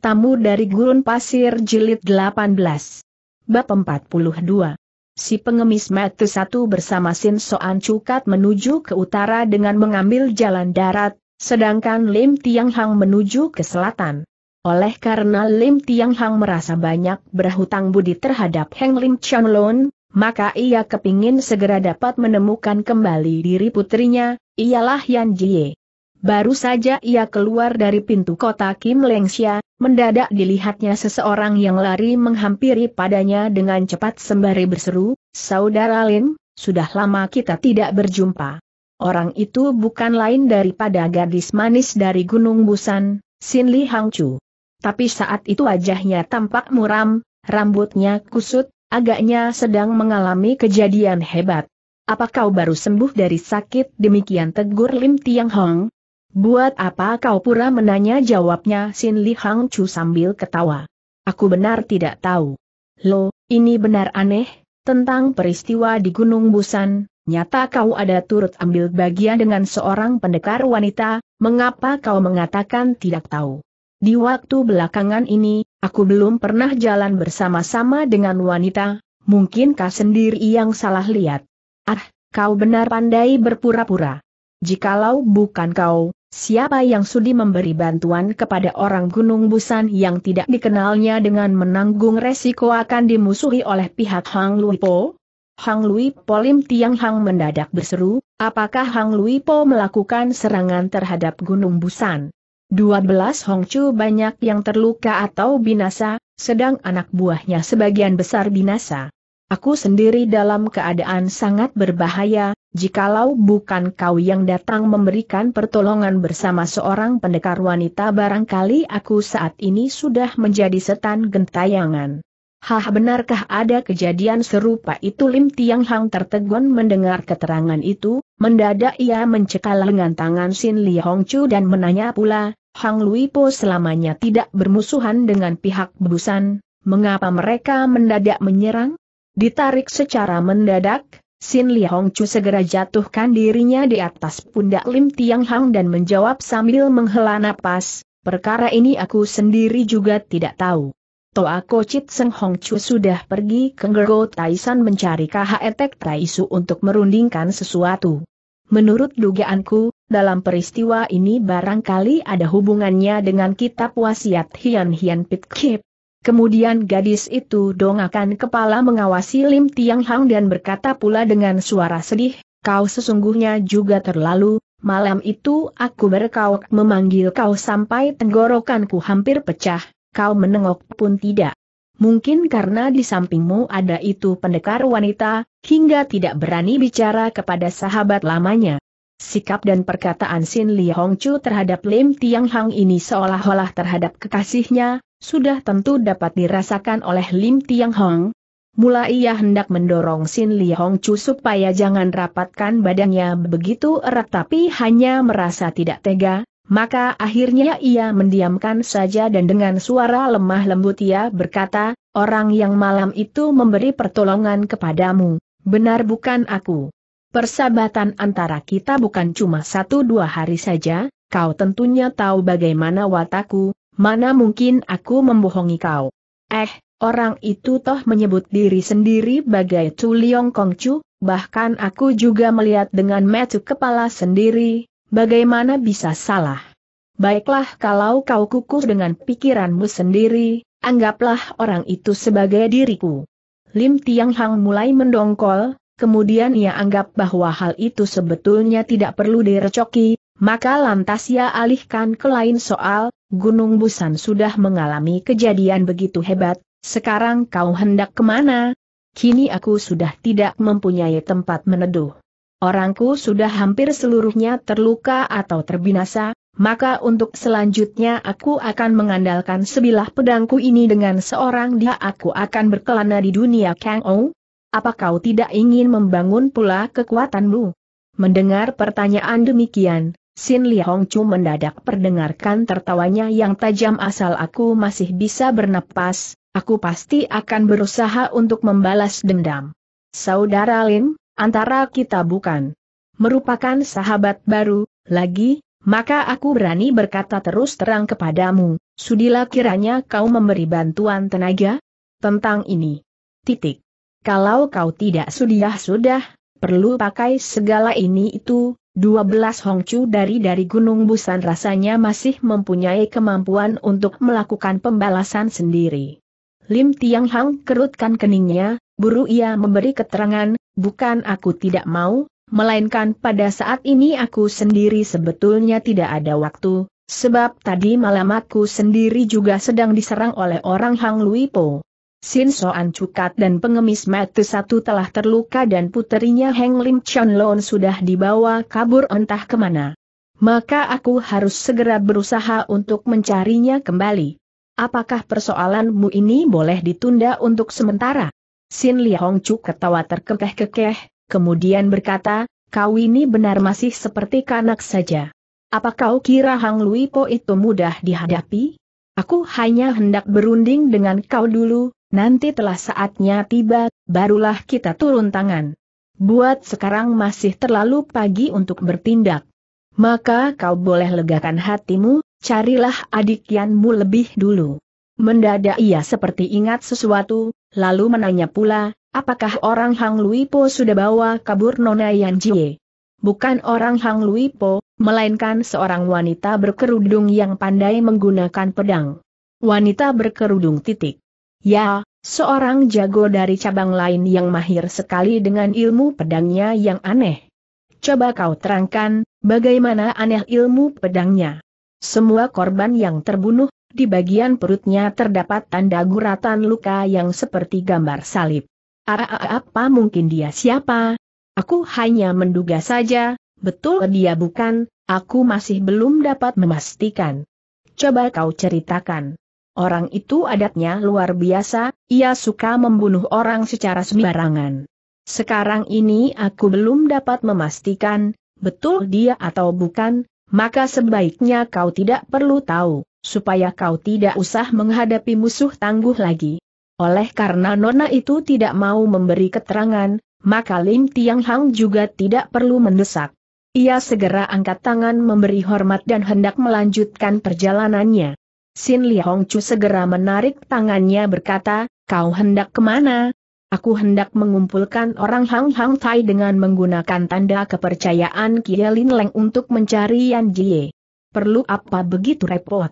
Tamu dari Gurun Pasir Jilid 18. Bab 42. Si pengemis mati satu bersama Sin Soan Cukat menuju ke utara dengan mengambil jalan darat, sedangkan Lim Tiang Hang menuju ke selatan. Oleh karena Lim Tiang Hang merasa banyak berhutang budi terhadap Heng Lim Chan Lon, maka ia kepingin segera dapat menemukan kembali diri putrinya, ialah Yan Jie. Baru saja ia keluar dari pintu kota Kim Lengxia, mendadak dilihatnya seseorang yang lari menghampiri padanya dengan cepat sembari berseru, Saudara Lin, sudah lama kita tidak berjumpa. Orang itu bukan lain daripada gadis manis dari Gunung Busan, Sin Li Hang Tapi saat itu wajahnya tampak muram, rambutnya kusut, agaknya sedang mengalami kejadian hebat. Apa kau baru sembuh dari sakit demikian tegur Lim Tiang Hong? Buat apa kau pura menanya jawabnya Sin Li Hang Chu sambil ketawa. Aku benar tidak tahu. Lo, ini benar aneh, tentang peristiwa di Gunung Busan, nyata kau ada turut ambil bagian dengan seorang pendekar wanita, mengapa kau mengatakan tidak tahu? Di waktu belakangan ini, aku belum pernah jalan bersama-sama dengan wanita, mungkin kau sendiri yang salah lihat? Ah, kau benar pandai berpura-pura. Jikalau bukan kau, Siapa yang sudi memberi bantuan kepada orang Gunung Busan yang tidak dikenalnya dengan menanggung resiko akan dimusuhi oleh pihak Hang Luipo? Hang Lui Lim Tiang Hang mendadak berseru, apakah Hang Lui Po melakukan serangan terhadap Gunung Busan? 12 Hong Chu banyak yang terluka atau binasa, sedang anak buahnya sebagian besar binasa. Aku sendiri dalam keadaan sangat berbahaya, jikalau bukan kau yang datang memberikan pertolongan bersama seorang pendekar wanita barangkali aku saat ini sudah menjadi setan gentayangan. Hah benarkah ada kejadian serupa itu Lim Tiang Hang tertegun mendengar keterangan itu, mendadak ia mencekal lengan tangan Sin Li Hong Chu dan menanya pula, Hang Lui Po selamanya tidak bermusuhan dengan pihak Busan, mengapa mereka mendadak menyerang? Ditarik secara mendadak, Sin Li Hong Chu segera jatuhkan dirinya di atas pundak Lim Tiang Hang dan menjawab sambil menghela napas, perkara ini aku sendiri juga tidak tahu. Toa Kocit Seng Hong Chu sudah pergi ke Gergo Taisan mencari Etek Taisu untuk merundingkan sesuatu. Menurut dugaanku, dalam peristiwa ini barangkali ada hubungannya dengan kitab wasiat Hian Hian Pit Kip. Kemudian gadis itu dongakan kepala mengawasi Lim Tiang Hang dan berkata pula dengan suara sedih, kau sesungguhnya juga terlalu, malam itu aku berkauk memanggil kau sampai tenggorokanku hampir pecah, kau menengok pun tidak. Mungkin karena di sampingmu ada itu pendekar wanita, hingga tidak berani bicara kepada sahabat lamanya. Sikap dan perkataan Sin Li Hongchu terhadap Lim Tiang Hang ini seolah-olah terhadap kekasihnya, sudah tentu dapat dirasakan oleh Lim Tiang Hong. Mula ia hendak mendorong Sin Li Hong Chu supaya jangan rapatkan badannya begitu erat tapi hanya merasa tidak tega, maka akhirnya ia mendiamkan saja dan dengan suara lemah lembut ia berkata, orang yang malam itu memberi pertolongan kepadamu, benar bukan aku. Persahabatan antara kita bukan cuma satu dua hari saja, kau tentunya tahu bagaimana wataku, Mana mungkin aku membohongi kau? Eh, orang itu toh menyebut diri sendiri bagai Chu Liong Chu, bahkan aku juga melihat dengan metu kepala sendiri, bagaimana bisa salah? Baiklah kalau kau kukuh dengan pikiranmu sendiri, anggaplah orang itu sebagai diriku. Lim Tiang Hang mulai mendongkol, kemudian ia anggap bahwa hal itu sebetulnya tidak perlu direcoki, maka lantas ia alihkan ke lain soal, Gunung Busan sudah mengalami kejadian begitu hebat, sekarang kau hendak kemana? Kini aku sudah tidak mempunyai tempat meneduh. Orangku sudah hampir seluruhnya terluka atau terbinasa, maka untuk selanjutnya aku akan mengandalkan sebilah pedangku ini dengan seorang dia aku akan berkelana di dunia Kang Ou. Apa kau tidak ingin membangun pula kekuatanmu? Mendengar pertanyaan demikian, Sin Lihong Chu mendadak perdengarkan tertawanya yang tajam asal aku masih bisa bernapas, aku pasti akan berusaha untuk membalas dendam. Saudara Lin, antara kita bukan merupakan sahabat baru, lagi, maka aku berani berkata terus terang kepadamu, sudilah kiranya kau memberi bantuan tenaga tentang ini. Titik. Kalau kau tidak sudiah sudah, perlu pakai segala ini itu, 12 Hongcu dari dari Gunung Busan rasanya masih mempunyai kemampuan untuk melakukan pembalasan sendiri. Lim Tiang Hang kerutkan keningnya, buru ia memberi keterangan, bukan aku tidak mau, melainkan pada saat ini aku sendiri sebetulnya tidak ada waktu, sebab tadi malam aku sendiri juga sedang diserang oleh orang Hang Luipo. Sin Soan Cukat dan pengemis Mati Satu telah terluka dan puterinya Heng Lim Chon Lon sudah dibawa kabur entah kemana. Maka aku harus segera berusaha untuk mencarinya kembali. Apakah persoalanmu ini boleh ditunda untuk sementara? Sin Hong Cuk ketawa terkekeh-kekeh, kemudian berkata, kau ini benar masih seperti kanak saja. Apa kau kira Hang Lui Po itu mudah dihadapi? Aku hanya hendak berunding dengan kau dulu, Nanti telah saatnya tiba, barulah kita turun tangan. Buat sekarang masih terlalu pagi untuk bertindak. Maka kau boleh legakan hatimu, carilah adik lebih dulu. Mendadak ia seperti ingat sesuatu, lalu menanya pula, apakah orang Hang Luipo sudah bawa kabur Nona Yan Jie? Bukan orang Hang Luipo, melainkan seorang wanita berkerudung yang pandai menggunakan pedang. Wanita berkerudung titik. Ya, seorang jago dari cabang lain yang mahir sekali dengan ilmu pedangnya yang aneh. Coba kau terangkan, bagaimana aneh ilmu pedangnya. Semua korban yang terbunuh, di bagian perutnya terdapat tanda guratan luka yang seperti gambar salib. Ara ah, ah, ah, apa mungkin dia siapa? Aku hanya menduga saja, betul dia bukan, aku masih belum dapat memastikan. Coba kau ceritakan. Orang itu adatnya luar biasa, ia suka membunuh orang secara sembarangan. Sekarang ini aku belum dapat memastikan, betul dia atau bukan, maka sebaiknya kau tidak perlu tahu, supaya kau tidak usah menghadapi musuh tangguh lagi. Oleh karena Nona itu tidak mau memberi keterangan, maka Lim Tiang Hang juga tidak perlu mendesak. Ia segera angkat tangan memberi hormat dan hendak melanjutkan perjalanannya. Sin Li Hong segera menarik tangannya berkata, kau hendak kemana? Aku hendak mengumpulkan orang Hang Hang Tai dengan menggunakan tanda kepercayaan Kie Lin Leng untuk mencari Yan Jie. Perlu apa begitu repot?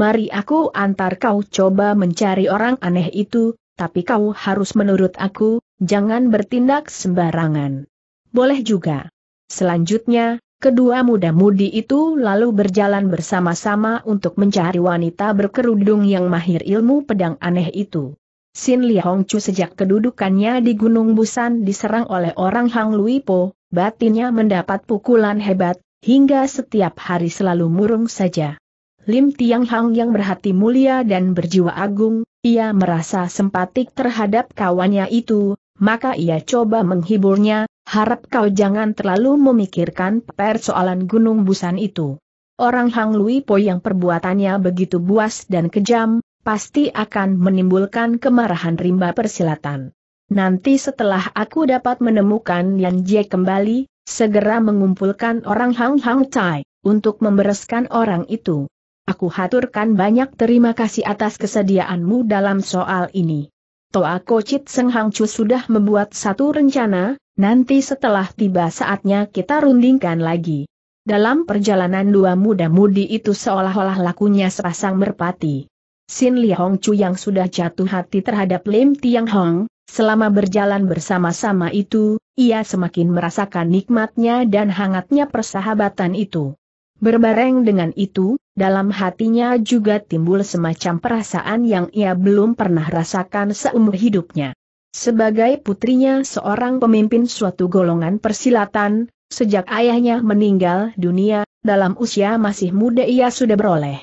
Mari aku antar kau coba mencari orang aneh itu, tapi kau harus menurut aku, jangan bertindak sembarangan. Boleh juga. Selanjutnya, Kedua muda-mudi itu lalu berjalan bersama-sama untuk mencari wanita berkerudung yang mahir ilmu pedang aneh itu. Sin Li Hongchu sejak kedudukannya di Gunung Busan diserang oleh orang Hang Luipo, Po, batinnya mendapat pukulan hebat, hingga setiap hari selalu murung saja. Lim Tiang Hang yang berhati mulia dan berjiwa agung, ia merasa sempatik terhadap kawannya itu, maka ia coba menghiburnya, harap kau jangan terlalu memikirkan persoalan Gunung Busan itu. Orang Hang Lui Po yang perbuatannya begitu buas dan kejam, pasti akan menimbulkan kemarahan rimba persilatan. Nanti setelah aku dapat menemukan Yan Jie kembali, segera mengumpulkan orang Hang Hang Tai, untuk membereskan orang itu. Aku haturkan banyak terima kasih atas kesediaanmu dalam soal ini. Toa Kocit Seng Hang Chu sudah membuat satu rencana, Nanti setelah tiba saatnya kita rundingkan lagi. Dalam perjalanan dua muda-mudi itu seolah-olah lakunya sepasang merpati. Sin Li Hong Chu yang sudah jatuh hati terhadap Lim Tiang Hong, selama berjalan bersama-sama itu, ia semakin merasakan nikmatnya dan hangatnya persahabatan itu. Berbareng dengan itu, dalam hatinya juga timbul semacam perasaan yang ia belum pernah rasakan seumur hidupnya. Sebagai putrinya seorang pemimpin suatu golongan persilatan, sejak ayahnya meninggal dunia, dalam usia masih muda ia sudah beroleh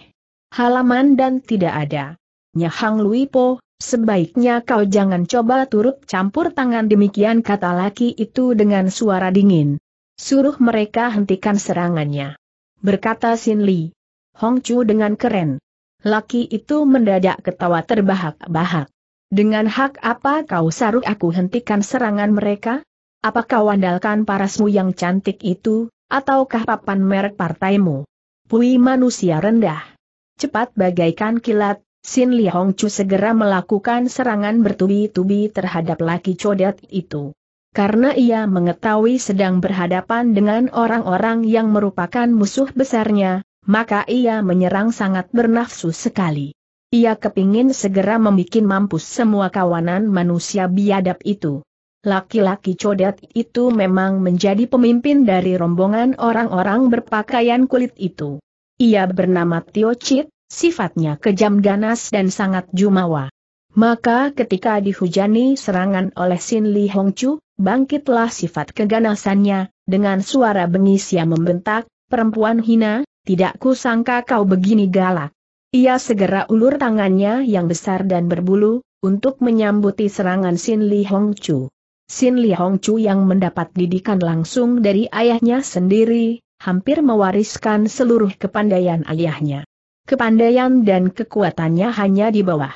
halaman dan tidak ada. Nyahang Luipo, sebaiknya kau jangan coba turut campur tangan demikian kata laki itu dengan suara dingin. Suruh mereka hentikan serangannya. Berkata Sin Li. Hong Chu dengan keren. Laki itu mendadak ketawa terbahak-bahak. Dengan hak apa kau saruk aku hentikan serangan mereka? Apakah kau parasmu yang cantik itu, ataukah papan merek partaimu? Pui manusia rendah. Cepat bagaikan kilat, Sin Li Hong Chu segera melakukan serangan bertubi-tubi terhadap laki codet itu. Karena ia mengetahui sedang berhadapan dengan orang-orang yang merupakan musuh besarnya, maka ia menyerang sangat bernafsu sekali. Ia kepingin segera membuat mampus semua kawanan manusia biadab itu. Laki-laki codet itu memang menjadi pemimpin dari rombongan orang-orang berpakaian kulit itu. Ia bernama Tio Chit, sifatnya kejam ganas dan sangat jumawa. Maka ketika dihujani serangan oleh Sin Li Chu, bangkitlah sifat keganasannya, dengan suara bengis yang membentak, perempuan hina, tidak kusangka kau begini galak. Ia segera ulur tangannya yang besar dan berbulu, untuk menyambuti serangan Sin Li Hong Chu. Sin Li Hong Chu yang mendapat didikan langsung dari ayahnya sendiri, hampir mewariskan seluruh kepandaian ayahnya. Kepandaian dan kekuatannya hanya di bawah.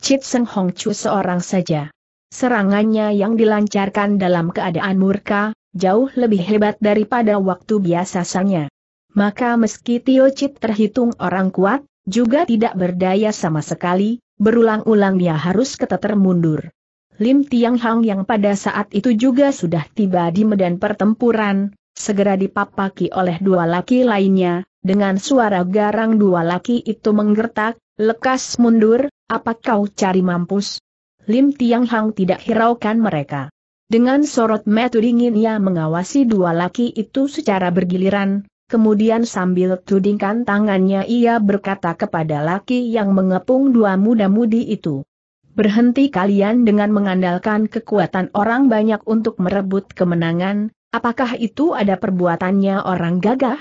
Chit Seng Hong Chu seorang saja. Serangannya yang dilancarkan dalam keadaan murka, jauh lebih hebat daripada waktu biasa sanya. Maka meski Tio Chit terhitung orang kuat, juga tidak berdaya sama sekali, berulang-ulang dia harus keteter mundur. Lim Tiang Hang yang pada saat itu juga sudah tiba di medan pertempuran, segera dipapaki oleh dua laki lainnya, dengan suara garang dua laki itu menggertak, lekas mundur, apa kau cari mampus? Lim Tiang Hang tidak hiraukan mereka. Dengan sorot metu dingin ia mengawasi dua laki itu secara bergiliran, Kemudian sambil tudingkan tangannya ia berkata kepada laki yang mengepung dua muda-mudi itu. Berhenti kalian dengan mengandalkan kekuatan orang banyak untuk merebut kemenangan, apakah itu ada perbuatannya orang gagah?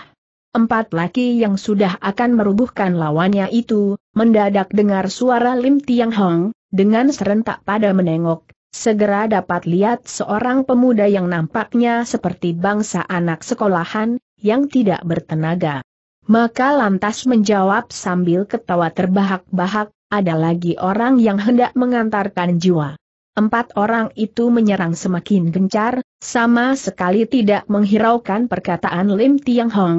Empat laki yang sudah akan merubuhkan lawannya itu, mendadak dengar suara Lim Tiang Hong, dengan serentak pada menengok, segera dapat lihat seorang pemuda yang nampaknya seperti bangsa anak sekolahan, yang tidak bertenaga. Maka lantas menjawab sambil ketawa terbahak-bahak, ada lagi orang yang hendak mengantarkan jiwa. Empat orang itu menyerang semakin gencar, sama sekali tidak menghiraukan perkataan Lim Tiang Hong.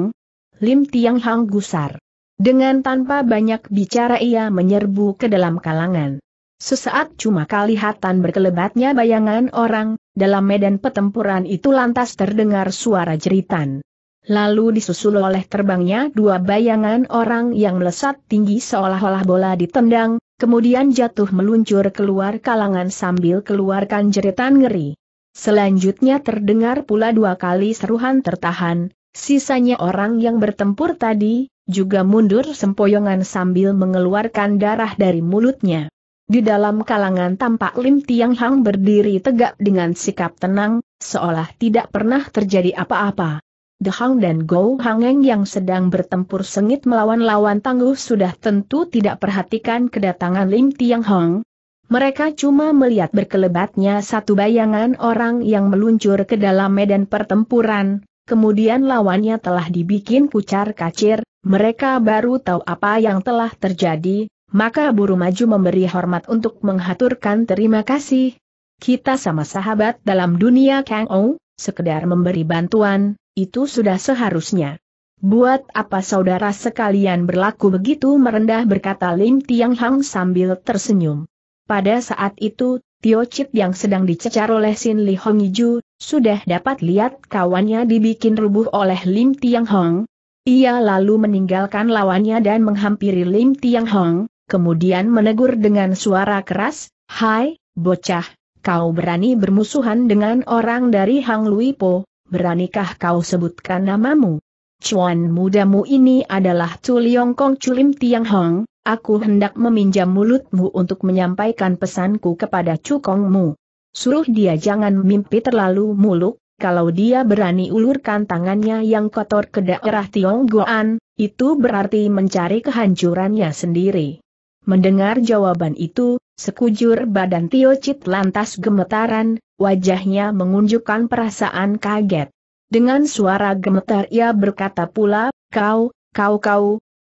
Lim Tiang Hong gusar. Dengan tanpa banyak bicara ia menyerbu ke dalam kalangan. Sesaat cuma kelihatan berkelebatnya bayangan orang, dalam medan pertempuran itu lantas terdengar suara jeritan. Lalu disusul oleh terbangnya dua bayangan orang yang melesat tinggi seolah-olah bola ditendang, kemudian jatuh meluncur keluar kalangan sambil keluarkan jeritan ngeri. Selanjutnya terdengar pula dua kali seruhan tertahan, sisanya orang yang bertempur tadi, juga mundur sempoyongan sambil mengeluarkan darah dari mulutnya. Di dalam kalangan tampak Lim Tiang Hang berdiri tegak dengan sikap tenang, seolah tidak pernah terjadi apa-apa. The Hang dan Go Hangeng yang sedang bertempur sengit melawan lawan tangguh sudah tentu tidak perhatikan kedatangan Lim Tiang Hong. Mereka cuma melihat berkelebatnya satu bayangan orang yang meluncur ke dalam medan pertempuran, kemudian lawannya telah dibikin pucar kacir, mereka baru tahu apa yang telah terjadi, maka buru maju memberi hormat untuk menghaturkan terima kasih. Kita sama sahabat dalam dunia Kang Ou, sekedar memberi bantuan, itu sudah seharusnya. Buat apa saudara sekalian berlaku begitu merendah berkata Lim Tiang Hang sambil tersenyum. Pada saat itu, Tio Chit yang sedang dicecar oleh Sin Li Hong Yiju, sudah dapat lihat kawannya dibikin rubuh oleh Lim Tiang Hong. Ia lalu meninggalkan lawannya dan menghampiri Lim Tiang Hong, kemudian menegur dengan suara keras, Hai, bocah, kau berani bermusuhan dengan orang dari Hang Lui Po, beranikah kau sebutkan namamu? Cuan mudamu ini adalah Tuliong Kong Chulim Tiang Hong, aku hendak meminjam mulutmu untuk menyampaikan pesanku kepada Cukongmu. Suruh dia jangan mimpi terlalu muluk, kalau dia berani ulurkan tangannya yang kotor ke daerah Tionggoan, itu berarti mencari kehancurannya sendiri. Mendengar jawaban itu, sekujur badan Tio Cit lantas gemetaran, wajahnya mengunjukkan perasaan kaget. Dengan suara gemetar ia berkata pula, kau, kau kau,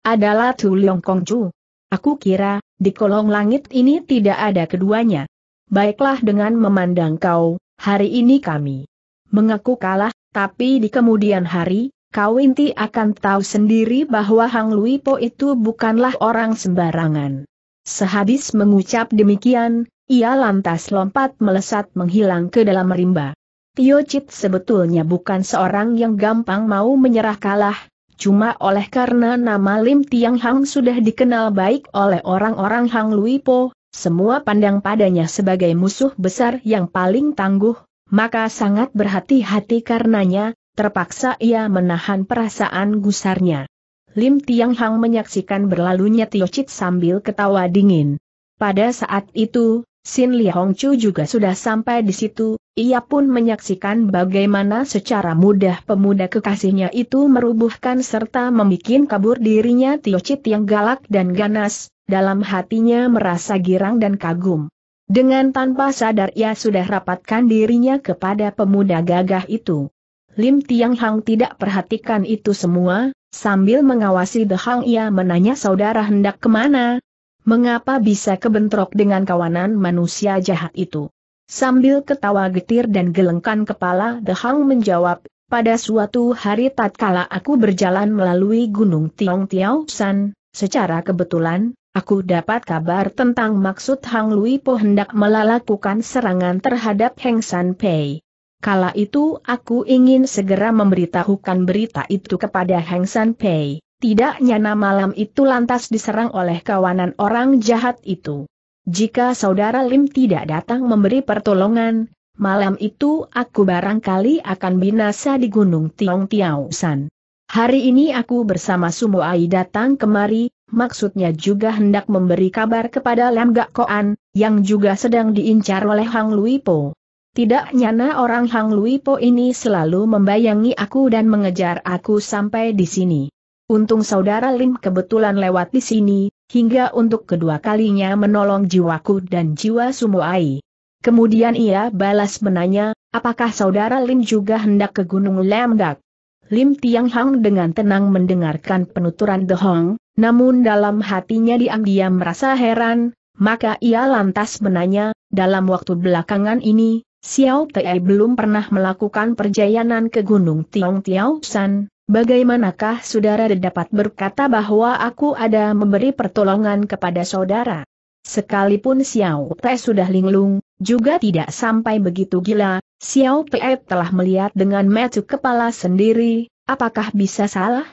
adalah Tu Leong Chu. Aku kira, di kolong langit ini tidak ada keduanya. Baiklah dengan memandang kau, hari ini kami mengaku kalah, tapi di kemudian hari, Kau inti akan tahu sendiri bahwa Hang Luipo itu bukanlah orang sembarangan. Sehabis mengucap demikian, ia lantas lompat melesat menghilang ke dalam rimba. Tio Chit sebetulnya bukan seorang yang gampang mau menyerah kalah, cuma oleh karena nama Lim Tiang Hang sudah dikenal baik oleh orang-orang Hang Luipo, semua pandang padanya sebagai musuh besar yang paling tangguh, maka sangat berhati-hati karenanya, Terpaksa ia menahan perasaan gusarnya. Lim Tiang Hang menyaksikan berlalunya Tio Chit sambil ketawa dingin. Pada saat itu, Sin Li Hong Chu juga sudah sampai di situ, ia pun menyaksikan bagaimana secara mudah pemuda kekasihnya itu merubuhkan serta membuat kabur dirinya Tio Chit yang galak dan ganas, dalam hatinya merasa girang dan kagum. Dengan tanpa sadar ia sudah rapatkan dirinya kepada pemuda gagah itu. Lim Tiang Hang tidak perhatikan itu semua, sambil mengawasi The Hang ia menanya saudara hendak kemana? Mengapa bisa kebentrok dengan kawanan manusia jahat itu? Sambil ketawa getir dan gelengkan kepala The Hang menjawab, pada suatu hari tatkala aku berjalan melalui Gunung Tiong Tiao San, secara kebetulan, aku dapat kabar tentang maksud Hang Lui Po hendak melakukan serangan terhadap Heng San Pei. Kala itu aku ingin segera memberitahukan berita itu kepada Hang San Pei. Tidak malam itu lantas diserang oleh kawanan orang jahat itu. Jika saudara Lim tidak datang memberi pertolongan, malam itu aku barangkali akan binasa di Gunung Tiong San. Hari ini aku bersama Sumo Ai datang kemari, maksudnya juga hendak memberi kabar kepada Lam Gak Koan, yang juga sedang diincar oleh Hang Lui Po. Tidak nyana orang Hang Lui Po ini selalu membayangi aku dan mengejar aku sampai di sini. Untung saudara Lim kebetulan lewat di sini, hingga untuk kedua kalinya menolong jiwaku dan jiwa Sumuai. Kemudian ia balas menanya, apakah saudara Lim juga hendak ke Gunung Lemdak? Lim Tiang Hang dengan tenang mendengarkan penuturan The Hong, namun dalam hatinya diam-diam merasa heran, maka ia lantas menanya, dalam waktu belakangan ini, Xiao Pei belum pernah melakukan perjalanan ke Gunung Tiong Tiao San, bagaimanakah saudara dapat berkata bahwa aku ada memberi pertolongan kepada saudara? Sekalipun Xiao Pei sudah linglung, juga tidak sampai begitu gila, Xiao Pei telah melihat dengan mata kepala sendiri, apakah bisa salah?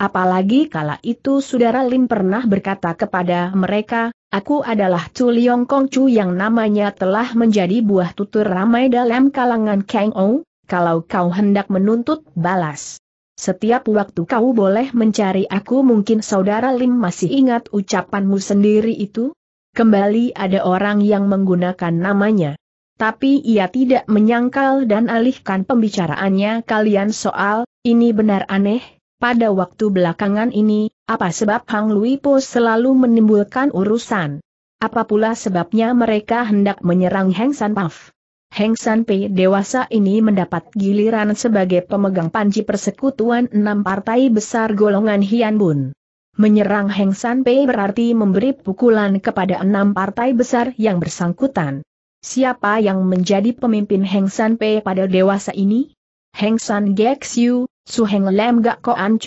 Apalagi kala itu saudara Lim pernah berkata kepada mereka, Aku adalah Chu Liong Kong Chu yang namanya telah menjadi buah tutur ramai dalam kalangan Kang Ou, kalau kau hendak menuntut balas. Setiap waktu kau boleh mencari aku mungkin saudara Lim masih ingat ucapanmu sendiri itu? Kembali ada orang yang menggunakan namanya. Tapi ia tidak menyangkal dan alihkan pembicaraannya kalian soal, ini benar aneh, pada waktu belakangan ini, apa sebab Hang Lui Po selalu menimbulkan urusan? Apa pula sebabnya mereka hendak menyerang Heng San Paf? Heng San Pei dewasa ini mendapat giliran sebagai pemegang panji persekutuan enam partai besar golongan Hian Bun. Menyerang Heng San Pei berarti memberi pukulan kepada enam partai besar yang bersangkutan. Siapa yang menjadi pemimpin Heng San Pei pada dewasa ini? Heng San Gek Siu, Su Heng Lem Gak Ko An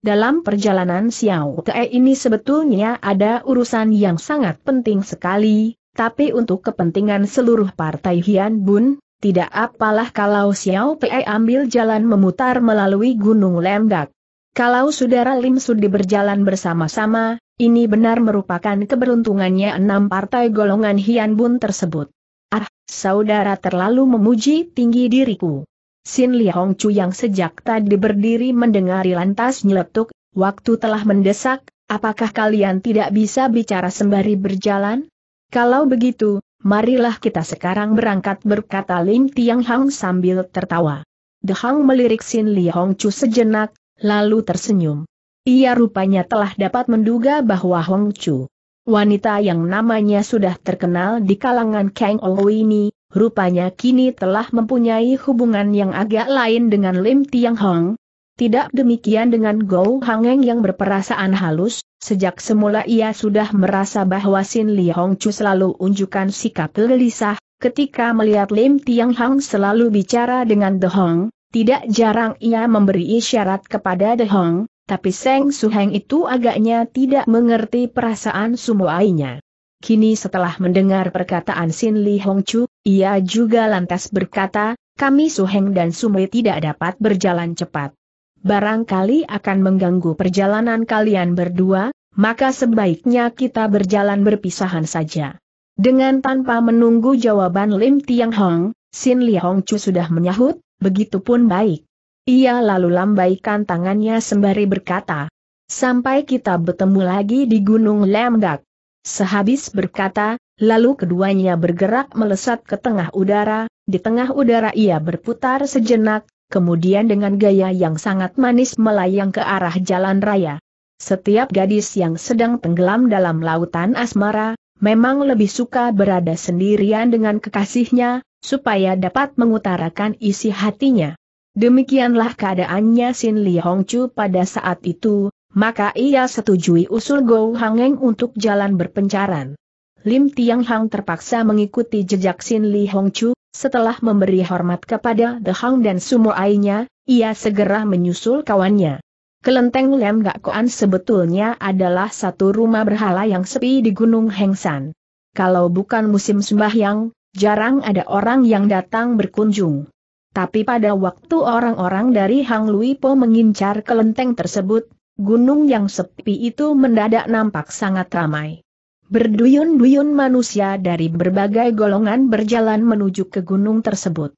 Dalam perjalanan Xiao Te ini sebetulnya ada urusan yang sangat penting sekali, tapi untuk kepentingan seluruh partai Hian Bun, tidak apalah kalau Xiao Te ambil jalan memutar melalui Gunung Lemdak. Kalau saudara Lim Sudi berjalan bersama-sama, ini benar merupakan keberuntungannya enam partai golongan Hian Bun tersebut. Ah, saudara terlalu memuji tinggi diriku. Sin Liang Chu yang sejak tadi berdiri mendengari lantas nyeletuk, waktu telah mendesak, apakah kalian tidak bisa bicara sembari berjalan? Kalau begitu, marilah kita sekarang berangkat berkata Lim Tiang Hang sambil tertawa. The Hang melirik Sin Liang Chu sejenak, lalu tersenyum. Ia rupanya telah dapat menduga bahwa Hong Chu, wanita yang namanya sudah terkenal di kalangan Kang Ou ini, rupanya kini telah mempunyai hubungan yang agak lain dengan Lim Tiang Hong. Tidak demikian dengan Gou Hangeng yang berperasaan halus, sejak semula ia sudah merasa bahwa Sin Li Hong Chu selalu unjukkan sikap gelisah, ketika melihat Lim Tiang Hong selalu bicara dengan The Hong, tidak jarang ia memberi isyarat kepada The Hong, tapi Seng Su Heng itu agaknya tidak mengerti perasaan sumuainya. Kini setelah mendengar perkataan Sin Li Hong Chu, ia juga lantas berkata, kami Su Heng dan Sumei tidak dapat berjalan cepat. Barangkali akan mengganggu perjalanan kalian berdua, maka sebaiknya kita berjalan berpisahan saja. Dengan tanpa menunggu jawaban Lim Tiang Hong, Sin Li Hong Chu sudah menyahut, begitu pun baik. Ia lalu lambaikan tangannya sembari berkata, Sampai kita bertemu lagi di Gunung Lemdak. Sehabis berkata, lalu keduanya bergerak melesat ke tengah udara, di tengah udara ia berputar sejenak, kemudian dengan gaya yang sangat manis melayang ke arah jalan raya. Setiap gadis yang sedang tenggelam dalam lautan asmara, memang lebih suka berada sendirian dengan kekasihnya, supaya dapat mengutarakan isi hatinya. Demikianlah keadaannya Sin Li Hongchu pada saat itu, maka ia setujui usul Go Hangeng untuk jalan berpencaran. Lim Tiang Hang terpaksa mengikuti jejak Sin Li Hong Chu, setelah memberi hormat kepada The Hang dan Sumoainya, ia segera menyusul kawannya. Kelenteng Lem Gak Koan sebetulnya adalah satu rumah berhala yang sepi di Gunung Hengsan. Kalau bukan musim sembahyang, jarang ada orang yang datang berkunjung. Tapi pada waktu orang-orang dari Hang Lui Po mengincar kelenteng tersebut, gunung yang sepi itu mendadak nampak sangat ramai. Berduyun-duyun manusia dari berbagai golongan berjalan menuju ke gunung tersebut.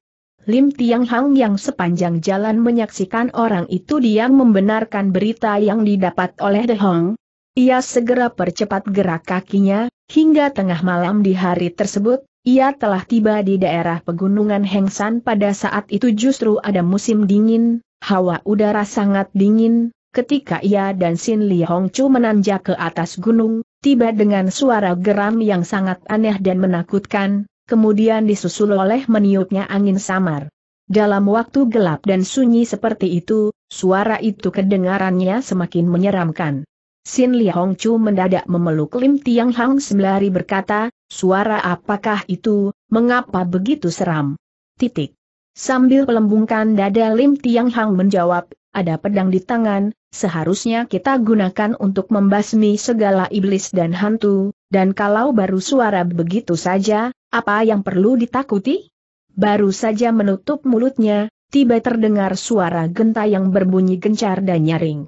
Lim Tiang Hang yang sepanjang jalan menyaksikan orang itu dia membenarkan berita yang didapat oleh De Hong. Ia segera percepat gerak kakinya, hingga tengah malam di hari tersebut, ia telah tiba di daerah pegunungan Hengsan pada saat itu justru ada musim dingin, hawa udara sangat dingin, Ketika ia dan Sin Li Hong Chu menanjak ke atas gunung, tiba dengan suara geram yang sangat aneh dan menakutkan, kemudian disusul oleh meniupnya angin samar. Dalam waktu gelap dan sunyi seperti itu, suara itu kedengarannya semakin menyeramkan. Sin Li Hong Chu mendadak memeluk Lim Tiang Hang sembari berkata, suara apakah itu, mengapa begitu seram? Titik. Sambil pelembungkan dada Lim Tiang Hang menjawab, ada pedang di tangan, seharusnya kita gunakan untuk membasmi segala iblis dan hantu, dan kalau baru suara begitu saja, apa yang perlu ditakuti? Baru saja menutup mulutnya, tiba terdengar suara genta yang berbunyi gencar dan nyaring.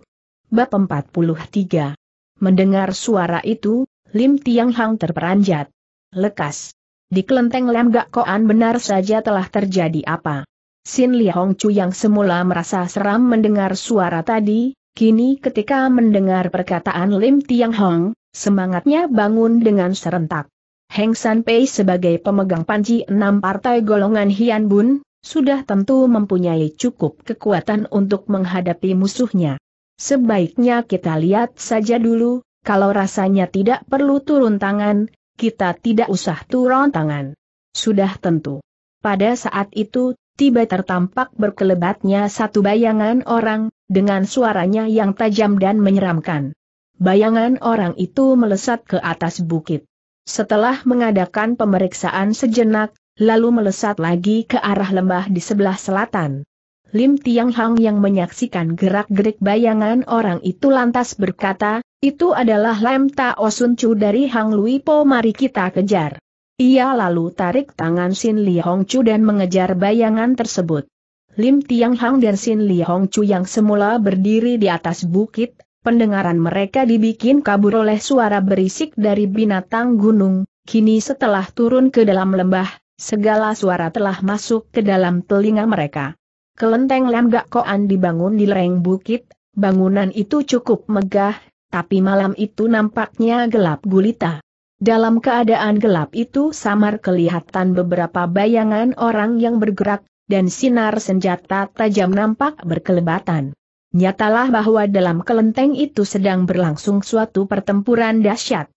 Bab 43 Mendengar suara itu, Lim Tiang Hang terperanjat. Lekas. Di kelenteng Lam Gak Koan benar saja telah terjadi apa. Sin Li Chu yang semula merasa seram mendengar suara tadi, kini ketika mendengar perkataan Lim Tiang Hong, semangatnya bangun dengan serentak. Heng San Pei sebagai pemegang panji enam partai golongan Hian Bun, sudah tentu mempunyai cukup kekuatan untuk menghadapi musuhnya. Sebaiknya kita lihat saja dulu, kalau rasanya tidak perlu turun tangan, kita tidak usah turun tangan. Sudah tentu. Pada saat itu tiba tertampak berkelebatnya satu bayangan orang, dengan suaranya yang tajam dan menyeramkan. Bayangan orang itu melesat ke atas bukit. Setelah mengadakan pemeriksaan sejenak, lalu melesat lagi ke arah lembah di sebelah selatan. Lim Tiang Hang yang menyaksikan gerak-gerik bayangan orang itu lantas berkata, itu adalah Lem Ta Osun Chu dari Hang Lui Po mari kita kejar. Ia lalu tarik tangan Sin Li Hong Chu dan mengejar bayangan tersebut. Lim Tiang Hang dan Sin Li Hong Chu yang semula berdiri di atas bukit, pendengaran mereka dibikin kabur oleh suara berisik dari binatang gunung, kini setelah turun ke dalam lembah, segala suara telah masuk ke dalam telinga mereka. Kelenteng Lam Gak Koan dibangun di lereng bukit, bangunan itu cukup megah, tapi malam itu nampaknya gelap gulita. Dalam keadaan gelap itu samar kelihatan beberapa bayangan orang yang bergerak, dan sinar senjata tajam nampak berkelebatan. Nyatalah bahwa dalam kelenteng itu sedang berlangsung suatu pertempuran dahsyat.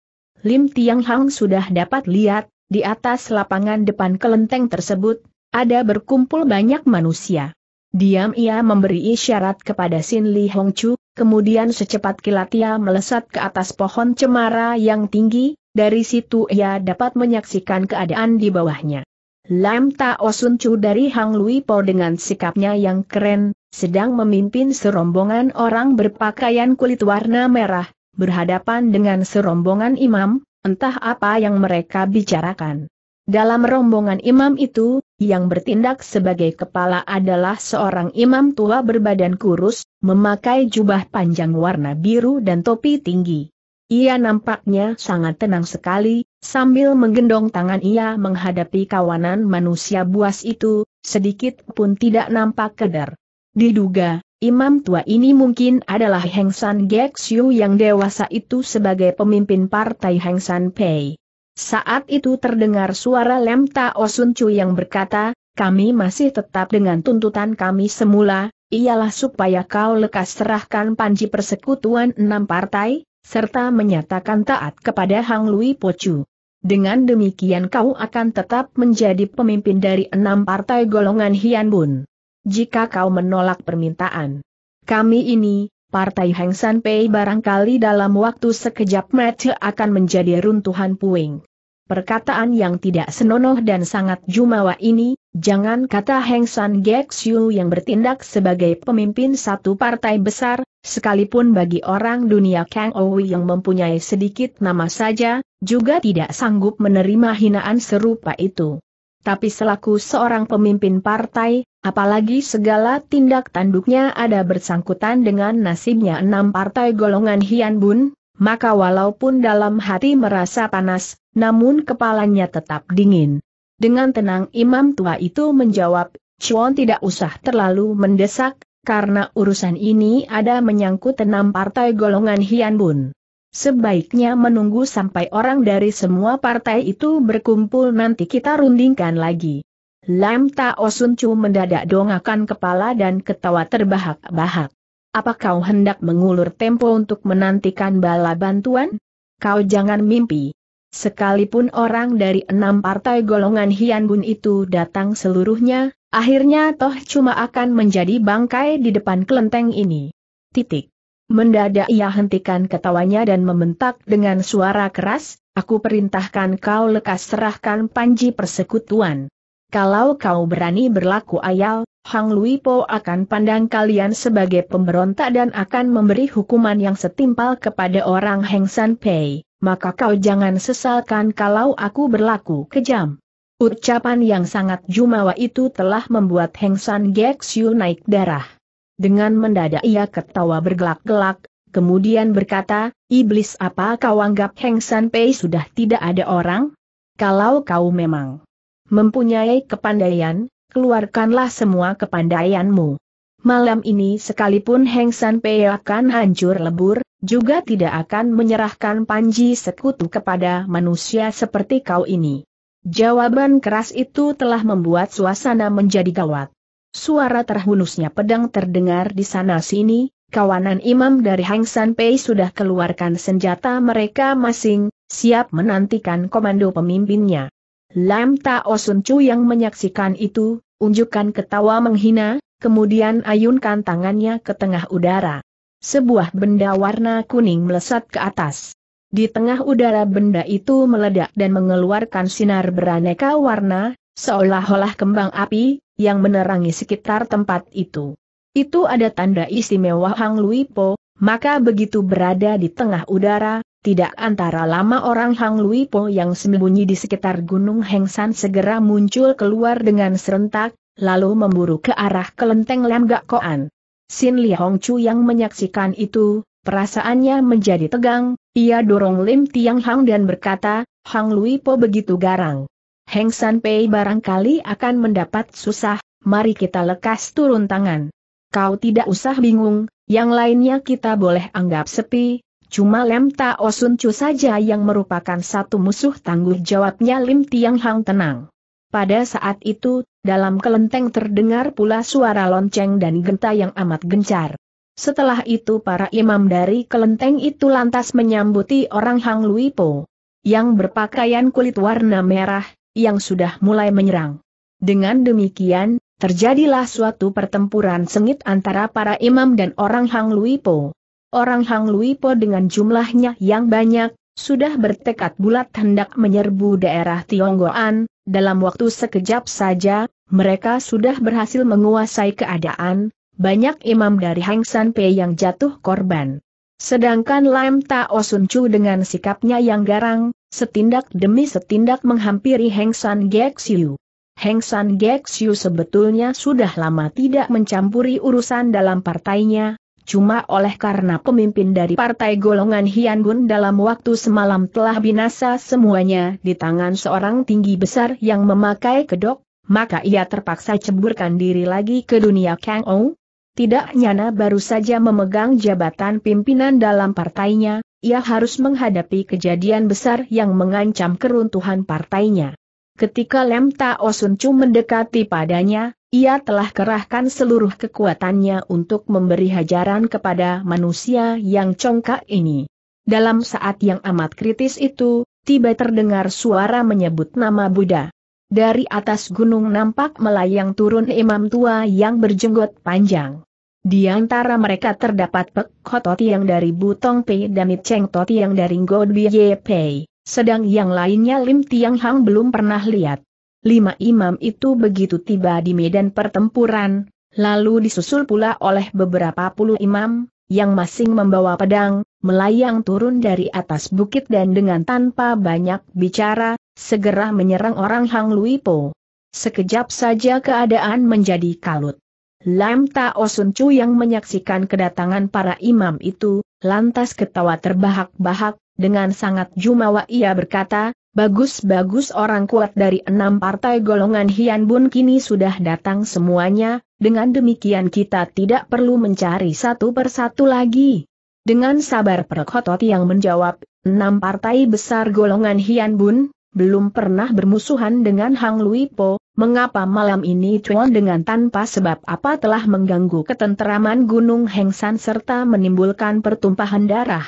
Lim Tiang Hang sudah dapat lihat, di atas lapangan depan kelenteng tersebut, ada berkumpul banyak manusia. Diam ia memberi isyarat kepada Sin Li Hongcu, kemudian secepat kilat ia melesat ke atas pohon cemara yang tinggi, dari situ ia dapat menyaksikan keadaan di bawahnya. Lam Tao Sun Chu dari Hang Lui Po dengan sikapnya yang keren, sedang memimpin serombongan orang berpakaian kulit warna merah, berhadapan dengan serombongan imam, entah apa yang mereka bicarakan. Dalam rombongan imam itu, yang bertindak sebagai kepala adalah seorang imam tua berbadan kurus, memakai jubah panjang warna biru dan topi tinggi. Ia nampaknya sangat tenang sekali, sambil menggendong tangan ia menghadapi kawanan manusia buas itu, sedikit pun tidak nampak keder. Diduga, imam tua ini mungkin adalah Heng San Gexiu yang dewasa itu sebagai pemimpin partai Heng San Pei. Saat itu terdengar suara Lem Tao Sun Chu yang berkata, kami masih tetap dengan tuntutan kami semula, ialah supaya kau lekas serahkan panji persekutuan enam partai, serta menyatakan taat kepada Hang Lui Pocu. Dengan demikian kau akan tetap menjadi pemimpin dari enam partai golongan Hian Bun. Jika kau menolak permintaan kami ini, Partai Heng San Pei barangkali dalam waktu sekejap mata akan menjadi runtuhan puing. Perkataan yang tidak senonoh dan sangat jumawa ini, jangan kata Heng San Xiu yang bertindak sebagai pemimpin satu partai besar, sekalipun bagi orang dunia Kang Owi yang mempunyai sedikit nama saja, juga tidak sanggup menerima hinaan serupa itu. Tapi selaku seorang pemimpin partai, apalagi segala tindak tanduknya ada bersangkutan dengan nasibnya enam partai golongan Hian Bun, maka walaupun dalam hati merasa panas, namun kepalanya tetap dingin. Dengan tenang imam tua itu menjawab, Chuan tidak usah terlalu mendesak, karena urusan ini ada menyangkut enam partai golongan Hian Bun. Sebaiknya menunggu sampai orang dari semua partai itu berkumpul nanti kita rundingkan lagi. Lam Ta Osun Chu mendadak dongakan kepala dan ketawa terbahak-bahak. Apa kau hendak mengulur tempo untuk menantikan bala bantuan? Kau jangan mimpi. Sekalipun orang dari enam partai golongan Hian Bun itu datang seluruhnya, akhirnya toh cuma akan menjadi bangkai di depan kelenteng ini. Titik. Mendadak ia hentikan ketawanya dan membentak dengan suara keras, aku perintahkan kau lekas serahkan panji persekutuan. Kalau kau berani berlaku ayal, Hang Luipo akan pandang kalian sebagai pemberontak dan akan memberi hukuman yang setimpal kepada orang Heng San Pei, maka kau jangan sesalkan kalau aku berlaku kejam. Ucapan yang sangat jumawa itu telah membuat Heng San Gexiu naik darah. Dengan mendadak ia ketawa bergelak-gelak, kemudian berkata, Iblis apa kau anggap Heng San Pei sudah tidak ada orang? Kalau kau memang mempunyai kepandaian, keluarkanlah semua kepandaianmu. Malam ini sekalipun Heng San Pei akan hancur lebur, juga tidak akan menyerahkan Panji Sekutu kepada manusia seperti kau ini. Jawaban keras itu telah membuat suasana menjadi gawat. Suara terhunusnya pedang terdengar di sana-sini, kawanan imam dari Heng San Pei sudah keluarkan senjata mereka masing, siap menantikan komando pemimpinnya. Lam Tao Sun Chu yang menyaksikan itu, unjukkan ketawa menghina, kemudian ayunkan tangannya ke tengah udara. Sebuah benda warna kuning melesat ke atas. Di tengah udara benda itu meledak dan mengeluarkan sinar beraneka warna, seolah-olah kembang api, yang menerangi sekitar tempat itu. Itu ada tanda istimewa Hang Luipo, maka begitu berada di tengah udara, tidak antara lama orang Hang Lui Po yang sembunyi di sekitar Gunung Hengsan segera muncul keluar dengan serentak, lalu memburu ke arah kelenteng Lam Gak Koan. Sin Li Hong Chu yang menyaksikan itu, perasaannya menjadi tegang, ia dorong Lim Tiang Hang dan berkata, Hang Lui Po begitu garang. Heng San Pei barangkali akan mendapat susah, mari kita lekas turun tangan. Kau tidak usah bingung, yang lainnya kita boleh anggap sepi, Cuma Lem Tao Sun Chu saja yang merupakan satu musuh tangguh jawabnya Lim Tiang Hang tenang. Pada saat itu, dalam kelenteng terdengar pula suara lonceng dan genta yang amat gencar. Setelah itu para imam dari kelenteng itu lantas menyambuti orang Hang Luipo Yang berpakaian kulit warna merah, yang sudah mulai menyerang. Dengan demikian, terjadilah suatu pertempuran sengit antara para imam dan orang Hang Luipo orang Hang Lui Po dengan jumlahnya yang banyak, sudah bertekad bulat hendak menyerbu daerah Tionggoan, dalam waktu sekejap saja, mereka sudah berhasil menguasai keadaan, banyak imam dari Hang San Pei yang jatuh korban. Sedangkan Lam Tao Sun Chu dengan sikapnya yang garang, setindak demi setindak menghampiri Hang San Gek Siu. Hang San Gek Siu sebetulnya sudah lama tidak mencampuri urusan dalam partainya, Cuma oleh karena pemimpin dari partai golongan Hian Bun dalam waktu semalam telah binasa semuanya di tangan seorang tinggi besar yang memakai kedok, maka ia terpaksa ceburkan diri lagi ke dunia Kang Ou. Tidak nyana baru saja memegang jabatan pimpinan dalam partainya, ia harus menghadapi kejadian besar yang mengancam keruntuhan partainya. Ketika Lem Tao Sun Chu mendekati padanya, ia telah kerahkan seluruh kekuatannya untuk memberi hajaran kepada manusia yang congkak ini. Dalam saat yang amat kritis itu, tiba terdengar suara menyebut nama Buddha. Dari atas gunung nampak melayang turun imam tua yang berjenggot panjang. Di antara mereka terdapat Pek Hototi yang dari Butong Pei dan Cheng Toti yang dari Ye Pei, sedang yang lainnya Lim Tiang Hang belum pernah lihat lima imam itu begitu tiba di medan pertempuran, lalu disusul pula oleh beberapa puluh imam, yang masing membawa pedang, melayang turun dari atas bukit dan dengan tanpa banyak bicara, segera menyerang orang Hang Luipo. Sekejap saja keadaan menjadi kalut. Lam Tao Sun Chu yang menyaksikan kedatangan para imam itu, lantas ketawa terbahak-bahak, dengan sangat jumawa ia berkata, Bagus-bagus orang kuat dari enam partai golongan Hian Bun kini sudah datang semuanya, dengan demikian kita tidak perlu mencari satu persatu lagi. Dengan sabar perkhotot yang menjawab, enam partai besar golongan Hian Bun, belum pernah bermusuhan dengan Hang Lui Po, mengapa malam ini Chuan dengan tanpa sebab apa telah mengganggu ketenteraman Gunung Hengsan serta menimbulkan pertumpahan darah.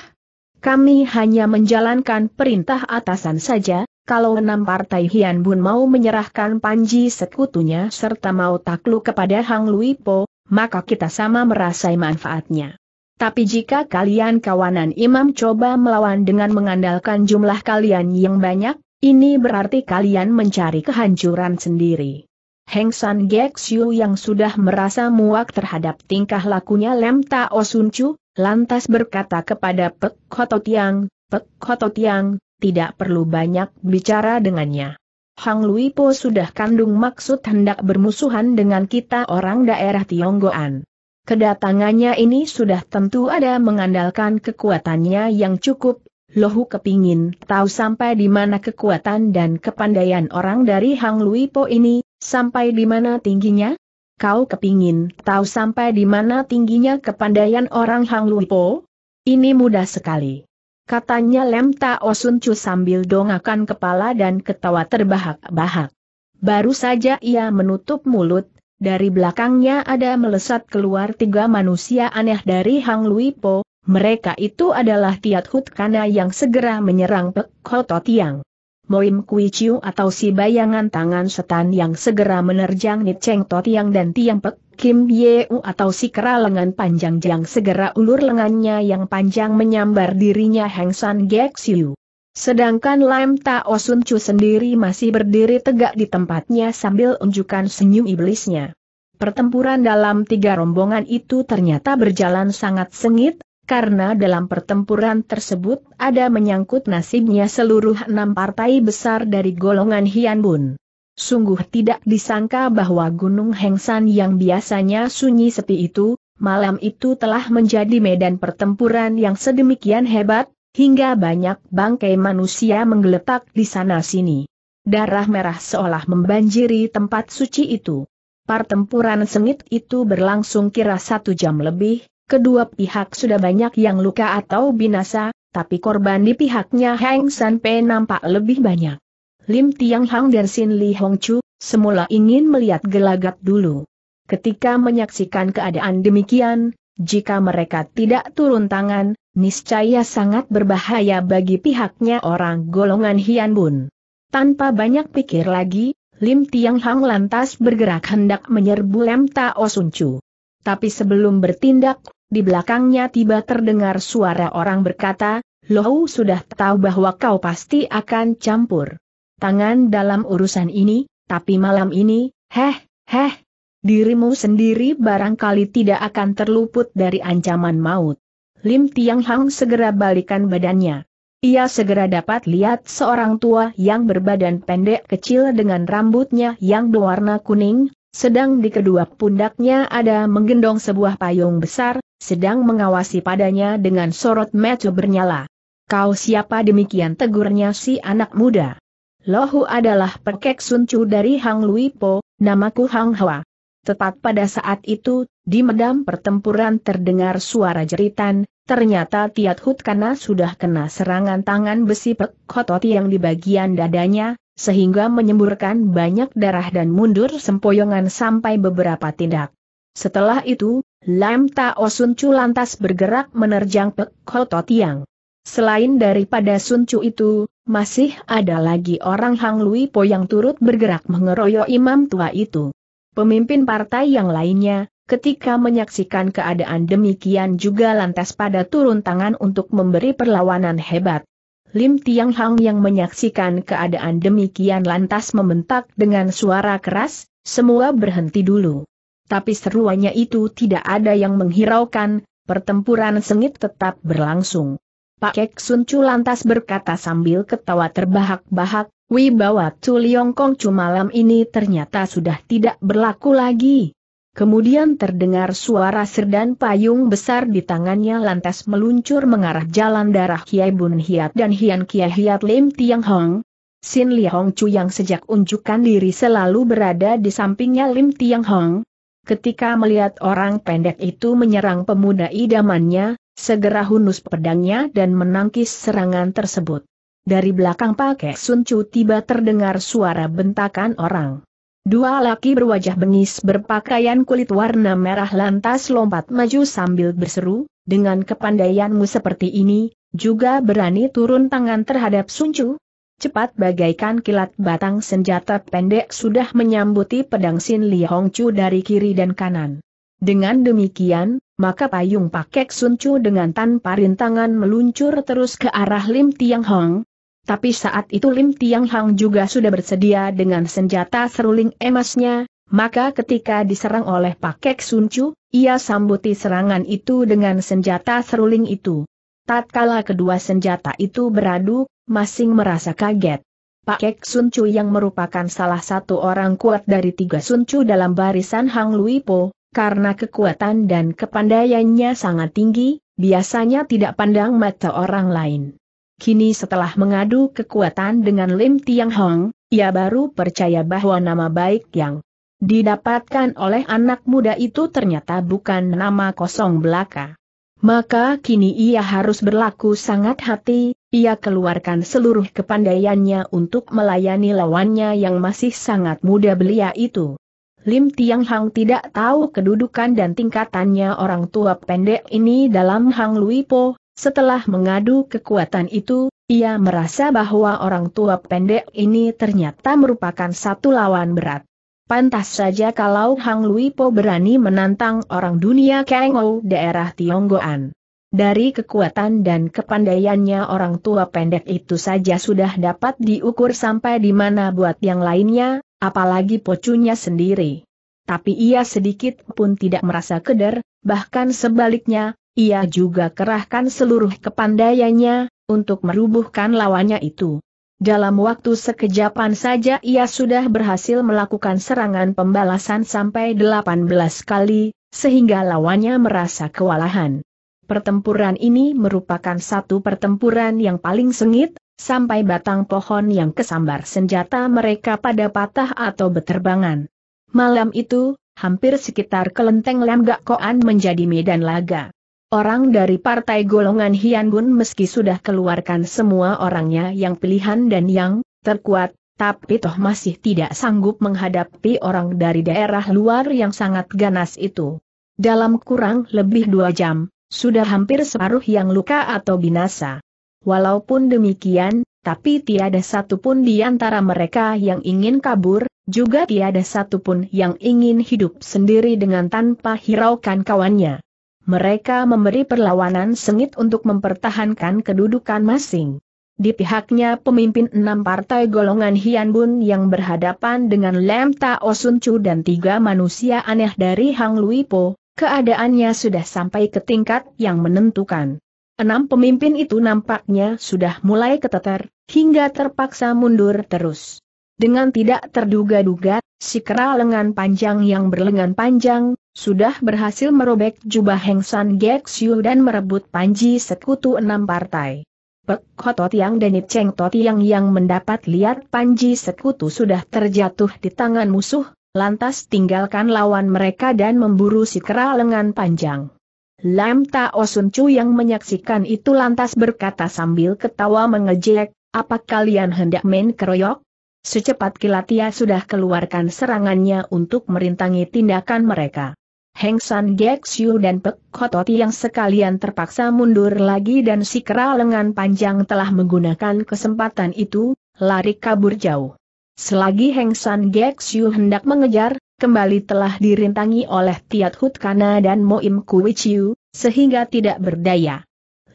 Kami hanya menjalankan perintah atasan saja, kalau enam partai Hian Bun mau menyerahkan Panji sekutunya serta mau takluk kepada Hang Lui Po, maka kita sama merasai manfaatnya. Tapi jika kalian kawanan imam coba melawan dengan mengandalkan jumlah kalian yang banyak, ini berarti kalian mencari kehancuran sendiri. Heng San Gek Siu yang sudah merasa muak terhadap tingkah lakunya Lem Tao Sun Chu, lantas berkata kepada Pek Kototiang, Pek Kototiang, tidak perlu banyak bicara dengannya. Hang Lui Po sudah kandung maksud hendak bermusuhan dengan kita orang daerah Tionggoan. Kedatangannya ini sudah tentu ada mengandalkan kekuatannya yang cukup, Lohu kepingin tahu sampai di mana kekuatan dan kepandaian orang dari Hang Lui Po ini, sampai di mana tingginya, kau kepingin tahu sampai di mana tingginya kepandaian orang Hang Luipo? Ini mudah sekali. Katanya Lem Tao Sun Chu sambil dongakan kepala dan ketawa terbahak-bahak. Baru saja ia menutup mulut, dari belakangnya ada melesat keluar tiga manusia aneh dari Hang Luipo, mereka itu adalah Tiat Kana yang segera menyerang Pek Koto Tiang. Moim Kui Chiu atau si bayangan tangan setan yang segera menerjang Nit Cheng Yang dan Tiang Pek, Kim Yeu atau si kera lengan panjang yang segera ulur lengannya yang panjang menyambar dirinya Heng San Gek Siu. Sedangkan Lam Tao Sun Chu sendiri masih berdiri tegak di tempatnya sambil unjukkan senyum iblisnya. Pertempuran dalam tiga rombongan itu ternyata berjalan sangat sengit, karena dalam pertempuran tersebut ada menyangkut nasibnya seluruh enam partai besar dari golongan Hianbun. Sungguh tidak disangka bahwa Gunung Hengsan yang biasanya sunyi sepi itu, malam itu telah menjadi medan pertempuran yang sedemikian hebat, hingga banyak bangkai manusia menggeletak di sana-sini. Darah merah seolah membanjiri tempat suci itu. Pertempuran sengit itu berlangsung kira satu jam lebih, Kedua pihak sudah banyak yang luka atau binasa, tapi korban di pihaknya Heng San Pe nampak lebih banyak. Lim Tiang Hang dan Sin Li Hong Chu, semula ingin melihat gelagat dulu. Ketika menyaksikan keadaan demikian, jika mereka tidak turun tangan, niscaya sangat berbahaya bagi pihaknya orang golongan Hian Bun. Tanpa banyak pikir lagi, Lim Tiang Hang lantas bergerak hendak menyerbu Lem Tao Sun Chu. Tapi sebelum bertindak, di belakangnya tiba terdengar suara orang berkata, Lohu sudah tahu bahwa kau pasti akan campur tangan dalam urusan ini, tapi malam ini, heh, heh, dirimu sendiri barangkali tidak akan terluput dari ancaman maut. Lim Tiang Hang segera balikan badannya. Ia segera dapat lihat seorang tua yang berbadan pendek kecil dengan rambutnya yang berwarna kuning, sedang di kedua pundaknya ada menggendong sebuah payung besar, sedang mengawasi padanya dengan sorot mata bernyala. Kau siapa demikian tegurnya si anak muda? Lohu adalah pekek suncu dari Hang Luipo, namaku Hang Hua. Tepat pada saat itu, di medan pertempuran terdengar suara jeritan, ternyata Tiat Hut Kana sudah kena serangan tangan besi pekotot yang di bagian dadanya, sehingga menyemburkan banyak darah dan mundur sempoyongan sampai beberapa tindak. Setelah itu, Lam Tao Sun Chu lantas bergerak menerjang Pek Hoto Tiang. Selain daripada Sun Chu itu, masih ada lagi orang Hang Lui Po yang turut bergerak mengeroyok imam tua itu. Pemimpin partai yang lainnya, Ketika menyaksikan keadaan demikian juga lantas pada turun tangan untuk memberi perlawanan hebat. Lim Tiang Hang yang menyaksikan keadaan demikian lantas membentak dengan suara keras, semua berhenti dulu tapi seruannya itu tidak ada yang menghiraukan, pertempuran sengit tetap berlangsung. Pak Kek Sun Chu lantas berkata sambil ketawa terbahak-bahak, Wibawa Tu Liong Kong Chu malam ini ternyata sudah tidak berlaku lagi. Kemudian terdengar suara serdan payung besar di tangannya lantas meluncur mengarah jalan darah Hiai Bun Hiat dan Hian Kia Hiat Lim Tiang Hong. Sin Li Hong Chu yang sejak unjukkan diri selalu berada di sampingnya Lim Tiang Hong, Ketika melihat orang pendek itu menyerang pemuda idamannya, segera hunus pedangnya dan menangkis serangan tersebut. Dari belakang pakai suncu tiba terdengar suara bentakan orang. Dua laki berwajah bengis berpakaian kulit warna merah lantas lompat maju sambil berseru, dengan kepandaianmu seperti ini, juga berani turun tangan terhadap suncu, cepat bagaikan kilat batang senjata pendek sudah menyambuti pedang Sin Li Hong dari kiri dan kanan. Dengan demikian, maka payung pakek Sun Chu dengan tanpa rintangan meluncur terus ke arah Lim Tiang Hong. Tapi saat itu Lim Tiang Hong juga sudah bersedia dengan senjata seruling emasnya, maka ketika diserang oleh pakek Sun Chu, ia sambuti serangan itu dengan senjata seruling itu. Tatkala kedua senjata itu beradu, masing merasa kaget. Pak Kek Sun Chu yang merupakan salah satu orang kuat dari tiga Sun Chu dalam barisan Hang Lui Po, karena kekuatan dan kepandaiannya sangat tinggi, biasanya tidak pandang mata orang lain. Kini setelah mengadu kekuatan dengan Lim Tiang Hong, ia baru percaya bahwa nama baik yang didapatkan oleh anak muda itu ternyata bukan nama kosong belaka. Maka kini ia harus berlaku sangat hati, ia keluarkan seluruh kepandaiannya untuk melayani lawannya yang masih sangat muda belia itu. Lim Tiang Hang tidak tahu kedudukan dan tingkatannya orang tua pendek ini dalam Hang Lui Po, setelah mengadu kekuatan itu, ia merasa bahwa orang tua pendek ini ternyata merupakan satu lawan berat. Pantas saja kalau Hang Lui Po berani menantang orang dunia Kengou daerah Tionggoan. Dari kekuatan dan kepandaiannya orang tua pendek itu saja sudah dapat diukur sampai di mana buat yang lainnya, apalagi pocunya sendiri. Tapi ia sedikit pun tidak merasa keder, bahkan sebaliknya, ia juga kerahkan seluruh kepandaiannya, untuk merubuhkan lawannya itu. Dalam waktu sekejapan saja ia sudah berhasil melakukan serangan pembalasan sampai 18 kali, sehingga lawannya merasa kewalahan. Pertempuran ini merupakan satu pertempuran yang paling sengit, sampai batang pohon yang kesambar senjata mereka pada patah atau beterbangan. Malam itu, hampir sekitar kelenteng Lamgak Koan menjadi medan laga. Orang dari partai golongan Hian Bun meski sudah keluarkan semua orangnya yang pilihan dan yang terkuat, tapi toh masih tidak sanggup menghadapi orang dari daerah luar yang sangat ganas itu. Dalam kurang lebih dua jam, sudah hampir separuh yang luka atau binasa. Walaupun demikian, tapi tiada satupun di antara mereka yang ingin kabur, juga tiada satupun yang ingin hidup sendiri dengan tanpa hiraukan kawannya mereka memberi perlawanan sengit untuk mempertahankan kedudukan masing. Di pihaknya pemimpin enam partai golongan Hian Bun yang berhadapan dengan Lem Tao Sun Chu dan tiga manusia aneh dari Hang Lui Po, keadaannya sudah sampai ke tingkat yang menentukan. Enam pemimpin itu nampaknya sudah mulai keteter, hingga terpaksa mundur terus. Dengan tidak terduga-duga, si kera lengan panjang yang berlengan panjang, sudah berhasil merobek jubah Heng San Gek Siu dan merebut panji sekutu enam partai. Pek Hotot Yang dan Ip Cheng Tot Yang yang mendapat lihat panji sekutu sudah terjatuh di tangan musuh, lantas tinggalkan lawan mereka dan memburu si kera lengan panjang. Lam Tao Sun Chu yang menyaksikan itu lantas berkata sambil ketawa mengejek, apa kalian hendak main keroyok? Secepat kilat ia sudah keluarkan serangannya untuk merintangi tindakan mereka. Heng San Gek Xiu dan Pek Kototi yang sekalian terpaksa mundur lagi dan si kera lengan panjang telah menggunakan kesempatan itu, lari kabur jauh. Selagi Heng San Gek Xiu hendak mengejar, kembali telah dirintangi oleh Tiat Hut Kana dan Moim Kui Chiu, sehingga tidak berdaya.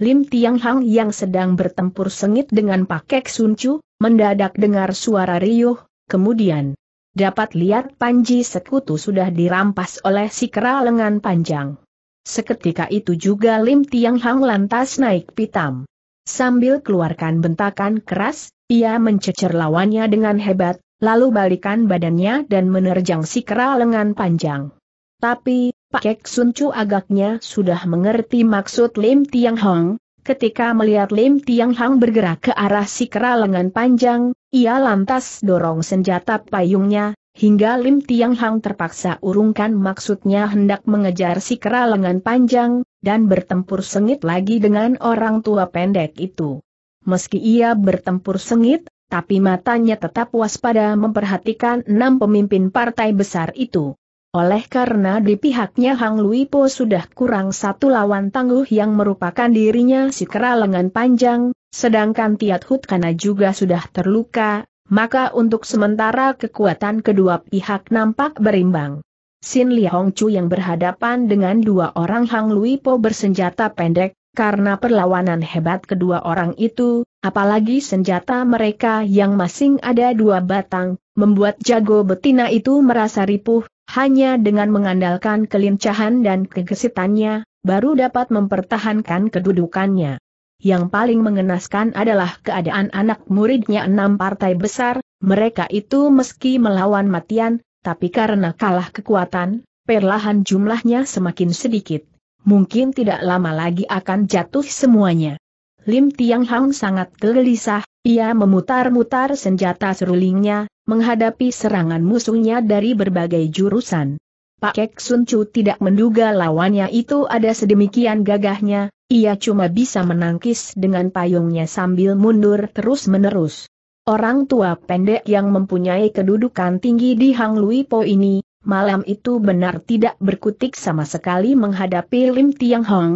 Lim Tiang Hang yang sedang bertempur sengit dengan Sun Chu mendadak dengar suara riuh, kemudian Dapat lihat Panji Sekutu sudah dirampas oleh si kera lengan panjang. Seketika itu juga Lim Tiang Hang lantas naik pitam. Sambil keluarkan bentakan keras, ia mencecer lawannya dengan hebat, lalu balikan badannya dan menerjang si kera lengan panjang. Tapi, Pak Kek Sun Chu agaknya sudah mengerti maksud Lim Tiang Hong, Ketika melihat Lim Tiang Hang bergerak ke arah si kera lengan panjang, ia lantas dorong senjata payungnya, hingga Lim Tiang Hang terpaksa urungkan maksudnya hendak mengejar si kera lengan panjang, dan bertempur sengit lagi dengan orang tua pendek itu. Meski ia bertempur sengit, tapi matanya tetap waspada memperhatikan enam pemimpin partai besar itu. Oleh karena di pihaknya Hang Luipo sudah kurang satu lawan tangguh yang merupakan dirinya si kera lengan panjang, sedangkan Tiat Hut Kana juga sudah terluka, maka untuk sementara kekuatan kedua pihak nampak berimbang. Sin Liang Chu yang berhadapan dengan dua orang Hang Luipo bersenjata pendek, karena perlawanan hebat kedua orang itu, apalagi senjata mereka yang masing ada dua batang, membuat jago betina itu merasa ripuh, hanya dengan mengandalkan kelincahan dan kegesitannya, baru dapat mempertahankan kedudukannya. Yang paling mengenaskan adalah keadaan anak muridnya enam partai besar, mereka itu meski melawan matian, tapi karena kalah kekuatan, perlahan jumlahnya semakin sedikit. Mungkin tidak lama lagi akan jatuh semuanya. Lim Tiang Hang sangat gelisah, ia memutar-mutar senjata serulingnya, menghadapi serangan musuhnya dari berbagai jurusan. Pak Kek Sun Chu tidak menduga lawannya itu ada sedemikian gagahnya, ia cuma bisa menangkis dengan payungnya sambil mundur terus-menerus. Orang tua pendek yang mempunyai kedudukan tinggi di Hang Lui Po ini, malam itu benar tidak berkutik sama sekali menghadapi Lim Tiang Hong.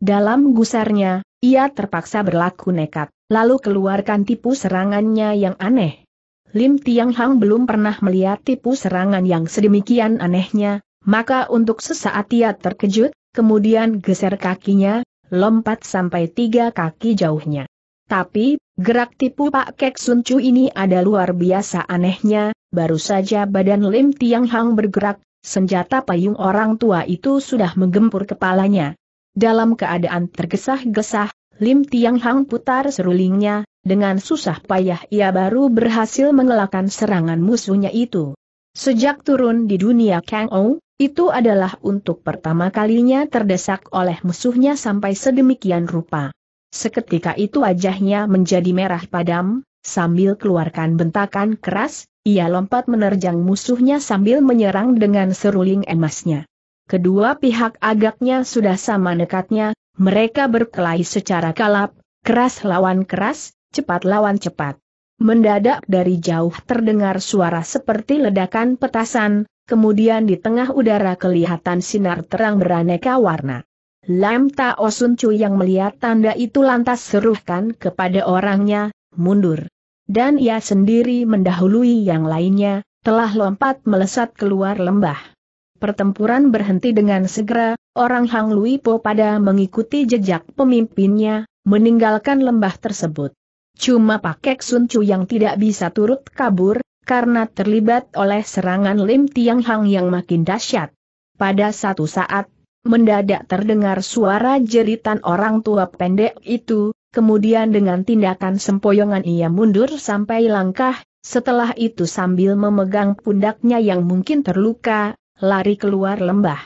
Dalam gusarnya, ia terpaksa berlaku nekat, lalu keluarkan tipu serangannya yang aneh. Lim Tiang Hang belum pernah melihat tipu serangan yang sedemikian anehnya, maka untuk sesaat ia terkejut, kemudian geser kakinya, lompat sampai tiga kaki jauhnya. Tapi, gerak tipu Pak Kek Sun Chu ini ada luar biasa anehnya, baru saja badan Lim Tiang Hang bergerak, senjata payung orang tua itu sudah menggempur kepalanya. Dalam keadaan tergesah-gesah, Lim Tiang Hang putar serulingnya, dengan susah payah ia baru berhasil mengelakkan serangan musuhnya itu. Sejak turun di dunia Kang Ou, itu adalah untuk pertama kalinya terdesak oleh musuhnya sampai sedemikian rupa. Seketika itu wajahnya menjadi merah padam, sambil keluarkan bentakan keras, ia lompat menerjang musuhnya sambil menyerang dengan seruling emasnya. Kedua pihak agaknya sudah sama nekatnya, mereka berkelahi secara kalap, keras lawan keras, cepat lawan cepat. Mendadak dari jauh terdengar suara seperti ledakan petasan, kemudian di tengah udara kelihatan sinar terang beraneka warna. Lam Tao Sun Chu yang melihat tanda itu lantas seruhkan kepada orangnya, mundur. Dan ia sendiri mendahului yang lainnya, telah lompat melesat keluar lembah. Pertempuran berhenti dengan segera, orang Hang Lui Po pada mengikuti jejak pemimpinnya, meninggalkan lembah tersebut. Cuma Kek Sun Chu yang tidak bisa turut kabur, karena terlibat oleh serangan Lim Tiang Hang yang makin dahsyat. Pada satu saat, mendadak terdengar suara jeritan orang tua pendek itu, kemudian dengan tindakan sempoyongan ia mundur sampai langkah, setelah itu sambil memegang pundaknya yang mungkin terluka, lari keluar lembah.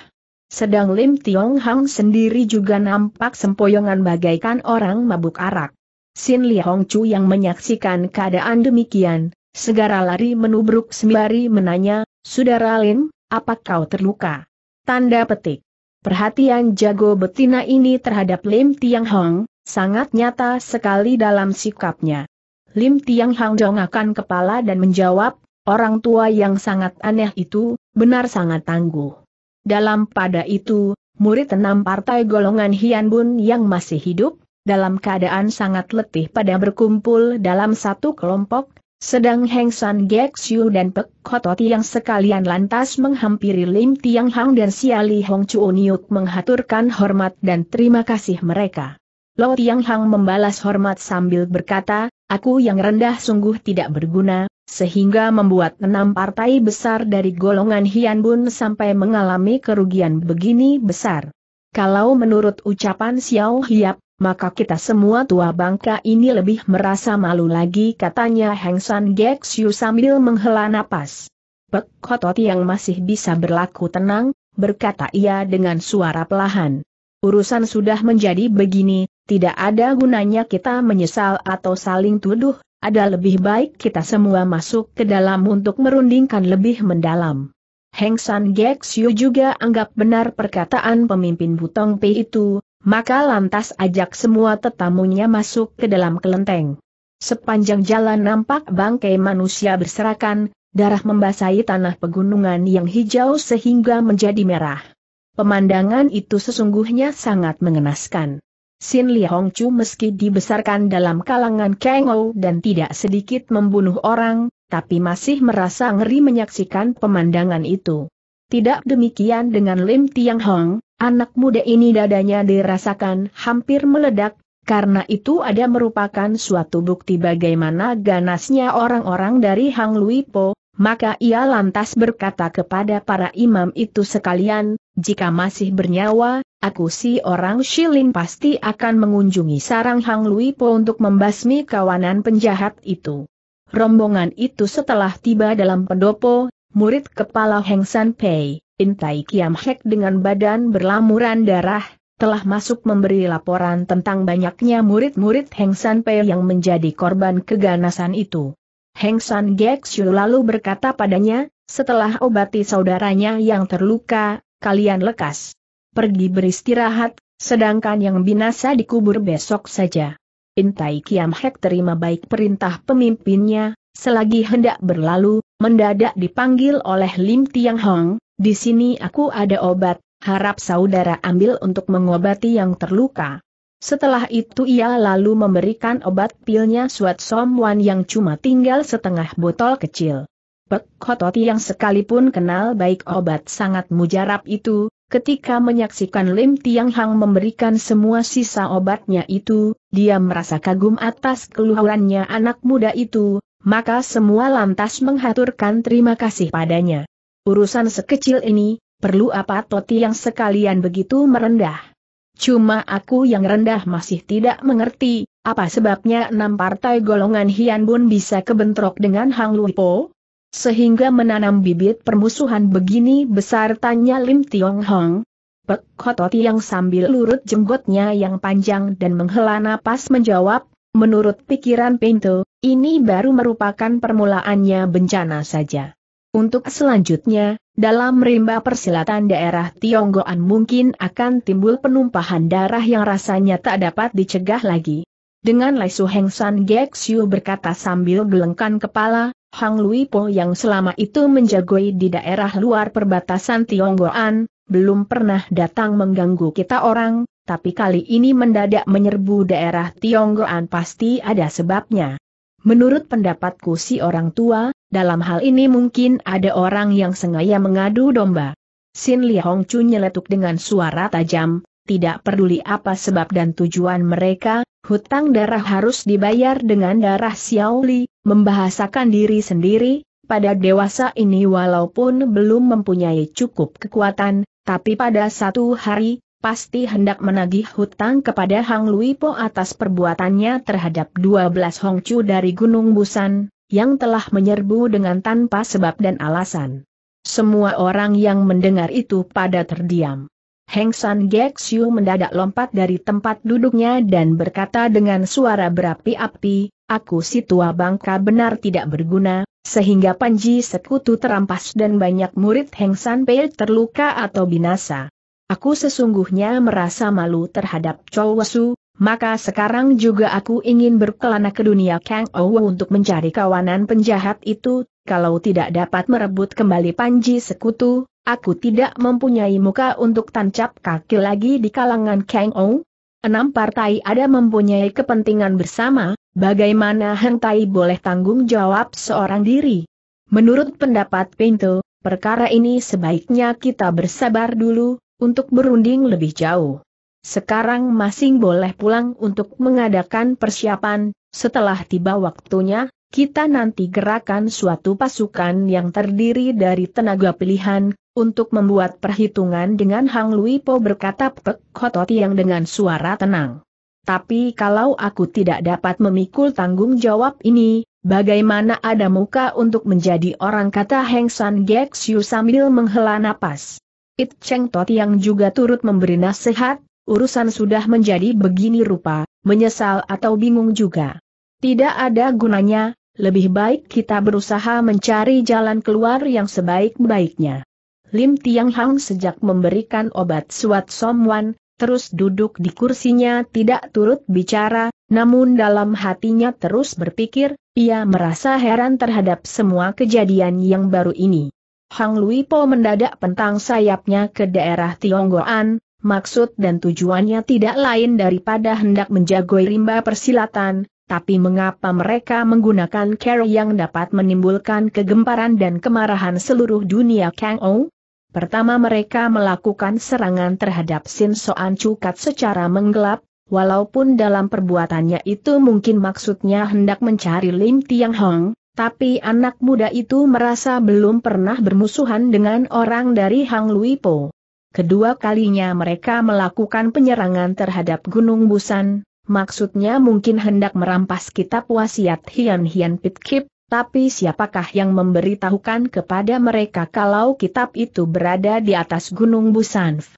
Sedang Lim Tiong Hang sendiri juga nampak sempoyongan bagaikan orang mabuk arak. Sin Li Hong Chu yang menyaksikan keadaan demikian, segera lari menubruk sembari menanya, Saudara Lim, apa kau terluka? Tanda petik. Perhatian jago betina ini terhadap Lim Tiang Hong, sangat nyata sekali dalam sikapnya. Lim Tiang Hang dongakan kepala dan menjawab, orang tua yang sangat aneh itu, benar sangat tangguh. Dalam pada itu, murid enam partai golongan Hian Bun yang masih hidup, dalam keadaan sangat letih pada berkumpul dalam satu kelompok, sedang Heng San Gek Xiu dan Pek Kototi yang sekalian lantas menghampiri Lim Tiang Hang dan Siali Hong Niuk menghaturkan hormat dan terima kasih mereka. Lo Tiang Hang membalas hormat sambil berkata, aku yang rendah sungguh tidak berguna, sehingga membuat enam partai besar dari golongan Hian Bun sampai mengalami kerugian begini besar. Kalau menurut ucapan Xiao Hiap, maka kita semua tua bangka ini lebih merasa malu lagi katanya Heng San Gek Xiu sambil menghela napas. Pek kotot yang masih bisa berlaku tenang, berkata ia dengan suara pelahan. Urusan sudah menjadi begini, tidak ada gunanya kita menyesal atau saling tuduh, ada lebih baik kita semua masuk ke dalam untuk merundingkan lebih mendalam. Heng San Gek Siu juga anggap benar perkataan pemimpin Butong Pei itu, maka lantas ajak semua tetamunya masuk ke dalam kelenteng. Sepanjang jalan nampak bangkai manusia berserakan, darah membasahi tanah pegunungan yang hijau sehingga menjadi merah. Pemandangan itu sesungguhnya sangat mengenaskan. Sin Li Hong meski dibesarkan dalam kalangan Kengou dan tidak sedikit membunuh orang, tapi masih merasa ngeri menyaksikan pemandangan itu. Tidak demikian dengan Lim Tiang Hong, anak muda ini dadanya dirasakan hampir meledak, karena itu ada merupakan suatu bukti bagaimana ganasnya orang-orang dari Hang Lui Po, maka ia lantas berkata kepada para imam itu sekalian, jika masih bernyawa, Aku si orang Shilin pasti akan mengunjungi sarang Hang Luipo untuk membasmi kawanan penjahat itu. Rombongan itu setelah tiba dalam pendopo, murid kepala Heng San Pei, Intai Kiam Hek dengan badan berlamuran darah, telah masuk memberi laporan tentang banyaknya murid-murid Heng San Pei yang menjadi korban keganasan itu. Heng San Gekshu lalu berkata padanya, setelah obati saudaranya yang terluka, kalian lekas pergi beristirahat, sedangkan yang binasa dikubur besok saja. Intai Kiam Hek terima baik perintah pemimpinnya, selagi hendak berlalu, mendadak dipanggil oleh Lim Tiang Hong, di sini aku ada obat, harap saudara ambil untuk mengobati yang terluka. Setelah itu ia lalu memberikan obat pilnya suat somwan yang cuma tinggal setengah botol kecil. Pek Hototi yang sekalipun kenal baik obat sangat mujarab itu, Ketika menyaksikan Lim Tiang Hang memberikan semua sisa obatnya itu, dia merasa kagum atas keluhurannya anak muda itu, maka semua lantas menghaturkan terima kasih padanya. Urusan sekecil ini, perlu apa Toti yang sekalian begitu merendah? Cuma aku yang rendah masih tidak mengerti, apa sebabnya enam partai golongan Hian Bun bisa kebentrok dengan Hang Lui Po? Sehingga menanam bibit permusuhan begini besar tanya Lim Tiong Hong. Pek Hototi yang sambil lurut jenggotnya yang panjang dan menghela napas menjawab, menurut pikiran Pinto, ini baru merupakan permulaannya bencana saja. Untuk selanjutnya, dalam rimba persilatan daerah Tionggoan mungkin akan timbul penumpahan darah yang rasanya tak dapat dicegah lagi. Dengan Lai Su Heng San Gek Siu berkata sambil gelengkan kepala, Hang Lui Po yang selama itu menjagoi di daerah luar perbatasan Tionggoan, belum pernah datang mengganggu kita orang, tapi kali ini mendadak menyerbu daerah Tionggoan pasti ada sebabnya. Menurut pendapatku si orang tua, dalam hal ini mungkin ada orang yang sengaja mengadu domba. Sin Li Hong Chu nyeletuk dengan suara tajam, tidak peduli apa sebab dan tujuan mereka, hutang darah harus dibayar dengan darah Xiaoli, membahasakan diri sendiri, pada dewasa ini walaupun belum mempunyai cukup kekuatan, tapi pada satu hari, pasti hendak menagih hutang kepada Hang Lui Po atas perbuatannya terhadap 12 Hongcu dari Gunung Busan, yang telah menyerbu dengan tanpa sebab dan alasan. Semua orang yang mendengar itu pada terdiam. Heng San Gexiu mendadak lompat dari tempat duduknya dan berkata dengan suara berapi-api, aku si tua bangka benar tidak berguna, sehingga Panji sekutu terampas dan banyak murid Heng San Pei terluka atau binasa. Aku sesungguhnya merasa malu terhadap Chou Wasu, maka sekarang juga aku ingin berkelana ke dunia Kang Ouwe untuk mencari kawanan penjahat itu, kalau tidak dapat merebut kembali Panji Sekutu, Aku tidak mempunyai muka untuk tancap kaki lagi di kalangan Kang Enam partai ada mempunyai kepentingan bersama, bagaimana hentai boleh tanggung jawab seorang diri? Menurut pendapat Pinto, perkara ini sebaiknya kita bersabar dulu, untuk berunding lebih jauh. Sekarang masing boleh pulang untuk mengadakan persiapan, setelah tiba waktunya, kita nanti gerakan suatu pasukan yang terdiri dari tenaga pilihan, untuk membuat perhitungan dengan Hang Luipo berkata Pek Kototi yang dengan suara tenang. Tapi kalau aku tidak dapat memikul tanggung jawab ini, bagaimana ada muka untuk menjadi orang kata Heng San Xiu sambil menghela napas. It Cheng Tot yang juga turut memberi nasihat, urusan sudah menjadi begini rupa, menyesal atau bingung juga. Tidak ada gunanya, lebih baik kita berusaha mencari jalan keluar yang sebaik-baiknya. Lim Tiang Hang sejak memberikan obat suat Somwan, terus duduk di kursinya tidak turut bicara, namun dalam hatinya terus berpikir, ia merasa heran terhadap semua kejadian yang baru ini. Hang Lui Po mendadak pentang sayapnya ke daerah Tionggoan, maksud dan tujuannya tidak lain daripada hendak menjagoi rimba persilatan, tapi mengapa mereka menggunakan cara yang dapat menimbulkan kegemparan dan kemarahan seluruh dunia Kang Ou? Pertama mereka melakukan serangan terhadap Sin Soan Cukat secara menggelap, walaupun dalam perbuatannya itu mungkin maksudnya hendak mencari Lim Tiang Hong, tapi anak muda itu merasa belum pernah bermusuhan dengan orang dari Hang Lui Po. Kedua kalinya mereka melakukan penyerangan terhadap Gunung Busan, maksudnya mungkin hendak merampas kitab wasiat Hian Hian Pitkip, tapi siapakah yang memberitahukan kepada mereka kalau kitab itu berada di atas Gunung Busanf?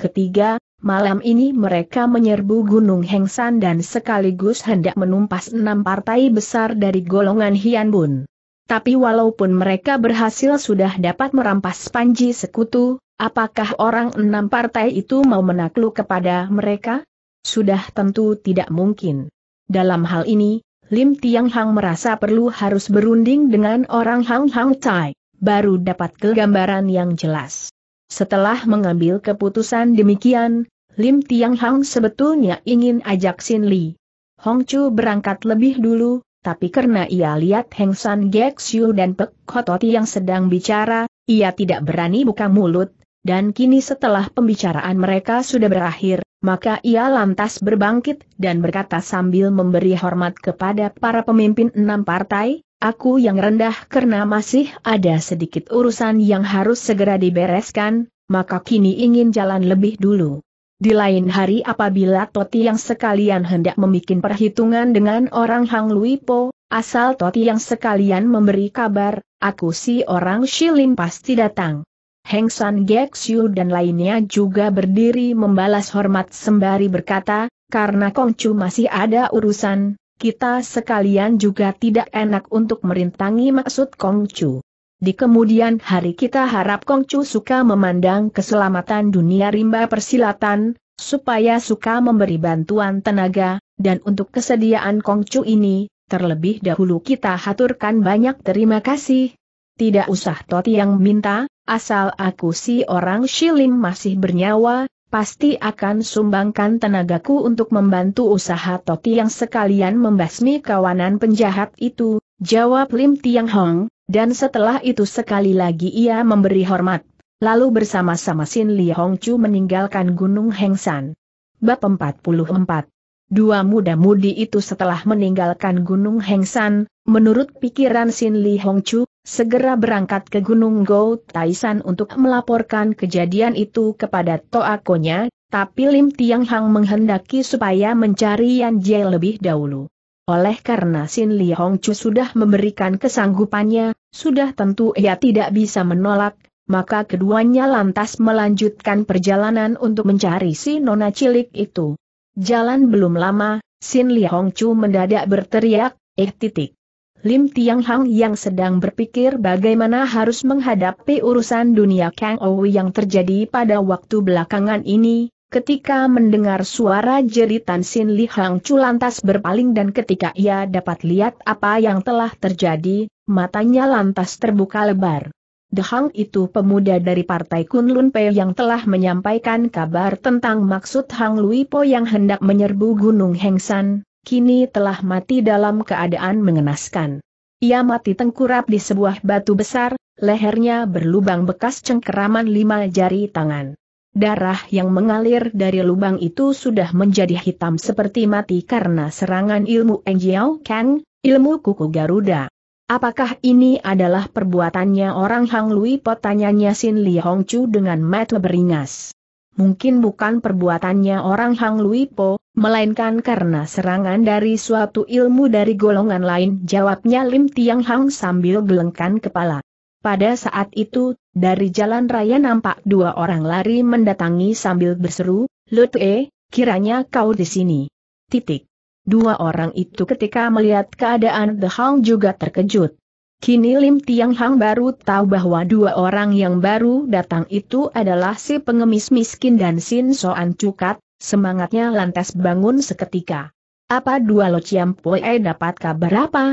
Ketiga, malam ini mereka menyerbu Gunung Hengsan dan sekaligus hendak menumpas enam partai besar dari golongan Hian Bun. Tapi walaupun mereka berhasil sudah dapat merampas Panji Sekutu, apakah orang enam partai itu mau menakluk kepada mereka? sudah tentu tidak mungkin. Dalam hal ini, Lim Tiang Hang merasa perlu harus berunding dengan orang Hang Hang Tai, baru dapat kegambaran yang jelas. Setelah mengambil keputusan demikian, Lim Tiang Hang sebetulnya ingin ajak Sin Li. Hong Chu berangkat lebih dulu, tapi karena ia lihat Heng San Gek Xiu dan Pek Kototi yang sedang bicara, ia tidak berani buka mulut, dan kini setelah pembicaraan mereka sudah berakhir, maka ia lantas berbangkit dan berkata sambil memberi hormat kepada para pemimpin enam partai, aku yang rendah karena masih ada sedikit urusan yang harus segera dibereskan, maka kini ingin jalan lebih dulu. Di lain hari apabila Toti yang sekalian hendak membuat perhitungan dengan orang Hang Luipo, asal Toti yang sekalian memberi kabar, aku si orang Shilin pasti datang. Heng San Gexiu dan lainnya juga berdiri membalas hormat sembari berkata, karena Kongcu masih ada urusan, kita sekalian juga tidak enak untuk merintangi maksud Kongcu. Di kemudian hari kita harap Kongcu suka memandang keselamatan dunia rimba persilatan, supaya suka memberi bantuan tenaga, dan untuk kesediaan Kongcu ini, terlebih dahulu kita haturkan banyak terima kasih, tidak usah Toti yang minta, asal aku si orang Shilim masih bernyawa, pasti akan sumbangkan tenagaku untuk membantu usaha Toti yang sekalian membasmi kawanan penjahat itu, jawab Lim Tiang Hong, dan setelah itu sekali lagi ia memberi hormat. Lalu bersama-sama Sin Li Hong Chu meninggalkan Gunung Hengsan. Bab 44 Dua muda-mudi itu setelah meninggalkan Gunung Heng San, menurut pikiran Sin Li Hong Chu, segera berangkat ke Gunung Go Taisan untuk melaporkan kejadian itu kepada Toakonya, tapi Lim Tiang Hang menghendaki supaya mencari Yan Jie lebih dahulu. Oleh karena Sin Li Hong Chu sudah memberikan kesanggupannya, sudah tentu ia tidak bisa menolak, maka keduanya lantas melanjutkan perjalanan untuk mencari si nona cilik itu. Jalan belum lama, Sin Li Hong Chu mendadak berteriak, eh titik. Lim Tiang Hang yang sedang berpikir bagaimana harus menghadapi urusan dunia Kang Ou yang terjadi pada waktu belakangan ini, ketika mendengar suara jeritan Sin Li Hang Chu lantas berpaling dan ketika ia dapat lihat apa yang telah terjadi, matanya lantas terbuka lebar. The Hang itu pemuda dari partai Kunlun Pei yang telah menyampaikan kabar tentang maksud Hang Lui Po yang hendak menyerbu Gunung Hengsan, kini telah mati dalam keadaan mengenaskan. Ia mati tengkurap di sebuah batu besar, lehernya berlubang bekas cengkeraman lima jari tangan. Darah yang mengalir dari lubang itu sudah menjadi hitam seperti mati karena serangan ilmu Engjiao Kang, ilmu kuku Garuda. Apakah ini adalah perbuatannya orang Hang Lui Potanya Sin Li Hong dengan mata beringas mungkin bukan perbuatannya orang Hang Lui Po, melainkan karena serangan dari suatu ilmu dari golongan lain jawabnya Lim Tiang Hang sambil gelengkan kepala. Pada saat itu, dari jalan raya nampak dua orang lari mendatangi sambil berseru, E, kiranya kau di sini. Titik. Dua orang itu ketika melihat keadaan The Hang juga terkejut. Kini Lim Tiang Hang baru tahu bahwa dua orang yang baru datang itu adalah si pengemis miskin dan Sin Soan Cukat, semangatnya lantas bangun seketika. Apa dua lo Ciam Poe dapat kabar apa?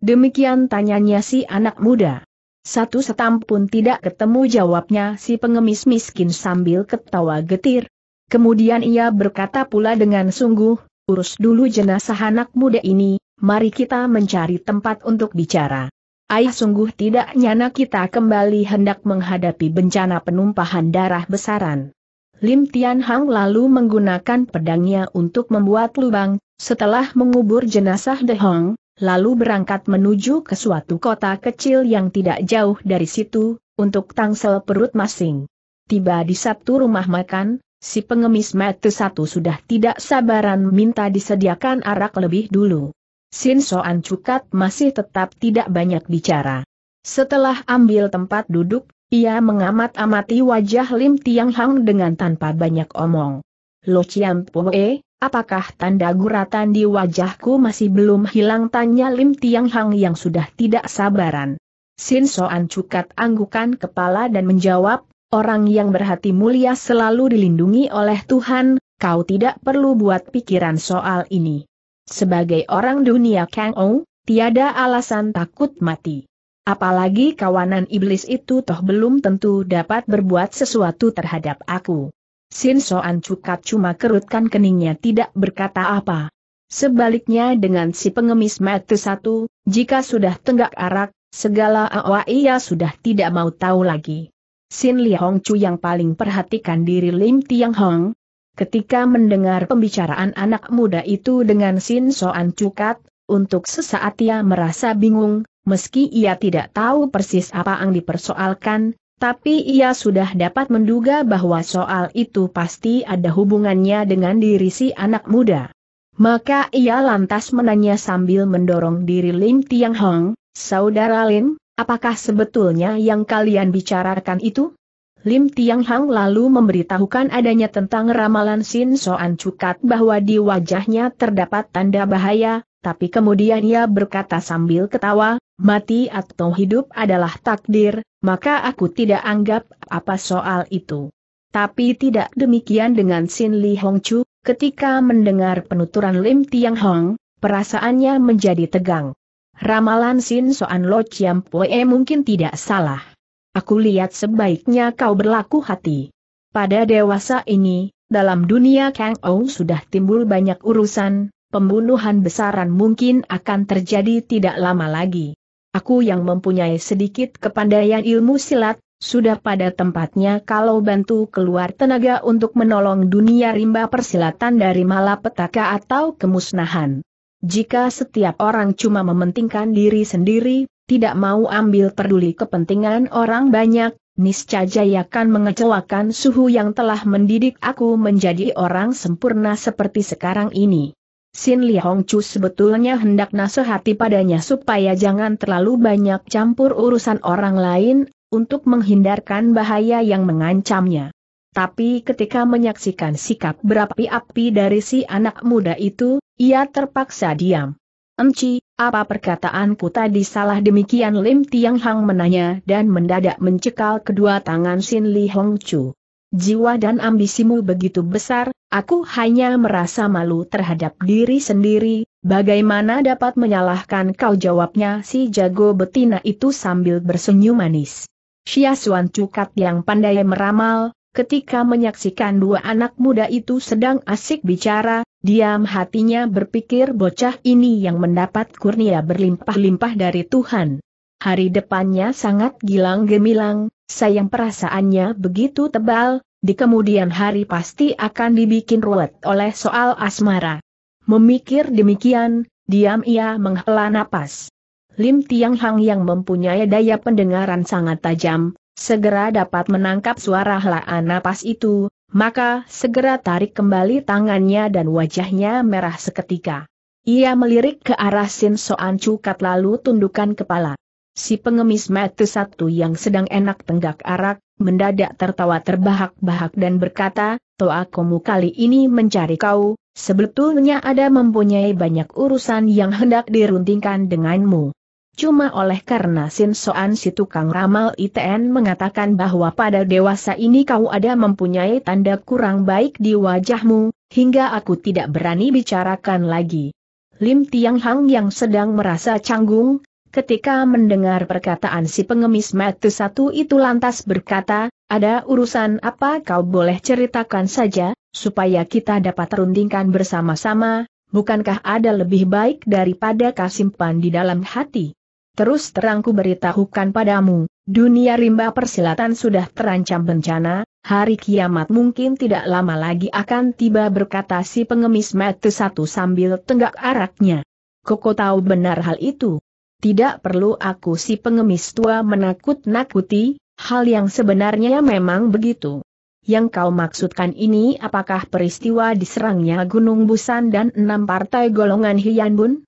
Demikian tanyanya si anak muda. Satu setam pun tidak ketemu jawabnya si pengemis miskin sambil ketawa getir. Kemudian ia berkata pula dengan sungguh, urus dulu jenazah anak muda ini, mari kita mencari tempat untuk bicara. Ai sungguh tidak nyana kita kembali hendak menghadapi bencana penumpahan darah besaran. Lim Tian Hang lalu menggunakan pedangnya untuk membuat lubang, setelah mengubur jenazah De Hong, lalu berangkat menuju ke suatu kota kecil yang tidak jauh dari situ, untuk tangsel perut masing. Tiba di satu rumah makan, si pengemis mati satu sudah tidak sabaran minta disediakan arak lebih dulu. Sin Soan Cukat masih tetap tidak banyak bicara. Setelah ambil tempat duduk, ia mengamat-amati wajah Lim Tiang Hang dengan tanpa banyak omong. Lo Chiam Poe, apakah tanda guratan di wajahku masih belum hilang tanya Lim Tiang Hang yang sudah tidak sabaran. Sin Soan Cukat anggukan kepala dan menjawab, orang yang berhati mulia selalu dilindungi oleh Tuhan, kau tidak perlu buat pikiran soal ini. Sebagai orang dunia Kang Ou, tiada alasan takut mati. Apalagi kawanan iblis itu toh belum tentu dapat berbuat sesuatu terhadap aku. Sin Soan Cukat cuma kerutkan keningnya tidak berkata apa. Sebaliknya dengan si pengemis mati satu, jika sudah tenggak arak, segala awa ia sudah tidak mau tahu lagi. Sin Li Hong Chu yang paling perhatikan diri Lim Tiang Hong, Ketika mendengar pembicaraan anak muda itu dengan Sin Soan Cukat, untuk sesaat ia merasa bingung, meski ia tidak tahu persis apa yang dipersoalkan, tapi ia sudah dapat menduga bahwa soal itu pasti ada hubungannya dengan diri si anak muda. Maka ia lantas menanya sambil mendorong diri Lim Tiang Hong, Saudara Lin, apakah sebetulnya yang kalian bicarakan itu? Lim Tiang Hang lalu memberitahukan adanya tentang ramalan Sin Soan Cukat bahwa di wajahnya terdapat tanda bahaya, tapi kemudian ia berkata sambil ketawa, mati atau hidup adalah takdir, maka aku tidak anggap apa soal itu. Tapi tidak demikian dengan Sin Li Hong Chu, ketika mendengar penuturan Lim Tiang Hang, perasaannya menjadi tegang. Ramalan Sin Soan Lo Chiam Pue mungkin tidak salah. Aku lihat sebaiknya kau berlaku hati. Pada dewasa ini, dalam dunia Kang Ou sudah timbul banyak urusan, pembunuhan besaran mungkin akan terjadi tidak lama lagi. Aku yang mempunyai sedikit kepandaian ilmu silat, sudah pada tempatnya kalau bantu keluar tenaga untuk menolong dunia rimba persilatan dari malapetaka atau kemusnahan. Jika setiap orang cuma mementingkan diri sendiri, tidak mau ambil peduli kepentingan orang banyak, niscaya akan mengecewakan suhu yang telah mendidik aku menjadi orang sempurna seperti sekarang ini. Sin Li Hong Chu sebetulnya hendak nasihati padanya supaya jangan terlalu banyak campur urusan orang lain, untuk menghindarkan bahaya yang mengancamnya. Tapi ketika menyaksikan sikap berapi-api dari si anak muda itu, ia terpaksa diam. Enci, apa perkataanku tadi salah demikian Lim Tiang Hang menanya dan mendadak mencekal kedua tangan Sin Li Hong Chu. Jiwa dan ambisimu begitu besar, aku hanya merasa malu terhadap diri sendiri, bagaimana dapat menyalahkan kau jawabnya si jago betina itu sambil bersenyum manis. Xia Suan Cukat yang pandai meramal, ketika menyaksikan dua anak muda itu sedang asik bicara, Diam hatinya berpikir bocah ini yang mendapat kurnia berlimpah-limpah dari Tuhan. Hari depannya sangat gilang gemilang, sayang perasaannya begitu tebal, di kemudian hari pasti akan dibikin ruwet oleh soal asmara. Memikir demikian, diam ia menghela napas. Lim Tiang Hang yang mempunyai daya pendengaran sangat tajam, segera dapat menangkap suara helaan napas itu, maka segera tarik kembali tangannya dan wajahnya merah seketika. Ia melirik ke arah Sin Soan Cukat lalu tundukkan kepala. Si pengemis mati satu yang sedang enak tenggak arak, mendadak tertawa terbahak-bahak dan berkata, Toa komu kali ini mencari kau, sebetulnya ada mempunyai banyak urusan yang hendak diruntingkan denganmu. Cuma oleh karena Sin Soan si tukang ramal ITN mengatakan bahwa pada dewasa ini kau ada mempunyai tanda kurang baik di wajahmu, hingga aku tidak berani bicarakan lagi. Lim Tiang Hang yang sedang merasa canggung, ketika mendengar perkataan si pengemis mati satu itu lantas berkata, ada urusan apa kau boleh ceritakan saja, supaya kita dapat rundingkan bersama-sama, bukankah ada lebih baik daripada kasimpan di dalam hati? Terus terangku beritahukan padamu, dunia rimba persilatan sudah terancam bencana, hari kiamat mungkin tidak lama lagi akan tiba berkata si pengemis mati satu sambil tenggak araknya. Koko tahu benar hal itu. Tidak perlu aku si pengemis tua menakut-nakuti, hal yang sebenarnya memang begitu. Yang kau maksudkan ini apakah peristiwa diserangnya Gunung Busan dan enam partai golongan Hianbun?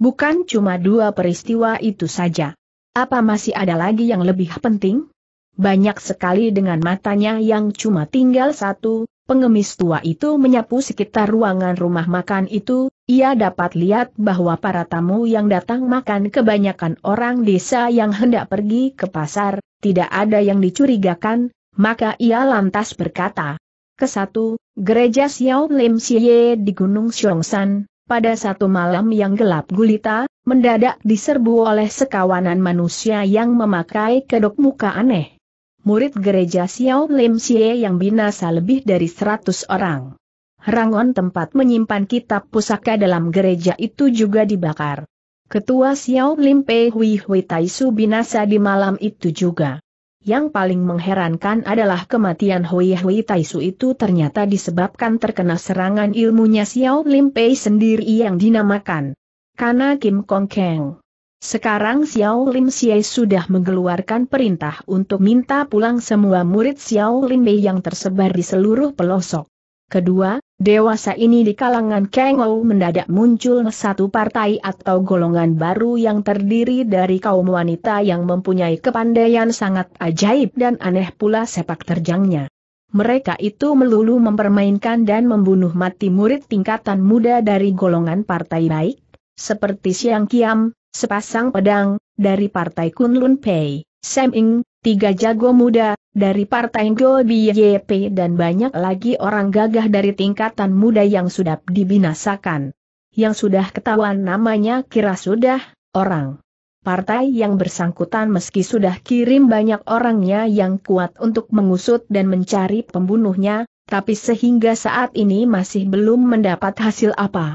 Bukan cuma dua peristiwa itu saja. Apa masih ada lagi yang lebih penting? Banyak sekali dengan matanya yang cuma tinggal satu, pengemis tua itu menyapu sekitar ruangan rumah makan itu, ia dapat lihat bahwa para tamu yang datang makan kebanyakan orang desa yang hendak pergi ke pasar, tidak ada yang dicurigakan, maka ia lantas berkata. Kesatu, gereja Xiao Lim Siye di Gunung Xiongsan, pada satu malam yang gelap gulita, mendadak diserbu oleh sekawanan manusia yang memakai kedok muka aneh. Murid gereja Xiao Lim Xie yang binasa lebih dari seratus orang. Rangon tempat menyimpan kitab pusaka dalam gereja itu juga dibakar. Ketua Xiao Lim Pei Hui Hui Tai Su binasa di malam itu juga. Yang paling mengherankan adalah kematian Hui Hui Taisu itu ternyata disebabkan terkena serangan ilmunya Xiao Lim Pei sendiri yang dinamakan Kana Kim Kong Keng. Sekarang Xiao Lim Xie sudah mengeluarkan perintah untuk minta pulang semua murid Xiao Lim Pei yang tersebar di seluruh pelosok. Kedua, Dewasa ini di kalangan Kengou mendadak muncul satu partai atau golongan baru yang terdiri dari kaum wanita yang mempunyai kepandaian sangat ajaib dan aneh pula sepak terjangnya. Mereka itu melulu mempermainkan dan membunuh mati murid tingkatan muda dari golongan partai baik, seperti Siang Kiam, sepasang pedang, dari partai Kunlun Pei, Seming, tiga jago muda, dari Partai Go BYP dan banyak lagi orang gagah dari tingkatan muda yang sudah dibinasakan. Yang sudah ketahuan namanya kira sudah, orang. Partai yang bersangkutan meski sudah kirim banyak orangnya yang kuat untuk mengusut dan mencari pembunuhnya, tapi sehingga saat ini masih belum mendapat hasil apa.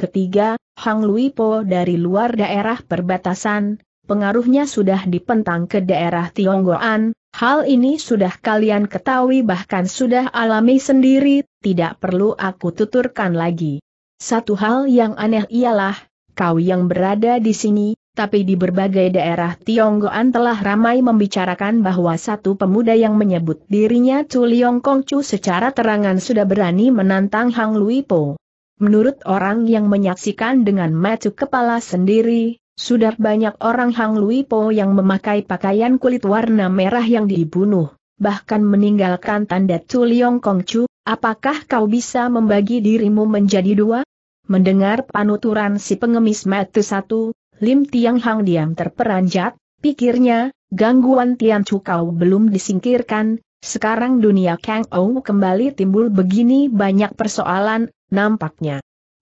Ketiga, Hang Lui Po dari luar daerah perbatasan, pengaruhnya sudah dipentang ke daerah Tionggoan, Hal ini sudah kalian ketahui bahkan sudah alami sendiri, tidak perlu aku tuturkan lagi. Satu hal yang aneh ialah, kau yang berada di sini, tapi di berbagai daerah Tionggoan telah ramai membicarakan bahwa satu pemuda yang menyebut dirinya Chu Liong Kongcu secara terangan sudah berani menantang Hang Lui Po. Menurut orang yang menyaksikan dengan mata kepala sendiri, sudah banyak orang Hang Lui Po yang memakai pakaian kulit warna merah yang dibunuh, bahkan meninggalkan tanda Tuliong Kongcu, apakah kau bisa membagi dirimu menjadi dua? Mendengar panuturan si pengemis metu satu, Lim Tiang Hang diam terperanjat, pikirnya, gangguan Tian Chu kau belum disingkirkan, sekarang dunia Kang Ou kembali timbul begini banyak persoalan, nampaknya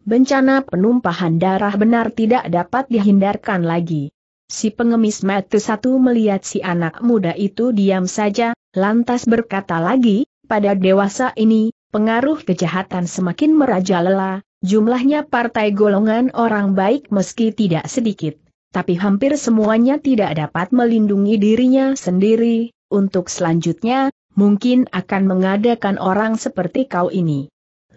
bencana penumpahan darah benar tidak dapat dihindarkan lagi. Si pengemis mata satu melihat si anak muda itu diam saja, lantas berkata lagi, pada dewasa ini, pengaruh kejahatan semakin merajalela, jumlahnya partai golongan orang baik meski tidak sedikit tapi hampir semuanya tidak dapat melindungi dirinya sendiri, untuk selanjutnya, mungkin akan mengadakan orang seperti kau ini.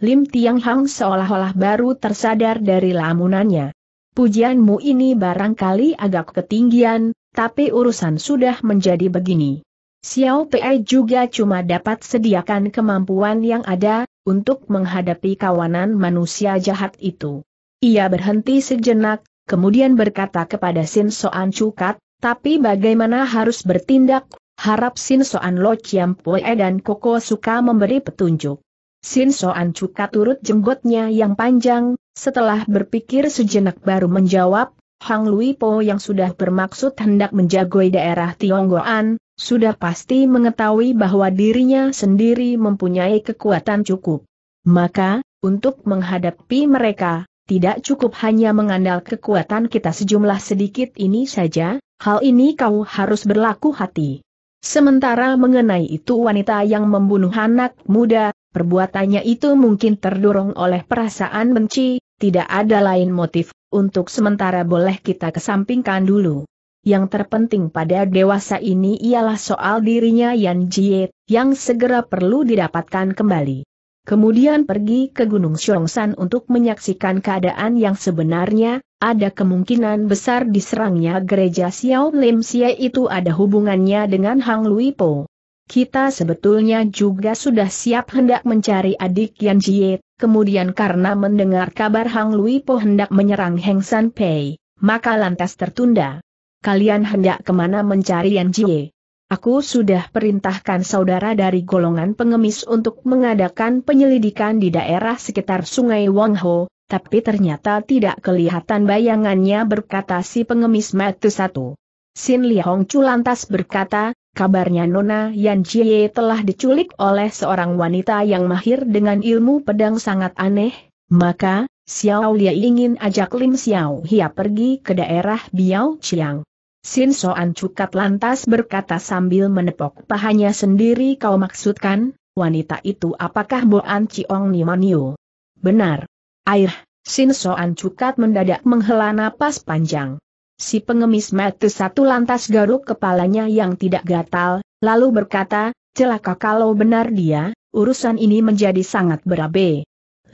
Lim Tiang Hang seolah-olah baru tersadar dari lamunannya. Pujianmu ini barangkali agak ketinggian, tapi urusan sudah menjadi begini. Xiao Pei juga cuma dapat sediakan kemampuan yang ada, untuk menghadapi kawanan manusia jahat itu. Ia berhenti sejenak, kemudian berkata kepada Sin Soan Cukat, tapi bagaimana harus bertindak, harap Sin Soan Lo Chiam Pue dan Koko suka memberi petunjuk. Sin Soan Cuka turut jenggotnya yang panjang, setelah berpikir sejenak baru menjawab, Hang Lui Po yang sudah bermaksud hendak menjagoi daerah Tionggoan, sudah pasti mengetahui bahwa dirinya sendiri mempunyai kekuatan cukup. Maka, untuk menghadapi mereka, tidak cukup hanya mengandal kekuatan kita sejumlah sedikit ini saja, hal ini kau harus berlaku hati. Sementara mengenai itu wanita yang membunuh anak muda, Perbuatannya itu mungkin terdorong oleh perasaan benci, tidak ada lain motif, untuk sementara boleh kita kesampingkan dulu. Yang terpenting pada dewasa ini ialah soal dirinya Yan Jie, yang segera perlu didapatkan kembali. Kemudian pergi ke Gunung Xiongshan untuk menyaksikan keadaan yang sebenarnya, ada kemungkinan besar diserangnya gereja Xiao Lim Xie itu ada hubungannya dengan Hang Lui Po kita sebetulnya juga sudah siap hendak mencari adik Yan Jie, kemudian karena mendengar kabar Hang Lui Po hendak menyerang Heng San Pei, maka lantas tertunda. Kalian hendak kemana mencari Yan Jie? Aku sudah perintahkan saudara dari golongan pengemis untuk mengadakan penyelidikan di daerah sekitar sungai Wang Ho, tapi ternyata tidak kelihatan bayangannya berkata si pengemis matu satu. Sin Li Hong Chu lantas berkata, kabarnya Nona Yan Chie telah diculik oleh seorang wanita yang mahir dengan ilmu pedang sangat aneh, maka, Xiao Lia ingin ajak Lim Xiao Hia pergi ke daerah Biao Chiang. Sin Soan Cukat lantas berkata sambil menepok pahanya sendiri kau maksudkan, wanita itu apakah Boan Ni Yu? Benar. Air, Sin Soan Cukat mendadak menghela napas panjang. Si pengemis mati satu lantas garuk kepalanya yang tidak gatal, lalu berkata, celaka kalau benar dia, urusan ini menjadi sangat berabe.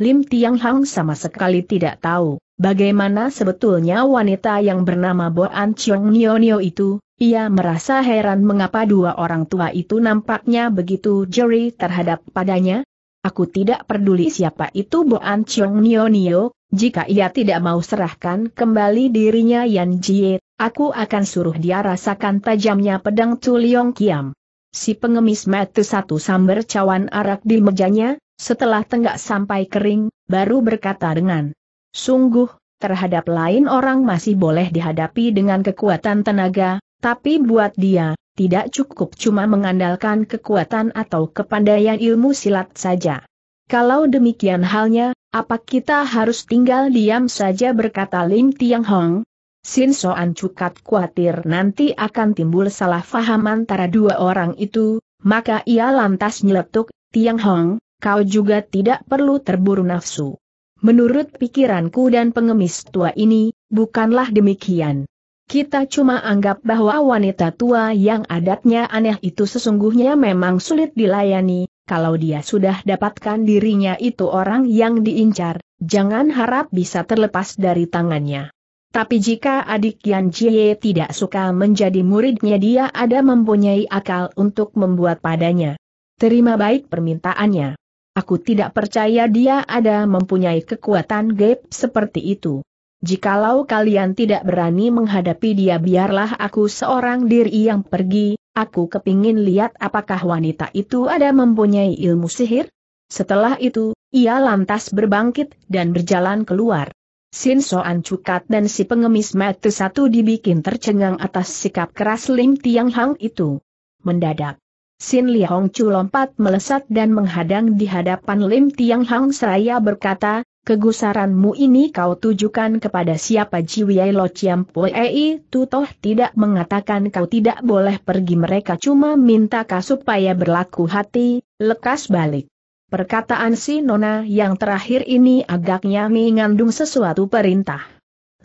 Lim Tiang Hang sama sekali tidak tahu, bagaimana sebetulnya wanita yang bernama Boan Chong Nio itu, ia merasa heran mengapa dua orang tua itu nampaknya begitu jeri terhadap padanya. Aku tidak peduli siapa itu Boan Chong Nio. Jika ia tidak mau serahkan kembali dirinya Yan Jie, aku akan suruh dia rasakan tajamnya pedang Tuliong Kiam. Si pengemis mati satu sambar cawan arak di mejanya, setelah tenggak sampai kering, baru berkata dengan sungguh, terhadap lain orang masih boleh dihadapi dengan kekuatan tenaga, tapi buat dia, tidak cukup cuma mengandalkan kekuatan atau kepandaian ilmu silat saja. Kalau demikian halnya, apa kita harus tinggal diam saja berkata Lim Tiang Hong? Sin Soan Cukat khawatir nanti akan timbul salah faham antara dua orang itu, maka ia lantas nyeletuk, Tiang Hong, kau juga tidak perlu terburu nafsu. Menurut pikiranku dan pengemis tua ini, bukanlah demikian. Kita cuma anggap bahwa wanita tua yang adatnya aneh itu sesungguhnya memang sulit dilayani, kalau dia sudah dapatkan dirinya itu orang yang diincar, jangan harap bisa terlepas dari tangannya. Tapi jika adik Yan Jie tidak suka menjadi muridnya dia ada mempunyai akal untuk membuat padanya. Terima baik permintaannya. Aku tidak percaya dia ada mempunyai kekuatan gap seperti itu. Jikalau kalian tidak berani menghadapi dia biarlah aku seorang diri yang pergi, Aku kepingin lihat apakah wanita itu ada mempunyai ilmu sihir. Setelah itu, ia lantas berbangkit dan berjalan keluar. Sin Soan Cukat dan si pengemis mati satu dibikin tercengang atas sikap keras Lim Tiang Hang itu. Mendadak. Sin Li Hong Chu lompat melesat dan menghadang di hadapan Lim Tiang Hang seraya berkata, Kegusaranmu ini kau tujukan kepada siapa Jiwiai Lo Chiam Ei? itu toh tidak mengatakan kau tidak boleh pergi mereka cuma minta kau supaya berlaku hati, lekas balik. Perkataan si Nona yang terakhir ini agaknya mengandung sesuatu perintah.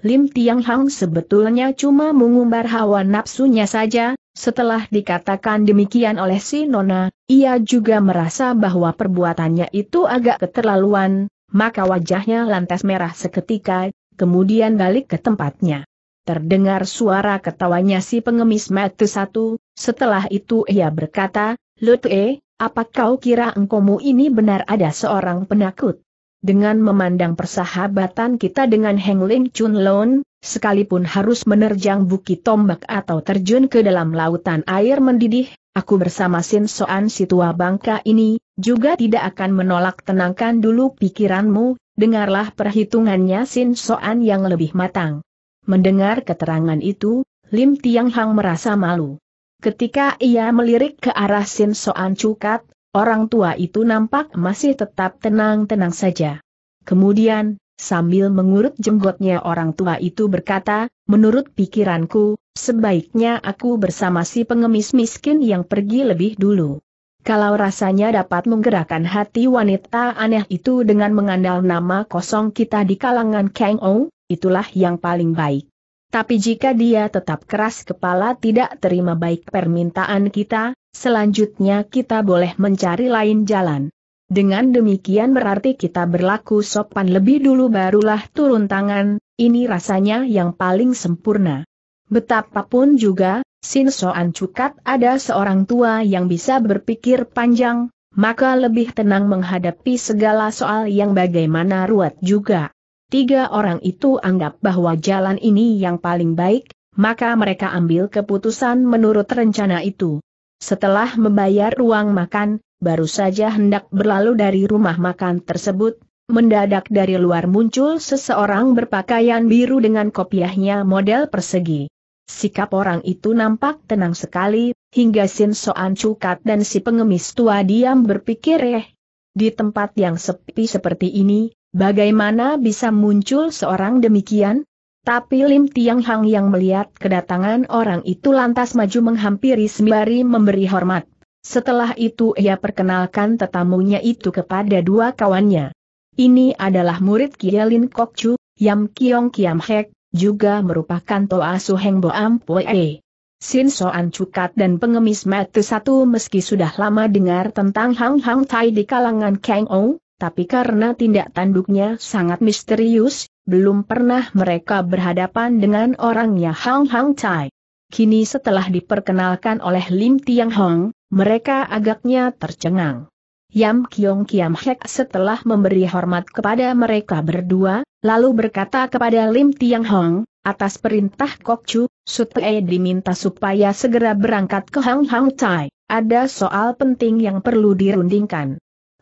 Lim Tiang Hang sebetulnya cuma mengumbar hawa nafsunya saja, setelah dikatakan demikian oleh si Nona, ia juga merasa bahwa perbuatannya itu agak keterlaluan, maka wajahnya lantas merah seketika, kemudian balik ke tempatnya. Terdengar suara ketawanya si pengemis mati satu, setelah itu ia berkata, Lut e, eh, apa kau kira engkomu ini benar ada seorang penakut? Dengan memandang persahabatan kita dengan Heng Ling Chun Lon, sekalipun harus menerjang bukit tombak atau terjun ke dalam lautan air mendidih, Aku bersama Sin Soan si tua bangka ini, juga tidak akan menolak tenangkan dulu pikiranmu, dengarlah perhitungannya Sin Soan yang lebih matang. Mendengar keterangan itu, Lim Tiang Hang merasa malu. Ketika ia melirik ke arah Sin Soan Cukat, orang tua itu nampak masih tetap tenang-tenang saja. Kemudian, Sambil mengurut jenggotnya orang tua itu berkata, menurut pikiranku, sebaiknya aku bersama si pengemis miskin yang pergi lebih dulu. Kalau rasanya dapat menggerakkan hati wanita aneh itu dengan mengandal nama kosong kita di kalangan Kang O, itulah yang paling baik. Tapi jika dia tetap keras kepala tidak terima baik permintaan kita, selanjutnya kita boleh mencari lain jalan. Dengan demikian berarti kita berlaku sopan lebih dulu barulah turun tangan, ini rasanya yang paling sempurna. Betapapun juga, Sin Soan Cukat ada seorang tua yang bisa berpikir panjang, maka lebih tenang menghadapi segala soal yang bagaimana ruat juga. Tiga orang itu anggap bahwa jalan ini yang paling baik, maka mereka ambil keputusan menurut rencana itu. Setelah membayar ruang makan, baru saja hendak berlalu dari rumah makan tersebut, mendadak dari luar muncul seseorang berpakaian biru dengan kopiahnya model persegi. Sikap orang itu nampak tenang sekali, hingga Sin Soan Cukat dan si pengemis tua diam berpikir eh, di tempat yang sepi seperti ini, bagaimana bisa muncul seorang demikian? Tapi Lim Tiang Hang yang melihat kedatangan orang itu lantas maju menghampiri sembari memberi hormat. Setelah itu ia perkenalkan tetamunya itu kepada dua kawannya. Ini adalah murid Kialin Kokcu, Yam Kiong Kiam Hek, juga merupakan Toa Suheng Boam Pue. Sin Soan Cukat dan pengemis Matu Satu meski sudah lama dengar tentang Hang Hang Tai di kalangan Kang Ong, tapi karena tindak tanduknya sangat misterius, belum pernah mereka berhadapan dengan orangnya Hang Hang Chai. Kini setelah diperkenalkan oleh Lim Tiang Hong, mereka agaknya tercengang. Yam Kiong Kiam Hek setelah memberi hormat kepada mereka berdua, lalu berkata kepada Lim Tiang Hong, atas perintah Kok Chu, Sute diminta supaya segera berangkat ke Hang Hang Chai, ada soal penting yang perlu dirundingkan.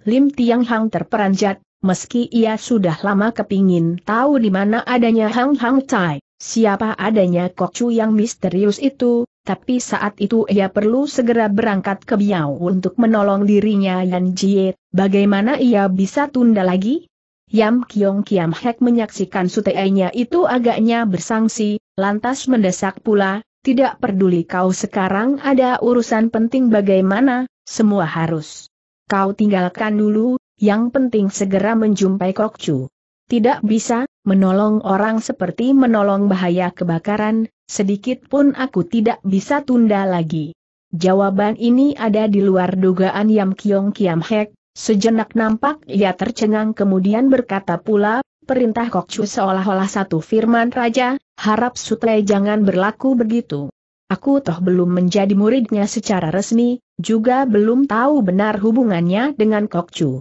Lim Tiang Hang terperanjat, meski ia sudah lama kepingin tahu di mana adanya Hang Hang Tai, siapa adanya Kok Chu yang misterius itu, tapi saat itu ia perlu segera berangkat ke Biau untuk menolong dirinya Yan Jie, bagaimana ia bisa tunda lagi? Yam Kiong Kiam Hek menyaksikan suteainya itu agaknya bersangsi, lantas mendesak pula, tidak peduli kau sekarang ada urusan penting bagaimana, semua harus. Kau tinggalkan dulu, yang penting segera menjumpai Kokcu. Tidak bisa, menolong orang seperti menolong bahaya kebakaran, sedikit pun aku tidak bisa tunda lagi. Jawaban ini ada di luar dugaan Yam Kiong Kiam Hek, sejenak nampak ia tercengang kemudian berkata pula, perintah Kokcu seolah-olah satu firman raja, harap Sutle jangan berlaku begitu. Aku toh belum menjadi muridnya secara resmi, juga belum tahu benar hubungannya dengan Kokcu.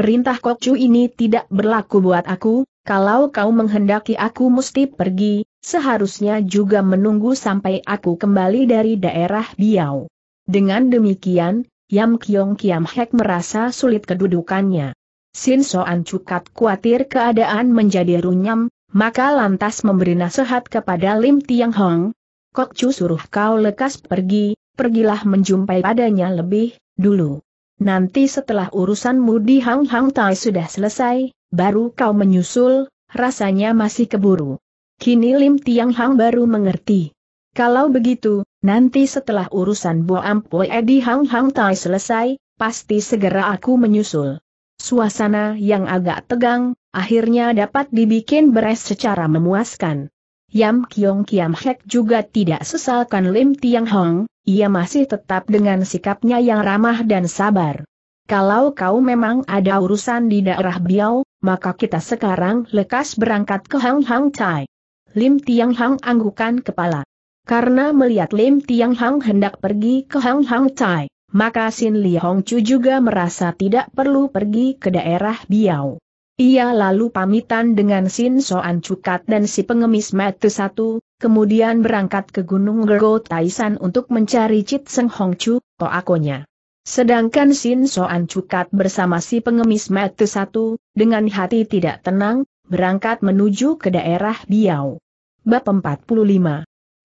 Perintah Kokcu ini tidak berlaku buat aku, kalau kau menghendaki aku mesti pergi, seharusnya juga menunggu sampai aku kembali dari daerah Biau. Dengan demikian, Yam Kiong Kiam Hek merasa sulit kedudukannya. Sin Soan Cukat khawatir keadaan menjadi runyam, maka lantas memberi nasihat kepada Lim Tiang Hong. Kok Chu suruh kau lekas pergi, pergilah menjumpai padanya lebih dulu nanti setelah urusanmu di Hang Hang Tai sudah selesai, baru kau menyusul, rasanya masih keburu. Kini Lim Tiang Hang baru mengerti. Kalau begitu, nanti setelah urusan Bo Ampue di Hang Hang Tai selesai, pasti segera aku menyusul. Suasana yang agak tegang, akhirnya dapat dibikin beres secara memuaskan. Yam Kiong Kiam Hek juga tidak sesalkan Lim Tiang Hong, ia masih tetap dengan sikapnya yang ramah dan sabar. Kalau kau memang ada urusan di daerah Biao, maka kita sekarang lekas berangkat ke Hang Hang Chai. Lim Tiang Hang anggukan kepala. Karena melihat Lim Tiang Hang hendak pergi ke Hang Hang Chai, maka Sin Li Hong Chu juga merasa tidak perlu pergi ke daerah Biao. Ia lalu pamitan dengan Sin Soan Cukat dan si pengemis Mete Satu, kemudian berangkat ke Gunung Gergo Taisan untuk mencari Cit Seng Hong Chu, toakonya. Sedangkan Sin Soan Cukat bersama si pengemis Mete Satu, dengan hati tidak tenang, berangkat menuju ke daerah Biau. Bab 45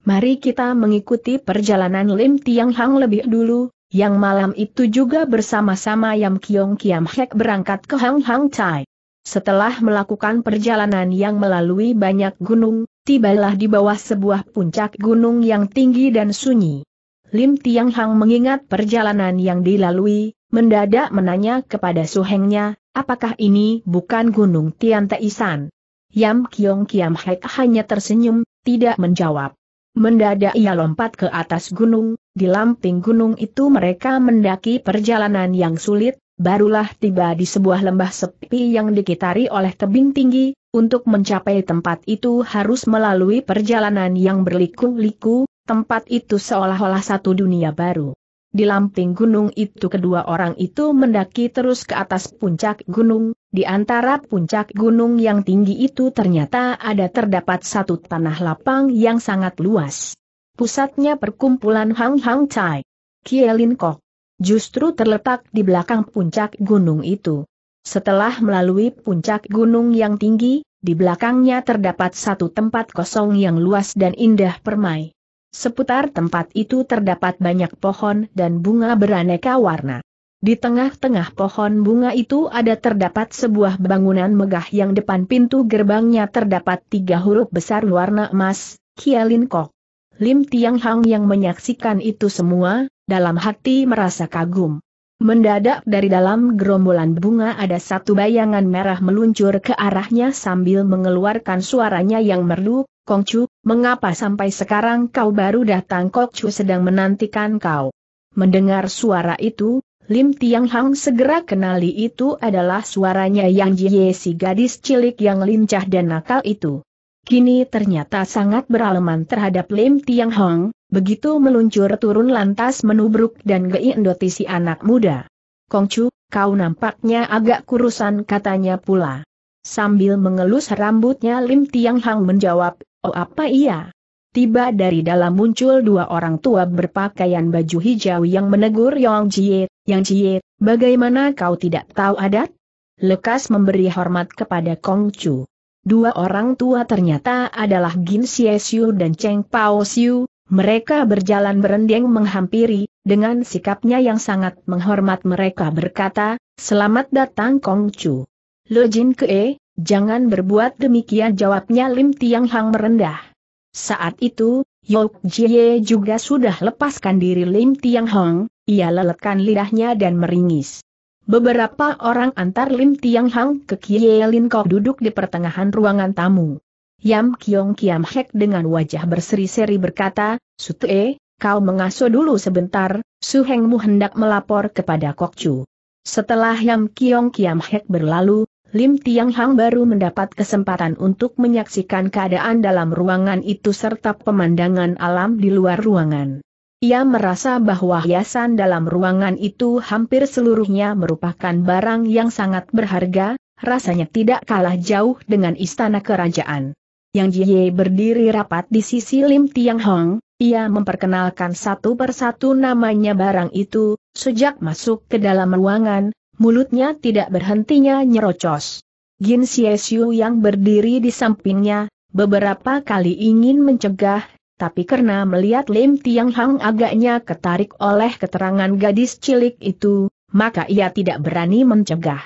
Mari kita mengikuti perjalanan Lim Tiang Hang lebih dulu, yang malam itu juga bersama-sama Yam Kiong Kiam Hek berangkat ke Hang Hang Chai. Setelah melakukan perjalanan yang melalui banyak gunung, tibalah di bawah sebuah puncak gunung yang tinggi dan sunyi. Lim Tiang Hang mengingat perjalanan yang dilalui, mendadak menanya kepada suhengnya, apakah ini bukan gunung Tian Taisan? Yam Kiong Kiam Hek hanya tersenyum, tidak menjawab. Mendadak ia lompat ke atas gunung, di lamping gunung itu mereka mendaki perjalanan yang sulit, barulah tiba di sebuah lembah sepi yang dikitari oleh tebing tinggi, untuk mencapai tempat itu harus melalui perjalanan yang berliku-liku, tempat itu seolah-olah satu dunia baru. Di lamping gunung itu kedua orang itu mendaki terus ke atas puncak gunung, di antara puncak gunung yang tinggi itu ternyata ada terdapat satu tanah lapang yang sangat luas. Pusatnya perkumpulan Hang Hang Chai. Kielin Kok justru terletak di belakang puncak gunung itu. Setelah melalui puncak gunung yang tinggi, di belakangnya terdapat satu tempat kosong yang luas dan indah permai. Seputar tempat itu terdapat banyak pohon dan bunga beraneka warna. Di tengah-tengah pohon bunga itu ada terdapat sebuah bangunan megah yang depan pintu gerbangnya terdapat tiga huruf besar warna emas, Kialin Kok. Lim Tiang Hang yang menyaksikan itu semua, dalam hati merasa kagum. Mendadak dari dalam gerombolan bunga ada satu bayangan merah meluncur ke arahnya sambil mengeluarkan suaranya yang merdu, Kongcu, mengapa sampai sekarang kau baru datang Kongcu sedang menantikan kau. Mendengar suara itu, Lim Tiang Hang segera kenali itu adalah suaranya Yang Jie si gadis cilik yang lincah dan nakal itu. Kini ternyata sangat beralaman terhadap Lim Tiang Hong, begitu meluncur turun lantas menubruk dan geindoti si anak muda. Kongcu, kau nampaknya agak kurusan katanya pula. Sambil mengelus rambutnya Lim Tiang Hong menjawab, oh apa iya? Tiba dari dalam muncul dua orang tua berpakaian baju hijau yang menegur Yong Jie, Yang Jie, bagaimana kau tidak tahu adat? Lekas memberi hormat kepada Kongcu. Dua orang tua ternyata adalah Gin Xie Xiu dan Cheng Pao Xiu, mereka berjalan berendeng menghampiri, dengan sikapnya yang sangat menghormat mereka berkata, Selamat datang Kong Chu. Lo Jin Kee, jangan berbuat demikian jawabnya Lim Tiang Hang merendah. Saat itu, Yok Jie juga sudah lepaskan diri Lim Tiang Hang, ia lelekan lidahnya dan meringis. Beberapa orang antar Lim Tiang Hang ke Kie Lin Kok duduk di pertengahan ruangan tamu. Yam Kiong Kiam Hek dengan wajah berseri-seri berkata, E, kau mengasuh dulu sebentar, Su Hengmu hendak melapor kepada Kok Chu. Setelah Yam Kiong Kiam Hek berlalu, Lim Tiang Hang baru mendapat kesempatan untuk menyaksikan keadaan dalam ruangan itu serta pemandangan alam di luar ruangan. Ia merasa bahwa hiasan dalam ruangan itu hampir seluruhnya merupakan barang yang sangat berharga, rasanya tidak kalah jauh dengan istana kerajaan. Yang Jie berdiri rapat di sisi Lim Tiang Hong, ia memperkenalkan satu persatu namanya barang itu, sejak masuk ke dalam ruangan, mulutnya tidak berhentinya nyerocos. Gin Xiu yang berdiri di sampingnya, beberapa kali ingin mencegah, tapi karena melihat Lim Tiang Hang agaknya ketarik oleh keterangan gadis cilik itu, maka ia tidak berani mencegah.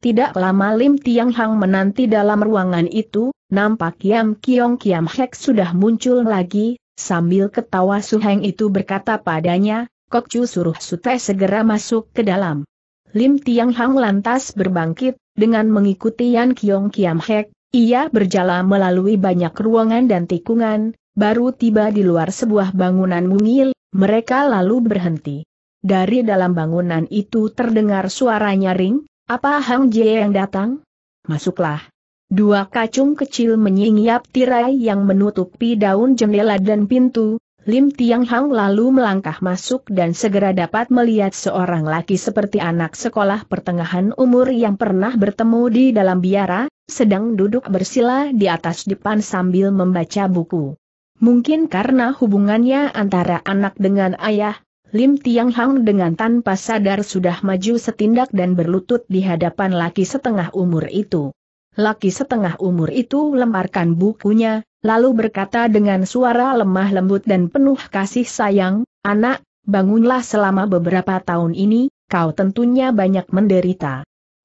Tidak lama Lim Tiang Hang menanti dalam ruangan itu, nampak Kiam Kiong Kiam Hek sudah muncul lagi, sambil ketawa Su Suheng itu berkata padanya, Kok Chu suruh Sute segera masuk ke dalam. Lim Tiang Hang lantas berbangkit, dengan mengikuti Yan Kiong Kiam Hek, ia berjalan melalui banyak ruangan dan tikungan, baru tiba di luar sebuah bangunan mungil, mereka lalu berhenti. Dari dalam bangunan itu terdengar suara nyaring, apa Hang Jie yang datang? Masuklah. Dua kacung kecil menyingiap tirai yang menutupi daun jendela dan pintu, Lim Tiang Hang lalu melangkah masuk dan segera dapat melihat seorang laki seperti anak sekolah pertengahan umur yang pernah bertemu di dalam biara, sedang duduk bersila di atas depan sambil membaca buku. Mungkin karena hubungannya antara anak dengan ayah, Lim Tiang Hang dengan tanpa sadar sudah maju setindak dan berlutut di hadapan laki setengah umur itu. Laki setengah umur itu lemparkan bukunya, lalu berkata dengan suara lemah lembut dan penuh kasih sayang, Anak, bangunlah selama beberapa tahun ini, kau tentunya banyak menderita.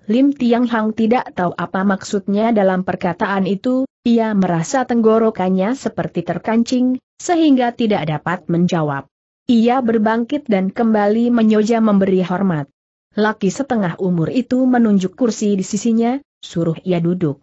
Lim Tiang Hang tidak tahu apa maksudnya dalam perkataan itu, ia merasa tenggorokannya seperti terkancing, sehingga tidak dapat menjawab. Ia berbangkit dan kembali menyoja memberi hormat. Laki setengah umur itu menunjuk kursi di sisinya, suruh ia duduk.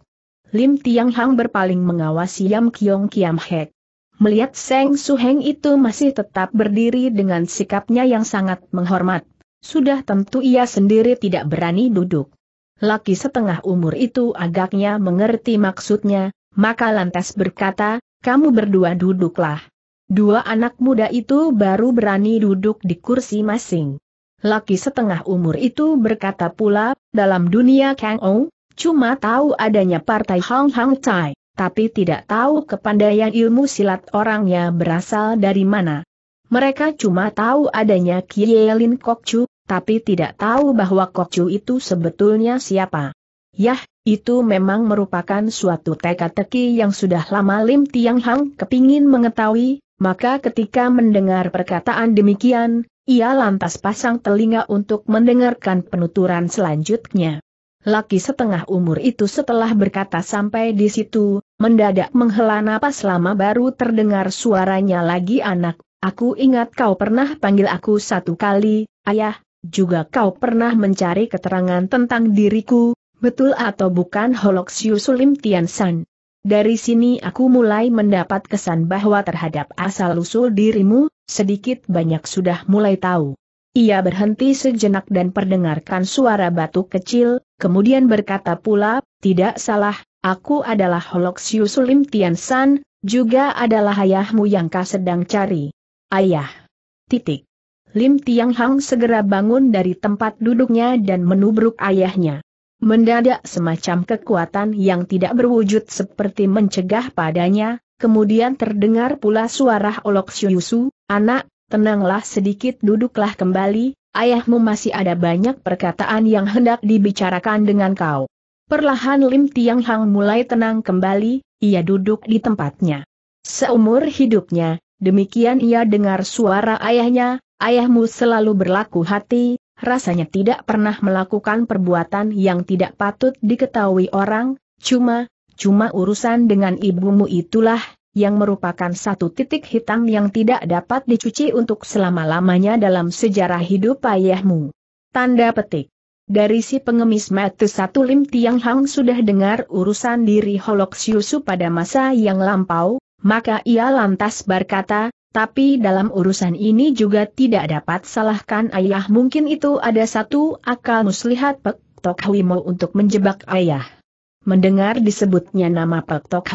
Lim Tiang Hang berpaling mengawasi Yam Kiong Kiam Hek. Melihat Seng Su Heng itu masih tetap berdiri dengan sikapnya yang sangat menghormat, sudah tentu ia sendiri tidak berani duduk. Laki setengah umur itu agaknya mengerti maksudnya, maka lantas berkata, kamu berdua duduklah. Dua anak muda itu baru berani duduk di kursi masing. Laki setengah umur itu berkata pula, dalam dunia Kang Ong, cuma tahu adanya partai Hong Hong Tai, tapi tidak tahu kepandaian ilmu silat orangnya berasal dari mana. Mereka cuma tahu adanya Kielin Kokcu, tapi tidak tahu bahwa Kokcu itu sebetulnya siapa. Yah, itu memang merupakan suatu teka-teki yang sudah lama Lim Tiang Hang kepingin mengetahui, maka ketika mendengar perkataan demikian, ia lantas pasang telinga untuk mendengarkan penuturan selanjutnya. Laki setengah umur itu setelah berkata sampai di situ, mendadak menghela napas lama baru terdengar suaranya lagi anak Aku ingat kau pernah panggil aku satu kali, ayah, juga kau pernah mencari keterangan tentang diriku, betul atau bukan Holoxiu Sulim Tiansan. Dari sini aku mulai mendapat kesan bahwa terhadap asal-usul dirimu, sedikit banyak sudah mulai tahu. Ia berhenti sejenak dan perdengarkan suara batuk kecil, kemudian berkata pula, tidak salah, aku adalah Holoxiu Sulim Tiansan, juga adalah ayahmu yang kau sedang cari. Ayah. Titik. Lim Tiang Hang segera bangun dari tempat duduknya dan menubruk ayahnya. Mendadak semacam kekuatan yang tidak berwujud seperti mencegah padanya, kemudian terdengar pula suara olok Syusu, anak, tenanglah sedikit duduklah kembali, ayahmu masih ada banyak perkataan yang hendak dibicarakan dengan kau. Perlahan Lim Tiang Hang mulai tenang kembali, ia duduk di tempatnya. Seumur hidupnya, Demikian ia dengar suara ayahnya, ayahmu selalu berlaku hati, rasanya tidak pernah melakukan perbuatan yang tidak patut diketahui orang, cuma, cuma urusan dengan ibumu itulah, yang merupakan satu titik hitam yang tidak dapat dicuci untuk selama-lamanya dalam sejarah hidup ayahmu. Tanda petik. Dari si pengemis mata satu Lim Tiang Hang sudah dengar urusan diri Holok pada masa yang lampau, maka ia lantas berkata, tapi dalam urusan ini juga tidak dapat salahkan ayah mungkin itu ada satu akal muslihat Pek Tok untuk menjebak ayah. Mendengar disebutnya nama Pek Tok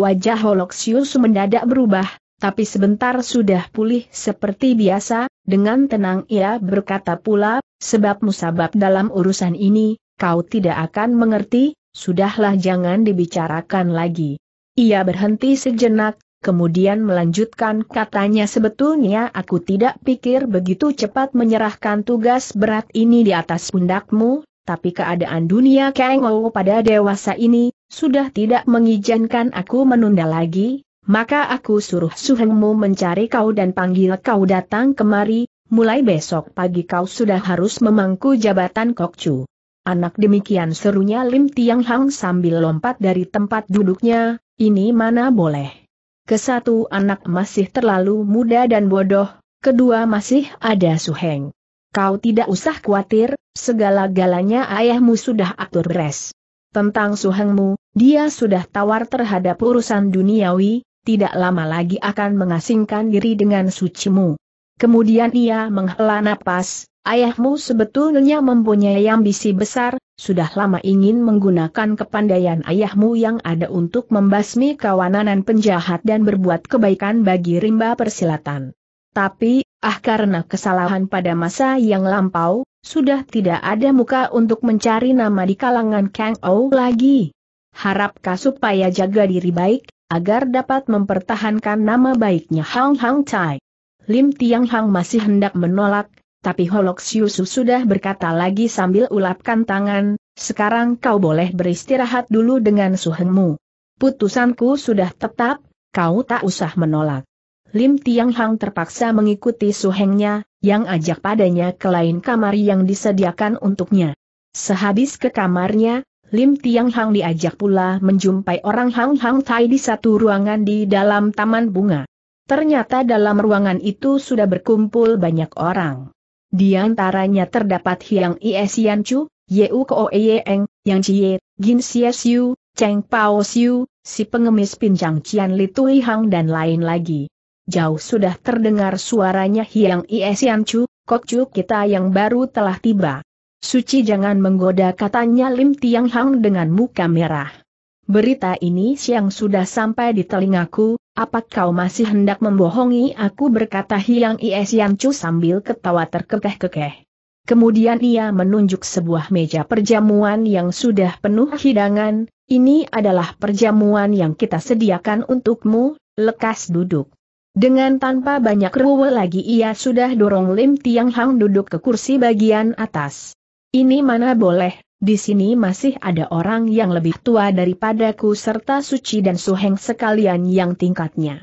wajah Holoxius mendadak berubah, tapi sebentar sudah pulih seperti biasa, dengan tenang ia berkata pula, sebab musabab dalam urusan ini, kau tidak akan mengerti, sudahlah jangan dibicarakan lagi. Ia berhenti sejenak, kemudian melanjutkan katanya sebetulnya aku tidak pikir begitu cepat menyerahkan tugas berat ini di atas pundakmu, tapi keadaan dunia Kengou pada dewasa ini, sudah tidak mengizinkan aku menunda lagi, maka aku suruh suhengmu mencari kau dan panggil kau datang kemari, mulai besok pagi kau sudah harus memangku jabatan kokcu anak demikian serunya Lim Tiang Hang sambil lompat dari tempat duduknya, ini mana boleh. Kesatu anak masih terlalu muda dan bodoh, kedua masih ada Su Heng. Kau tidak usah khawatir, segala-galanya ayahmu sudah atur beres. Tentang Su Hengmu, dia sudah tawar terhadap urusan duniawi, tidak lama lagi akan mengasingkan diri dengan sucimu. Kemudian ia menghela napas, ayahmu sebetulnya mempunyai ambisi besar, sudah lama ingin menggunakan kepandaian ayahmu yang ada untuk membasmi kawananan penjahat dan berbuat kebaikan bagi rimba persilatan. Tapi, ah karena kesalahan pada masa yang lampau, sudah tidak ada muka untuk mencari nama di kalangan Kang Ou lagi. Harapkah supaya jaga diri baik, agar dapat mempertahankan nama baiknya Hang Hang Tai. Lim Tiang Hang masih hendak menolak, tapi Holok Siusu sudah berkata lagi sambil ulapkan tangan, sekarang kau boleh beristirahat dulu dengan suhengmu. Putusanku sudah tetap, kau tak usah menolak. Lim Tiang Hang terpaksa mengikuti suhengnya, yang ajak padanya ke lain kamar yang disediakan untuknya. Sehabis ke kamarnya, Lim Tiang Hang diajak pula menjumpai orang Hang Hang Tai di satu ruangan di dalam taman bunga. Ternyata dalam ruangan itu sudah berkumpul banyak orang. Di antaranya terdapat Hiang Iesian Chu, Yeu Ko e Yang Chie, Gin Xie Xiu, Cheng Pao Xiu, si pengemis pincang Cian Li Tui Hang dan lain lagi. Jauh sudah terdengar suaranya Hiang Iesian Chu, Kok Chu kita yang baru telah tiba. Suci jangan menggoda katanya Lim Tiang Hang dengan muka merah. Berita ini siang sudah sampai di telingaku, apa kau masih hendak membohongi aku berkata Hiang Is Yang Chu sambil ketawa terkekeh-kekeh. Kemudian ia menunjuk sebuah meja perjamuan yang sudah penuh hidangan, ini adalah perjamuan yang kita sediakan untukmu, lekas duduk. Dengan tanpa banyak ruwe lagi ia sudah dorong Lim Tiang Hang duduk ke kursi bagian atas. Ini mana boleh, di sini masih ada orang yang lebih tua daripadaku serta Suci dan Suheng sekalian yang tingkatnya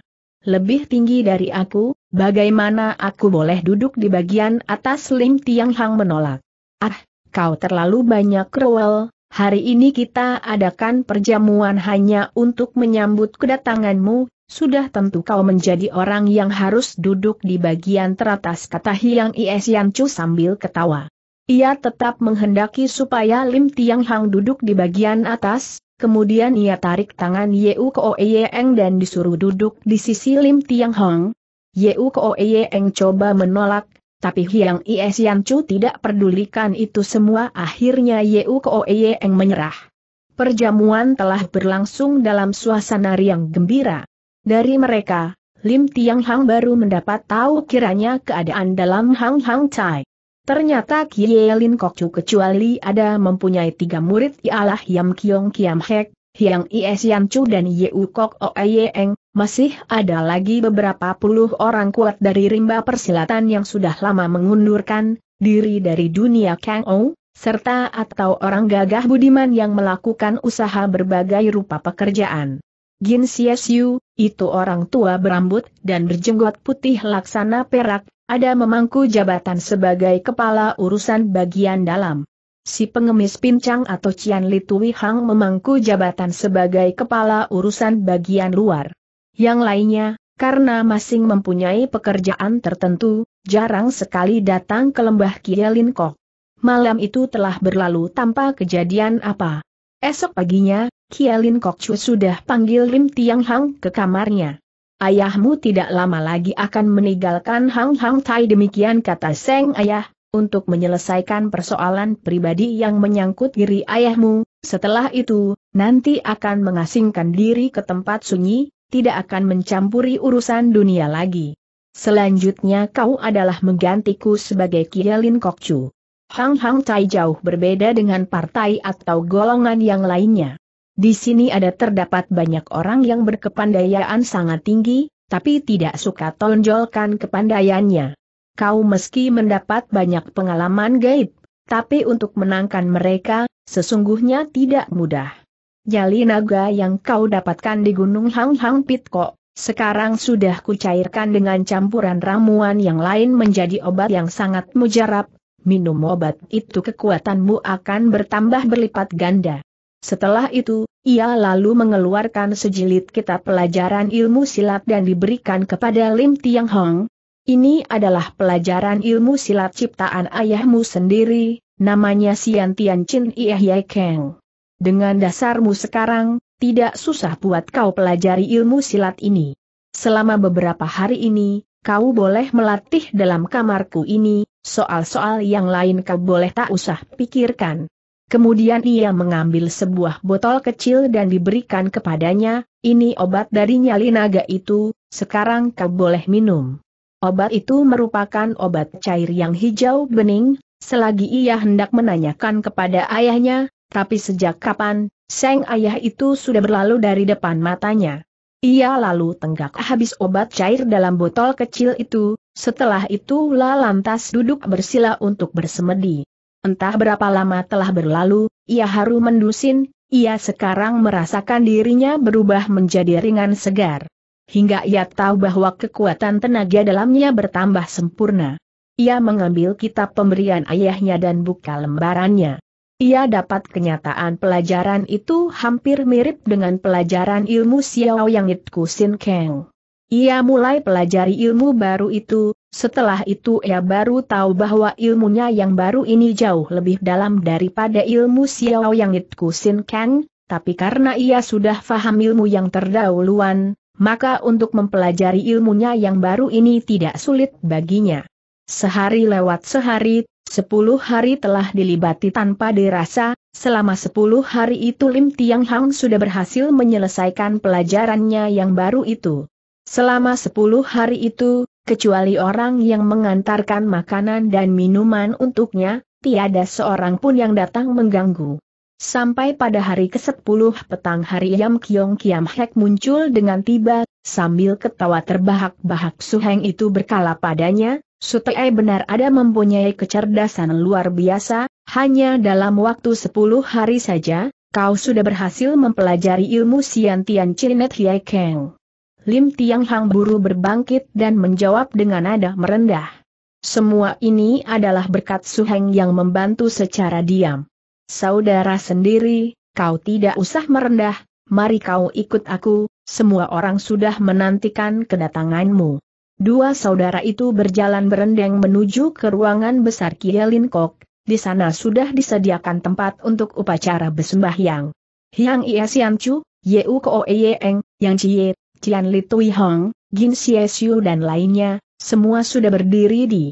lebih tinggi dari aku, bagaimana aku boleh duduk di bagian atas Lim Tiang Hang menolak. Ah, kau terlalu banyak rewel, hari ini kita adakan perjamuan hanya untuk menyambut kedatanganmu, sudah tentu kau menjadi orang yang harus duduk di bagian teratas kata Hiang Ies Yan sambil ketawa. Ia tetap menghendaki supaya Lim Tiang Hang duduk di bagian atas, kemudian ia tarik tangan Yeu Ko Eng dan disuruh duduk di sisi Lim Tiang Hang. Yeu Ko Eng coba menolak, tapi Hiang Is Yan Chu tidak pedulikan itu semua akhirnya Yeu Ko Eng menyerah. Perjamuan telah berlangsung dalam suasana riang gembira. Dari mereka, Lim Tiang Hang baru mendapat tahu kiranya keadaan dalam Hang Hang Chai. Ternyata Kielin Kokcu kecuali ada mempunyai tiga murid ialah Yam Kiong Kiam Hek, Hyang Is Yan Chu dan Yeu Kok Eng, masih ada lagi beberapa puluh orang kuat dari rimba persilatan yang sudah lama mengundurkan diri dari dunia Kang Ou, serta atau orang gagah budiman yang melakukan usaha berbagai rupa pekerjaan. Gin Siu itu orang tua berambut dan berjenggot putih laksana perak, ada memangku jabatan sebagai kepala urusan bagian dalam. Si pengemis pincang atau Cian Litui Hang memangku jabatan sebagai kepala urusan bagian luar. Yang lainnya, karena masing mempunyai pekerjaan tertentu, jarang sekali datang ke lembah Kielin Malam itu telah berlalu tanpa kejadian apa. Esok paginya, Kielin Kokcu sudah panggil Lim Tiang Hang ke kamarnya. Ayahmu tidak lama lagi akan meninggalkan Hang Hang Tai demikian kata Seng Ayah, untuk menyelesaikan persoalan pribadi yang menyangkut diri ayahmu, setelah itu, nanti akan mengasingkan diri ke tempat sunyi, tidak akan mencampuri urusan dunia lagi. Selanjutnya kau adalah menggantiku sebagai Kielin Kokcu. Hang Hang Tai jauh berbeda dengan partai atau golongan yang lainnya. Di sini ada terdapat banyak orang yang berkepandaian sangat tinggi, tapi tidak suka tonjolkan kepandaiannya. Kau meski mendapat banyak pengalaman gaib, tapi untuk menangkan mereka, sesungguhnya tidak mudah. Jali naga yang kau dapatkan di Gunung Hang Hang kok, sekarang sudah kucairkan dengan campuran ramuan yang lain menjadi obat yang sangat mujarab, minum obat itu kekuatanmu akan bertambah berlipat ganda. Setelah itu, ia lalu mengeluarkan sejilid kitab pelajaran ilmu silat dan diberikan kepada Lim Tiang Hong. Ini adalah pelajaran ilmu silat ciptaan ayahmu sendiri, namanya Sian Tian Chin Yai Keng. Dengan dasarmu sekarang, tidak susah buat kau pelajari ilmu silat ini. Selama beberapa hari ini, kau boleh melatih dalam kamarku ini, soal-soal yang lain kau boleh tak usah pikirkan. Kemudian ia mengambil sebuah botol kecil dan diberikan kepadanya, ini obat dari nyali naga itu, sekarang kau boleh minum. Obat itu merupakan obat cair yang hijau bening, selagi ia hendak menanyakan kepada ayahnya, tapi sejak kapan, sang ayah itu sudah berlalu dari depan matanya. Ia lalu tenggak habis obat cair dalam botol kecil itu, setelah itu La lantas duduk bersila untuk bersemedi. Entah berapa lama telah berlalu, ia haru mendusin, ia sekarang merasakan dirinya berubah menjadi ringan segar. Hingga ia tahu bahwa kekuatan tenaga dalamnya bertambah sempurna. Ia mengambil kitab pemberian ayahnya dan buka lembarannya. Ia dapat kenyataan pelajaran itu hampir mirip dengan pelajaran ilmu Xiao Yang Itku Sin Keng. Ia mulai pelajari ilmu baru itu, setelah itu ia baru tahu bahwa ilmunya yang baru ini jauh lebih dalam daripada ilmu Xiao Yang It Sin Kang, tapi karena ia sudah faham ilmu yang terdahuluan, maka untuk mempelajari ilmunya yang baru ini tidak sulit baginya. Sehari lewat sehari, sepuluh hari telah dilibati tanpa dirasa, selama sepuluh hari itu Lim Tiang Hang sudah berhasil menyelesaikan pelajarannya yang baru itu. Selama sepuluh hari itu, kecuali orang yang mengantarkan makanan dan minuman untuknya, tiada seorang pun yang datang mengganggu. Sampai pada hari ke-10 petang hari Yam Kiong Kiam Hek muncul dengan tiba, sambil ketawa terbahak-bahak Suheng itu berkala padanya, Sutei benar ada mempunyai kecerdasan luar biasa, hanya dalam waktu 10 hari saja, kau sudah berhasil mempelajari ilmu sian tian Siantian hye keng. Lim Tiang Hang buru berbangkit dan menjawab dengan nada merendah. Semua ini adalah berkat Suheng yang membantu secara diam. Saudara sendiri, kau tidak usah merendah, mari kau ikut aku, semua orang sudah menantikan kedatanganmu. Dua saudara itu berjalan berendeng menuju ke ruangan besar Kielin Kok, di sana sudah disediakan tempat untuk upacara besembahyang. Yang Ia Sian Chu, Yeu Ko Eng, Yang Chie, Cian Li Tui Hong, Jin Xie Xiu dan lainnya, semua sudah berdiri di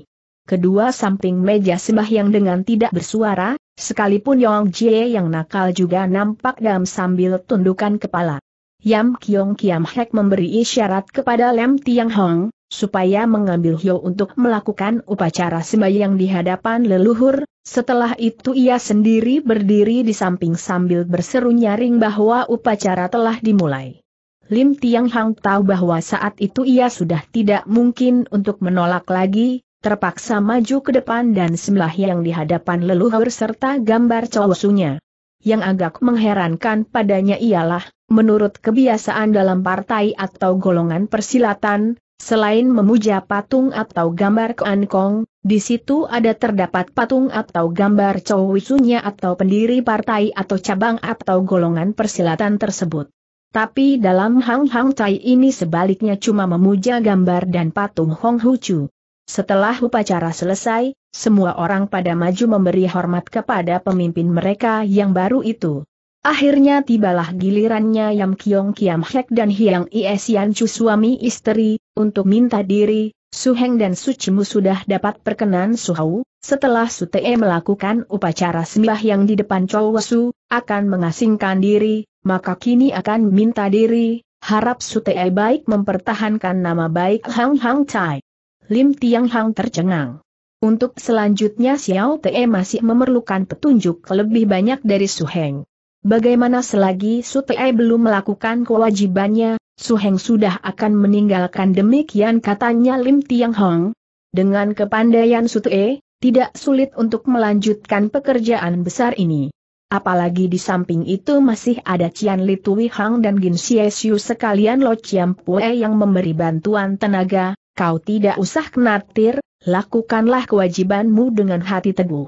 kedua samping meja yang dengan tidak bersuara, sekalipun Yong Jie yang nakal juga nampak dalam sambil tundukan kepala. Yam Kiong Kiam Hek memberi isyarat kepada Lem Tiang Hong, supaya mengambil Hyo untuk melakukan upacara sembahyang di hadapan leluhur, setelah itu ia sendiri berdiri di samping sambil berseru nyaring bahwa upacara telah dimulai. Lim Tiang Hang tahu bahwa saat itu ia sudah tidak mungkin untuk menolak lagi, terpaksa maju ke depan dan sebelah yang di hadapan leluhur serta gambar cowosunya. Yang agak mengherankan padanya ialah, menurut kebiasaan dalam partai atau golongan persilatan, selain memuja patung atau gambar Kong, di situ ada terdapat patung atau gambar cowosunya atau pendiri partai atau cabang atau golongan persilatan tersebut. Tapi dalam Hang Hang Cai ini sebaliknya cuma memuja gambar dan patung Hong Hu Chu. Setelah upacara selesai, semua orang pada maju memberi hormat kepada pemimpin mereka yang baru itu. Akhirnya tibalah gilirannya Yam Kiong Kiam Hek dan Hiang Iesian Chu suami istri, untuk minta diri, Su Heng dan Su Cimu sudah dapat perkenan Su Hau, setelah Sutee melakukan upacara sembah yang di depan Wesu, akan mengasingkan diri, maka kini akan minta diri, harap Sutee baik mempertahankan nama baik Hang Hang Tai. Lim Tiang Hang tercengang. Untuk selanjutnya Xiao Te masih memerlukan petunjuk lebih banyak dari Su Heng. Bagaimana selagi Sutee belum melakukan kewajibannya, Su Heng sudah akan meninggalkan demikian katanya Lim Tiang Hong. Dengan kepandaian Sutee, tidak sulit untuk melanjutkan pekerjaan besar ini. Apalagi di samping itu masih ada Cian Li Tui Hang dan Gin Xiu sekalian Lo Chiam Pue yang memberi bantuan tenaga, kau tidak usah kenatir, lakukanlah kewajibanmu dengan hati teguh.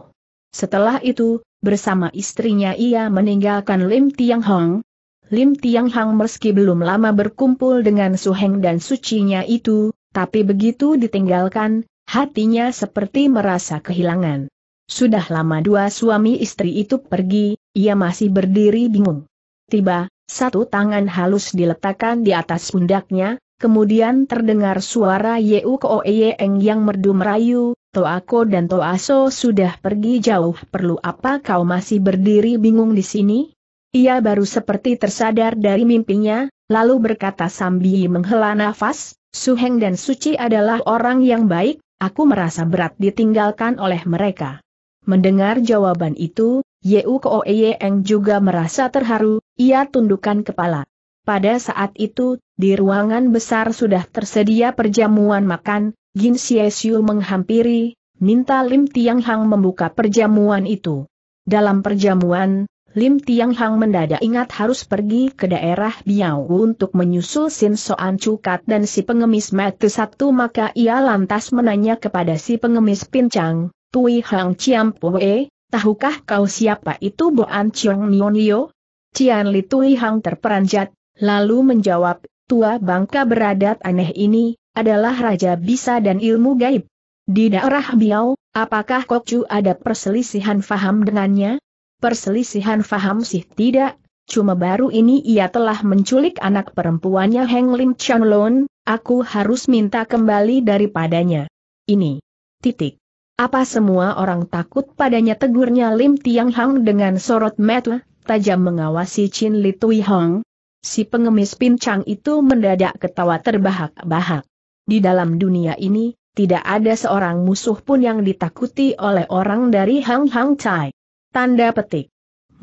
Setelah itu, bersama istrinya ia meninggalkan Lim Tiang Hong. Lim Tiang Hang meski belum lama berkumpul dengan Su Heng dan sucinya itu, tapi begitu ditinggalkan, Hatinya seperti merasa kehilangan. Sudah lama dua suami istri itu pergi, ia masih berdiri bingung. Tiba, satu tangan halus diletakkan di atas pundaknya, kemudian terdengar suara Yeu Koeyeng yang merdu merayu, Toako dan Toaso sudah pergi jauh perlu apa kau masih berdiri bingung di sini? Ia baru seperti tersadar dari mimpinya, lalu berkata sambil menghela nafas, Suheng dan Suci adalah orang yang baik, Aku merasa berat ditinggalkan oleh mereka. Mendengar jawaban itu, Yeu Koeyeng juga merasa terharu, ia tundukkan kepala. Pada saat itu, di ruangan besar sudah tersedia perjamuan makan, Gin Siesiu menghampiri, minta Lim Tiang Hang membuka perjamuan itu. Dalam perjamuan, Lim Tiang Hang mendadak ingat harus pergi ke daerah Biau untuk menyusul Sin Soan Cukat dan si pengemis mati Satu maka ia lantas menanya kepada si pengemis Pincang, Tui Hang Chiam Poe, tahukah kau siapa itu Boan Chiong Nionio? Cian Li Tui Hang terperanjat, lalu menjawab, tua bangka beradat aneh ini, adalah Raja Bisa dan ilmu gaib. Di daerah Biao, apakah Kok Chu ada perselisihan faham dengannya? Perselisihan faham sih tidak, cuma baru ini ia telah menculik anak perempuannya Heng Lim Chan Lon, aku harus minta kembali daripadanya. Ini. Titik. Apa semua orang takut padanya tegurnya Lim Tiang Hang dengan sorot mata tajam mengawasi Chin Li Tui Hong. Si pengemis pincang itu mendadak ketawa terbahak-bahak. Di dalam dunia ini, tidak ada seorang musuh pun yang ditakuti oleh orang dari Hang Hang Chai. Tanda petik.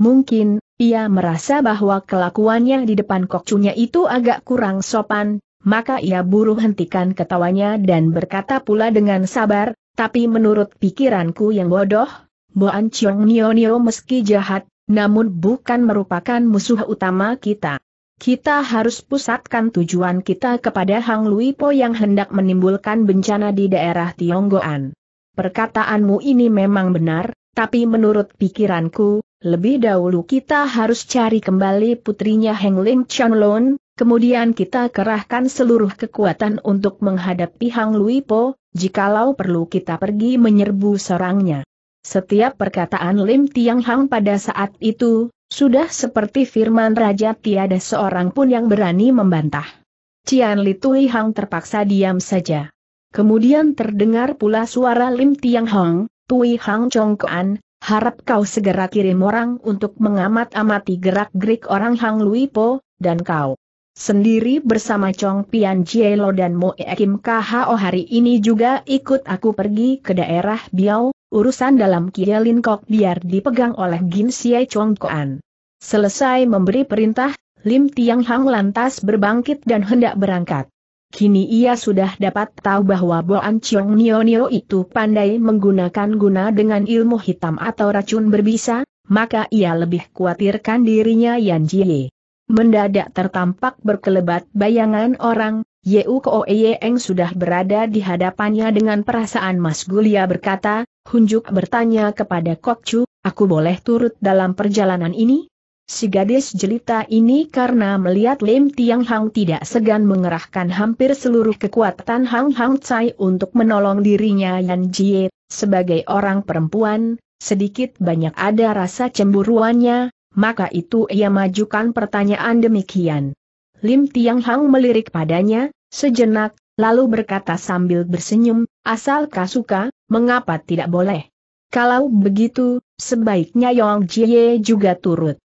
Mungkin, ia merasa bahwa kelakuannya di depan kokcunya itu agak kurang sopan, maka ia buru hentikan ketawanya dan berkata pula dengan sabar, tapi menurut pikiranku yang bodoh, Boan Chiong Nio meski jahat, namun bukan merupakan musuh utama kita. Kita harus pusatkan tujuan kita kepada Hang Lui Po yang hendak menimbulkan bencana di daerah Tionggoan. Perkataanmu ini memang benar, tapi menurut pikiranku, lebih dahulu kita harus cari kembali putrinya Heng Lim Chan Lon, kemudian kita kerahkan seluruh kekuatan untuk menghadapi Hang Lui Po, jikalau perlu kita pergi menyerbu serangnya. Setiap perkataan Lim Tiang Hang pada saat itu, sudah seperti firman Raja tiada seorang pun yang berani membantah. Cian Li Tui Hang terpaksa diam saja. Kemudian terdengar pula suara Lim Tiang Hang, Tui Hang Chong Kuan, harap kau segera kirim orang untuk mengamat-amati gerak-gerik orang Hang Lui Po, dan kau sendiri bersama Chong Pian Jie Lo dan Mo e Kim KHO hari ini juga ikut aku pergi ke daerah Biao, urusan dalam Lin Kok biar dipegang oleh Gin Xie Chong Kuan. Selesai memberi perintah, Lim Tiang Hang lantas berbangkit dan hendak berangkat. Kini ia sudah dapat tahu bahwa Boan Chiong Nio Nio itu pandai menggunakan guna dengan ilmu hitam atau racun berbisa, maka ia lebih khawatirkan dirinya Yan Jie. Mendadak tertampak berkelebat bayangan orang, Yeu Ko Eng sudah berada di hadapannya dengan perasaan Mas Gulia berkata, Hunjuk bertanya kepada Kok Chu, aku boleh turut dalam perjalanan ini? Si gadis jelita ini karena melihat Lim Tiang Hang tidak segan mengerahkan hampir seluruh kekuatan Hang Hang Cai untuk menolong dirinya Yan Jie, sebagai orang perempuan, sedikit banyak ada rasa cemburuannya, maka itu ia majukan pertanyaan demikian. Lim Tiang Hang melirik padanya, sejenak, lalu berkata sambil bersenyum, asal suka, mengapa tidak boleh? Kalau begitu, sebaiknya Yong Jie juga turut.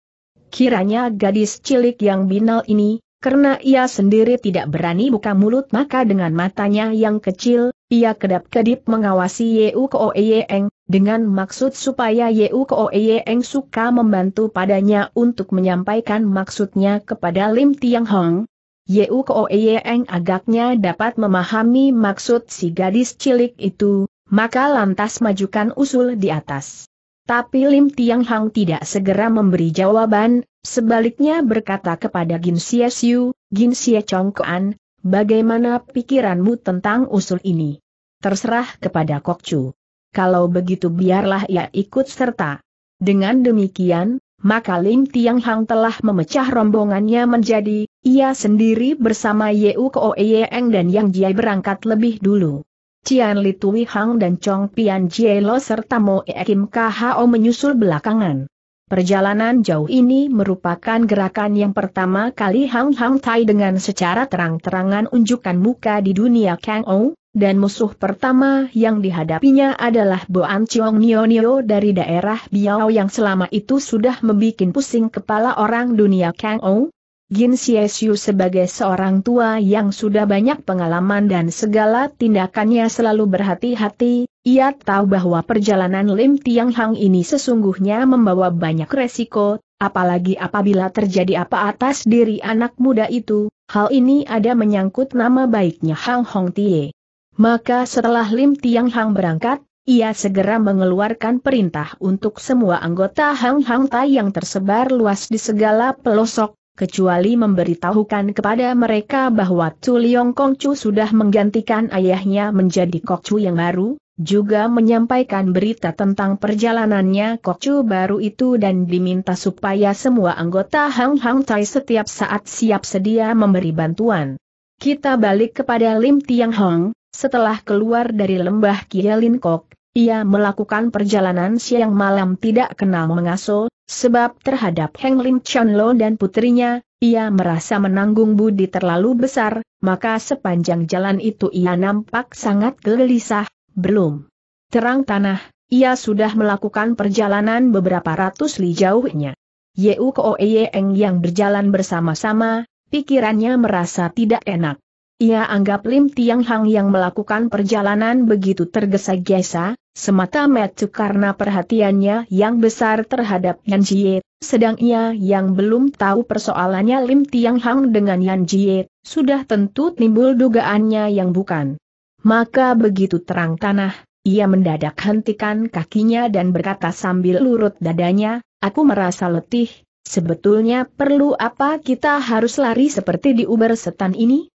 Kiranya gadis cilik yang binal ini, karena ia sendiri tidak berani buka mulut maka dengan matanya yang kecil, ia kedap-kedip mengawasi Yeu Koeyeng, dengan maksud supaya Yeu Koeyeng suka membantu padanya untuk menyampaikan maksudnya kepada Lim Tiang Hong. Yeu Koeyeng agaknya dapat memahami maksud si gadis cilik itu, maka lantas majukan usul di atas. Tapi Lim Tiang Hang tidak segera memberi jawaban, sebaliknya berkata kepada Gin Xie Xiu, Gin Xie Chong Kuan, bagaimana pikiranmu tentang usul ini? Terserah kepada Kok Chu. Kalau begitu biarlah ia ikut serta. Dengan demikian, maka Lim Tiang Hang telah memecah rombongannya menjadi, ia sendiri bersama Yeu Yeeng dan Yang Jie berangkat lebih dulu. Cian Li Tui Hang dan Chong Pian Jie Lo serta Mo E Kim KHO menyusul belakangan. Perjalanan jauh ini merupakan gerakan yang pertama kali Hang Hang Tai dengan secara terang-terangan unjukkan muka di dunia Kang O, dan musuh pertama yang dihadapinya adalah Boan Chiong Nio Nio dari daerah Biao yang selama itu sudah membuat pusing kepala orang dunia Kang O, Gin Siesiu sebagai seorang tua yang sudah banyak pengalaman dan segala tindakannya selalu berhati-hati, ia tahu bahwa perjalanan Lim Tiang Hang ini sesungguhnya membawa banyak resiko, apalagi apabila terjadi apa atas diri anak muda itu, hal ini ada menyangkut nama baiknya Hang Hong Tie. Maka setelah Lim Tiang Hang berangkat, ia segera mengeluarkan perintah untuk semua anggota Hang Hang Tai yang tersebar luas di segala pelosok, kecuali memberitahukan kepada mereka bahwa Chu Liong Kongcu sudah menggantikan ayahnya menjadi Kokcu yang baru, juga menyampaikan berita tentang perjalanannya Kokcu baru itu dan diminta supaya semua anggota Hang Hang Tai setiap saat siap sedia memberi bantuan. Kita balik kepada Lim Tiang Hong, setelah keluar dari lembah Kielin Kok, ia melakukan perjalanan siang malam tidak kenal mengaso, sebab terhadap Heng Lin Chon Lo dan putrinya, ia merasa menanggung budi terlalu besar, maka sepanjang jalan itu ia nampak sangat gelisah, belum terang tanah, ia sudah melakukan perjalanan beberapa ratus li jauhnya. Yeu Koe Eng yang berjalan bersama-sama, pikirannya merasa tidak enak. Ia anggap Lim Tiang Hang yang melakukan perjalanan begitu tergesa-gesa, semata-mata karena perhatiannya yang besar terhadap Yan Jie, sedang ia yang belum tahu persoalannya Lim Tiang Hang dengan Yan Jie, sudah tentu timbul dugaannya yang bukan. Maka begitu terang tanah, ia mendadak hentikan kakinya dan berkata sambil lurut dadanya, aku merasa letih, sebetulnya perlu apa kita harus lari seperti di uber setan ini?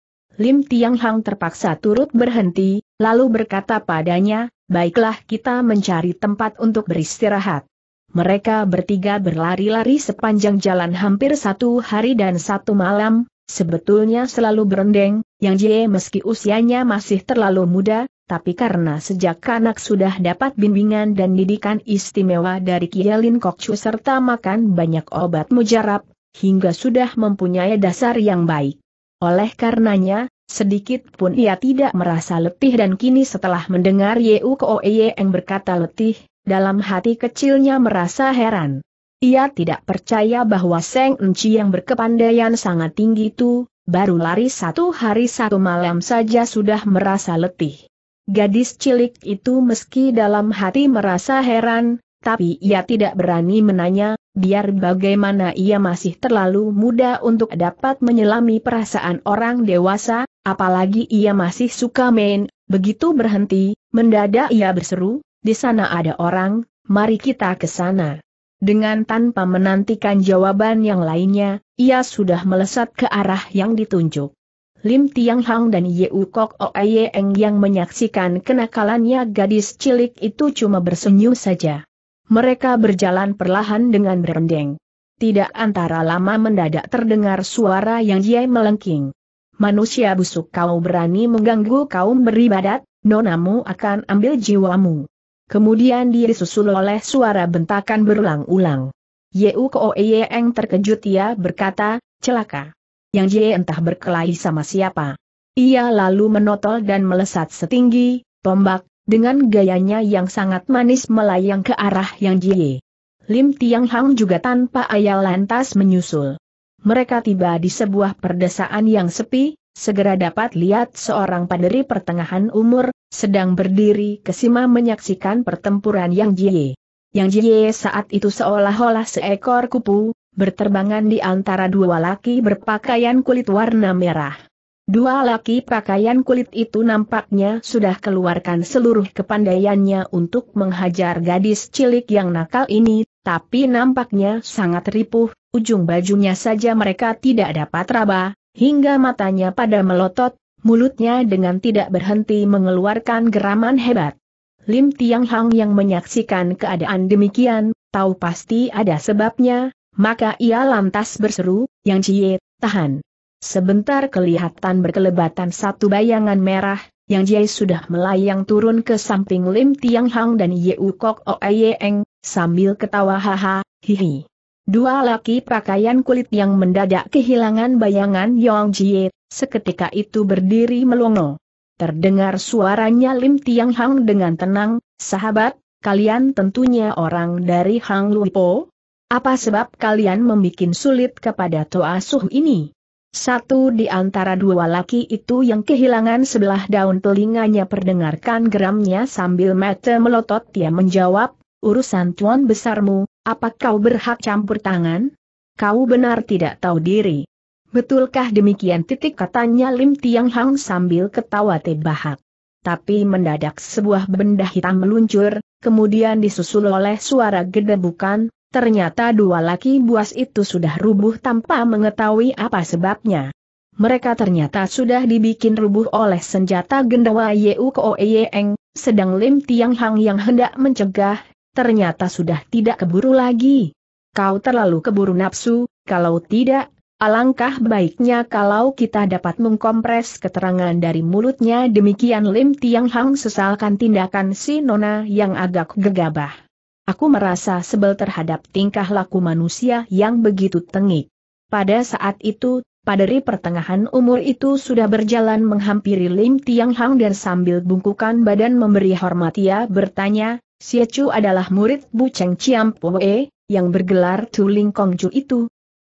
Lim Tiang Hang terpaksa turut berhenti, lalu berkata padanya, baiklah kita mencari tempat untuk beristirahat. Mereka bertiga berlari-lari sepanjang jalan hampir satu hari dan satu malam, sebetulnya selalu berendeng, yang Jie meski usianya masih terlalu muda, tapi karena sejak kanak sudah dapat bimbingan dan didikan istimewa dari Kielin Kokcu serta makan banyak obat mujarab, hingga sudah mempunyai dasar yang baik. Oleh karenanya, sedikit pun ia tidak merasa letih dan kini setelah mendengar Yeu Ko e yang berkata letih, dalam hati kecilnya merasa heran. Ia tidak percaya bahwa Seng Enci yang berkepandaian sangat tinggi itu, baru lari satu hari satu malam saja sudah merasa letih. Gadis cilik itu meski dalam hati merasa heran, tapi ia tidak berani menanya, biar bagaimana ia masih terlalu muda untuk dapat menyelami perasaan orang dewasa, apalagi ia masih suka main, begitu berhenti, mendadak ia berseru, di sana ada orang, mari kita ke sana. Dengan tanpa menantikan jawaban yang lainnya, ia sudah melesat ke arah yang ditunjuk. Lim Tiang Hang dan Yeu Kok Eng yang menyaksikan kenakalannya gadis cilik itu cuma bersenyum saja mereka berjalan perlahan dengan berendeng. Tidak antara lama mendadak terdengar suara yang jai melengking. Manusia busuk kau berani mengganggu kaum beribadat, nonamu akan ambil jiwamu. Kemudian dia disusul oleh suara bentakan berulang-ulang. Yeu Koeyeng terkejut ia berkata, celaka. Yang Jie entah berkelahi sama siapa. Ia lalu menotol dan melesat setinggi, tombak, dengan gayanya yang sangat manis melayang ke arah yang Jie. Lim Tiang Hang juga tanpa ayal lantas menyusul. Mereka tiba di sebuah perdesaan yang sepi, segera dapat lihat seorang paderi pertengahan umur, sedang berdiri kesima menyaksikan pertempuran yang Jie. Yang Jie saat itu seolah-olah seekor kupu, berterbangan di antara dua laki berpakaian kulit warna merah. Dua laki pakaian kulit itu nampaknya sudah keluarkan seluruh kepandaiannya untuk menghajar gadis cilik yang nakal ini, tapi nampaknya sangat ripuh, ujung bajunya saja mereka tidak dapat raba, hingga matanya pada melotot, mulutnya dengan tidak berhenti mengeluarkan geraman hebat. Lim Tiang Hang yang menyaksikan keadaan demikian, tahu pasti ada sebabnya, maka ia lantas berseru, Yang Cie, tahan. Sebentar kelihatan berkelebatan satu bayangan merah, yang Jai sudah melayang turun ke samping Lim Tiang Hang dan Yeu Kok Oeyeng, sambil ketawa haha, hihi. Dua laki pakaian kulit yang mendadak kehilangan bayangan Yong Jie, seketika itu berdiri melongo. Terdengar suaranya Lim Tiang Hang dengan tenang, sahabat, kalian tentunya orang dari Hang Luipo. Apa sebab kalian membuat sulit kepada Toa Suh ini? Satu di antara dua laki itu yang kehilangan sebelah daun telinganya perdengarkan geramnya sambil mata melotot dia menjawab, urusan tuan besarmu, apa kau berhak campur tangan? Kau benar tidak tahu diri. Betulkah demikian titik katanya Lim Tiang Hang sambil ketawa tebahak. Tapi mendadak sebuah benda hitam meluncur, kemudian disusul oleh suara gede bukan, Ternyata dua laki buas itu sudah rubuh tanpa mengetahui apa sebabnya. Mereka ternyata sudah dibikin rubuh oleh senjata gendawa Yeu Ko sedang Lim Tiang Hang yang hendak mencegah, ternyata sudah tidak keburu lagi. Kau terlalu keburu nafsu, kalau tidak, alangkah baiknya kalau kita dapat mengkompres keterangan dari mulutnya demikian Lim Tiang Hang sesalkan tindakan si Nona yang agak gegabah. Aku merasa sebel terhadap tingkah laku manusia yang begitu tengik. Pada saat itu, Paderi pertengahan umur itu sudah berjalan menghampiri Lim Tiang Hang dan sambil bungkukan badan memberi hormat ia bertanya, Siacu adalah murid Bu Cheng Chiam Poe, yang bergelar Tu Ling Kong Chu itu,